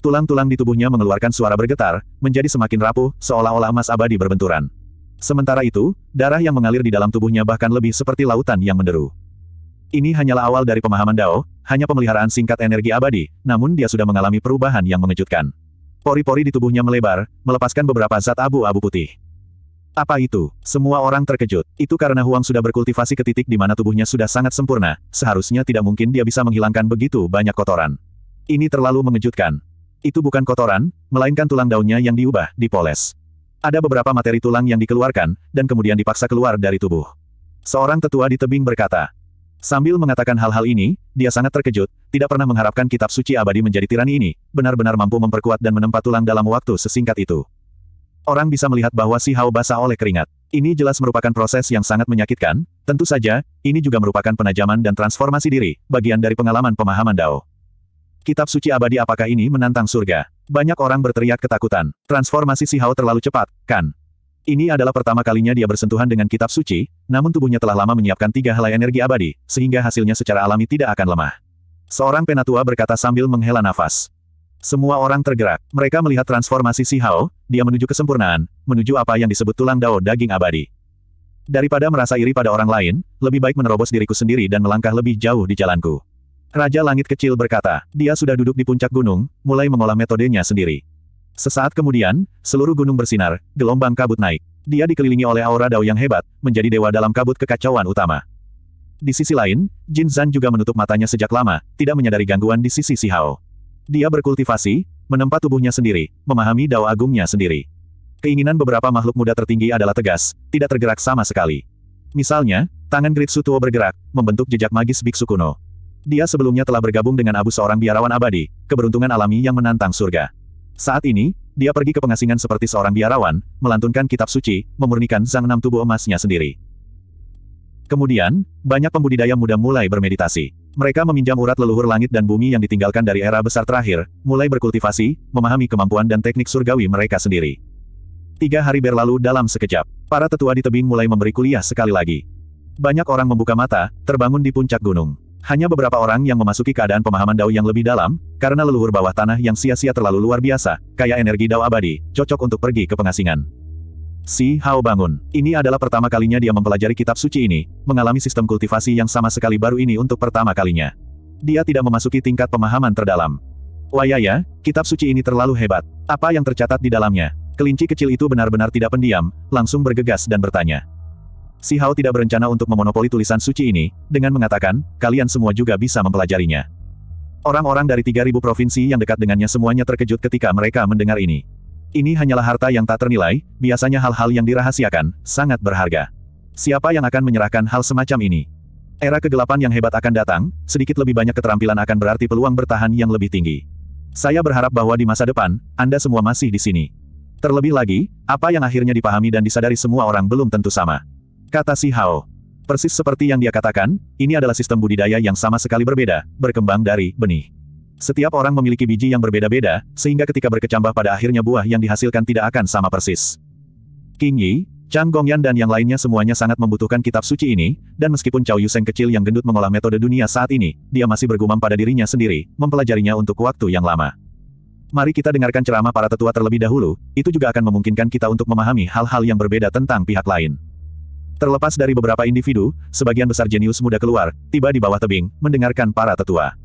Tulang-tulang di tubuhnya mengeluarkan suara bergetar, menjadi semakin rapuh, seolah-olah emas abadi berbenturan. Sementara itu, darah yang mengalir di dalam tubuhnya bahkan lebih seperti lautan yang menderu. Ini hanyalah awal dari pemahaman Dao, hanya pemeliharaan singkat energi abadi, namun dia sudah mengalami perubahan yang mengejutkan. Pori-pori di tubuhnya melebar, melepaskan beberapa zat abu-abu putih. Apa itu? Semua orang terkejut. Itu karena Huang sudah berkultivasi ke titik di mana tubuhnya sudah sangat sempurna, seharusnya tidak mungkin dia bisa menghilangkan begitu banyak kotoran. Ini terlalu mengejutkan. Itu bukan kotoran, melainkan tulang daunnya yang diubah, dipoles. Ada beberapa materi tulang yang dikeluarkan, dan kemudian dipaksa keluar dari tubuh. Seorang tetua di tebing berkata. Sambil mengatakan hal-hal ini, dia sangat terkejut, tidak pernah mengharapkan kitab suci abadi menjadi tirani ini, benar-benar mampu memperkuat dan menempat tulang dalam waktu sesingkat itu. Orang bisa melihat bahwa si Hao basah oleh keringat. Ini jelas merupakan proses yang sangat menyakitkan, tentu saja, ini juga merupakan penajaman dan transformasi diri, bagian dari pengalaman pemahaman Dao. Kitab suci abadi apakah ini menantang surga? Banyak orang berteriak ketakutan. Transformasi si Hao terlalu cepat, kan? Ini adalah pertama kalinya dia bersentuhan dengan kitab suci, namun tubuhnya telah lama menyiapkan tiga helai energi abadi, sehingga hasilnya secara alami tidak akan lemah. Seorang penatua berkata sambil menghela nafas. Semua orang tergerak. Mereka melihat transformasi Si Hao, dia menuju kesempurnaan, menuju apa yang disebut tulang dao daging abadi. Daripada merasa iri pada orang lain, lebih baik menerobos diriku sendiri dan melangkah lebih jauh di jalanku. Raja Langit Kecil berkata, dia sudah duduk di puncak gunung, mulai mengolah metodenya sendiri. Sesaat kemudian, seluruh gunung bersinar, gelombang kabut naik. Dia dikelilingi oleh aura dao yang hebat, menjadi dewa dalam kabut kekacauan utama. Di sisi lain, Jin Zan juga menutup matanya sejak lama, tidak menyadari gangguan di sisi Si Hao. Dia berkultivasi, menempat tubuhnya sendiri, memahami dao agungnya sendiri. Keinginan beberapa makhluk muda tertinggi adalah tegas, tidak tergerak sama sekali. Misalnya, tangan Gritsu Tuo bergerak, membentuk jejak magis biksu kuno. Dia sebelumnya telah bergabung dengan Abu seorang biarawan abadi, keberuntungan alami yang menantang surga. Saat ini, dia pergi ke pengasingan seperti seorang biarawan, melantunkan kitab suci, memurnikan zang enam tubuh emasnya sendiri. Kemudian, banyak pembudidaya muda mulai bermeditasi. Mereka meminjam urat leluhur langit dan bumi yang ditinggalkan dari era besar terakhir, mulai berkultivasi, memahami kemampuan dan teknik surgawi mereka sendiri. Tiga hari berlalu dalam sekejap. Para tetua di tebing mulai memberi kuliah sekali lagi. Banyak orang membuka mata, terbangun di puncak gunung. Hanya beberapa orang yang memasuki keadaan pemahaman Dao yang lebih dalam, karena leluhur bawah tanah yang sia-sia terlalu luar biasa, kaya energi Dao abadi, cocok untuk pergi ke pengasingan. Si Hao bangun. Ini adalah pertama kalinya dia mempelajari kitab suci ini, mengalami sistem kultivasi yang sama sekali baru ini untuk pertama kalinya. Dia tidak memasuki tingkat pemahaman terdalam. Wayaya, iya, kitab suci ini terlalu hebat. Apa yang tercatat di dalamnya? Kelinci kecil itu benar-benar tidak pendiam, langsung bergegas dan bertanya. Si Hao tidak berencana untuk memonopoli tulisan suci ini, dengan mengatakan, kalian semua juga bisa mempelajarinya. Orang-orang dari 3.000 provinsi yang dekat dengannya semuanya terkejut ketika mereka mendengar ini. Ini hanyalah harta yang tak ternilai, biasanya hal-hal yang dirahasiakan, sangat berharga. Siapa yang akan menyerahkan hal semacam ini? Era kegelapan yang hebat akan datang, sedikit lebih banyak keterampilan akan berarti peluang bertahan yang lebih tinggi. Saya berharap bahwa di masa depan, Anda semua masih di sini. Terlebih lagi, apa yang akhirnya dipahami dan disadari semua orang belum tentu sama. Kata si Hao. Persis seperti yang dia katakan, ini adalah sistem budidaya yang sama sekali berbeda, berkembang dari benih. Setiap orang memiliki biji yang berbeda-beda, sehingga ketika berkecambah pada akhirnya buah yang dihasilkan tidak akan sama persis. King Yi, Chang Gongyan dan yang lainnya semuanya sangat membutuhkan kitab suci ini, dan meskipun Chao Yuseng kecil yang gendut mengolah metode dunia saat ini, dia masih bergumam pada dirinya sendiri, mempelajarinya untuk waktu yang lama. Mari kita dengarkan ceramah para tetua terlebih dahulu, itu juga akan memungkinkan kita untuk memahami hal-hal yang berbeda tentang pihak lain. Terlepas dari beberapa individu, sebagian besar jenius muda keluar, tiba di bawah tebing, mendengarkan para tetua.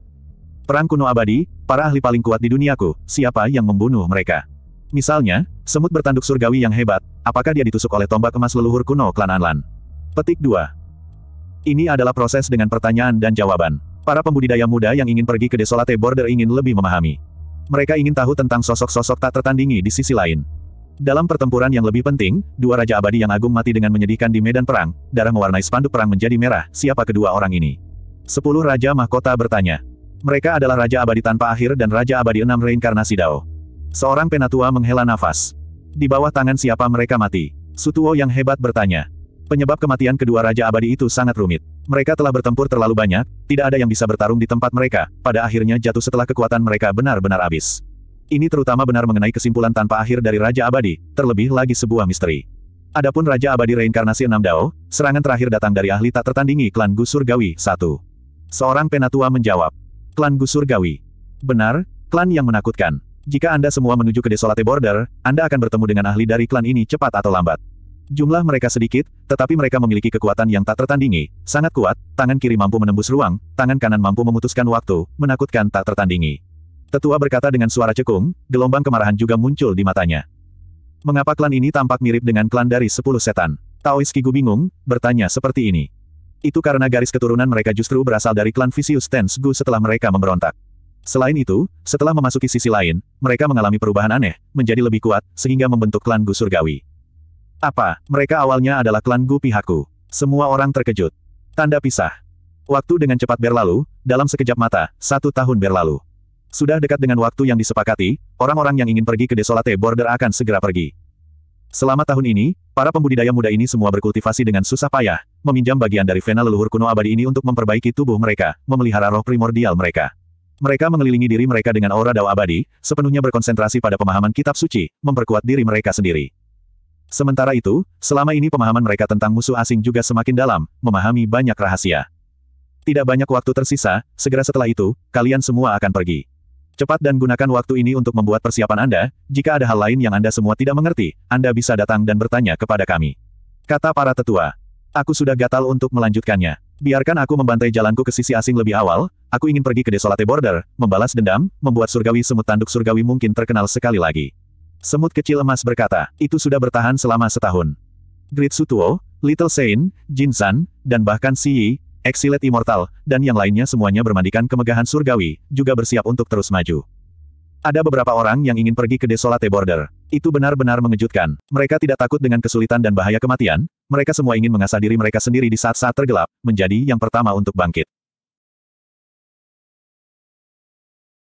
Perang kuno abadi, para ahli paling kuat di duniaku, siapa yang membunuh mereka? Misalnya, semut bertanduk surgawi yang hebat, apakah dia ditusuk oleh tombak emas leluhur kuno klan Anlan? Petik 2. Ini adalah proses dengan pertanyaan dan jawaban. Para pembudidaya muda yang ingin pergi ke Desolate Border ingin lebih memahami. Mereka ingin tahu tentang sosok-sosok tak tertandingi di sisi lain. Dalam pertempuran yang lebih penting, dua raja abadi yang agung mati dengan menyedihkan di medan perang, darah mewarnai spanduk perang menjadi merah, siapa kedua orang ini? Sepuluh raja mahkota bertanya, mereka adalah Raja Abadi Tanpa Akhir dan Raja Abadi Enam Reinkarnasi Dao. Seorang penatua menghela nafas. Di bawah tangan siapa mereka mati? Sutuo yang hebat bertanya. Penyebab kematian kedua Raja Abadi itu sangat rumit. Mereka telah bertempur terlalu banyak, tidak ada yang bisa bertarung di tempat mereka, pada akhirnya jatuh setelah kekuatan mereka benar-benar habis. Ini terutama benar mengenai kesimpulan tanpa akhir dari Raja Abadi, terlebih lagi sebuah misteri. Adapun Raja Abadi Reinkarnasi Enam Dao, serangan terakhir datang dari ahli tak tertandingi klan Gusur Gawi, Seorang penatua menjawab, Klan Gusur Gawi. Benar, klan yang menakutkan. Jika Anda semua menuju ke Desolate Border, Anda akan bertemu dengan ahli dari klan ini cepat atau lambat. Jumlah mereka sedikit, tetapi mereka memiliki kekuatan yang tak tertandingi, sangat kuat, tangan kiri mampu menembus ruang, tangan kanan mampu memutuskan waktu, menakutkan tak tertandingi. Tetua berkata dengan suara cekung, gelombang kemarahan juga muncul di matanya. Mengapa klan ini tampak mirip dengan klan dari sepuluh setan? Taois Kigu bingung, bertanya seperti ini. Itu karena garis keturunan mereka justru berasal dari klan Visius Tense Gu setelah mereka memberontak. Selain itu, setelah memasuki sisi lain, mereka mengalami perubahan aneh, menjadi lebih kuat, sehingga membentuk klan Gu Surgawi. Apa, mereka awalnya adalah klan Gu Pihaku. Semua orang terkejut. Tanda pisah. Waktu dengan cepat berlalu, dalam sekejap mata, satu tahun berlalu. Sudah dekat dengan waktu yang disepakati, orang-orang yang ingin pergi ke Desolate Border akan segera pergi. Selama tahun ini, para pembudidaya muda ini semua berkultivasi dengan susah payah, meminjam bagian dari vena leluhur kuno abadi ini untuk memperbaiki tubuh mereka, memelihara roh primordial mereka. Mereka mengelilingi diri mereka dengan aura dao abadi, sepenuhnya berkonsentrasi pada pemahaman kitab suci, memperkuat diri mereka sendiri. Sementara itu, selama ini pemahaman mereka tentang musuh asing juga semakin dalam, memahami banyak rahasia. Tidak banyak waktu tersisa, segera setelah itu, kalian semua akan pergi. Cepat dan gunakan waktu ini untuk membuat persiapan Anda, jika ada hal lain yang Anda semua tidak mengerti, Anda bisa datang dan bertanya kepada kami. Kata para tetua. Aku sudah gatal untuk melanjutkannya. Biarkan aku membantai jalanku ke sisi asing lebih awal, aku ingin pergi ke Desolate Border, membalas dendam, membuat surgawi semut tanduk surgawi mungkin terkenal sekali lagi. Semut kecil emas berkata, itu sudah bertahan selama setahun. Gritsutuo, Little Saint, Jin San, dan bahkan Si Yi, Exilet Immortal, dan yang lainnya semuanya bermandikan kemegahan surgawi, juga bersiap untuk terus maju. Ada beberapa orang yang ingin pergi ke Desolate Border. Itu benar-benar mengejutkan. Mereka tidak takut dengan kesulitan dan bahaya kematian, mereka semua ingin mengasah diri mereka sendiri di saat-saat tergelap, menjadi yang pertama untuk bangkit.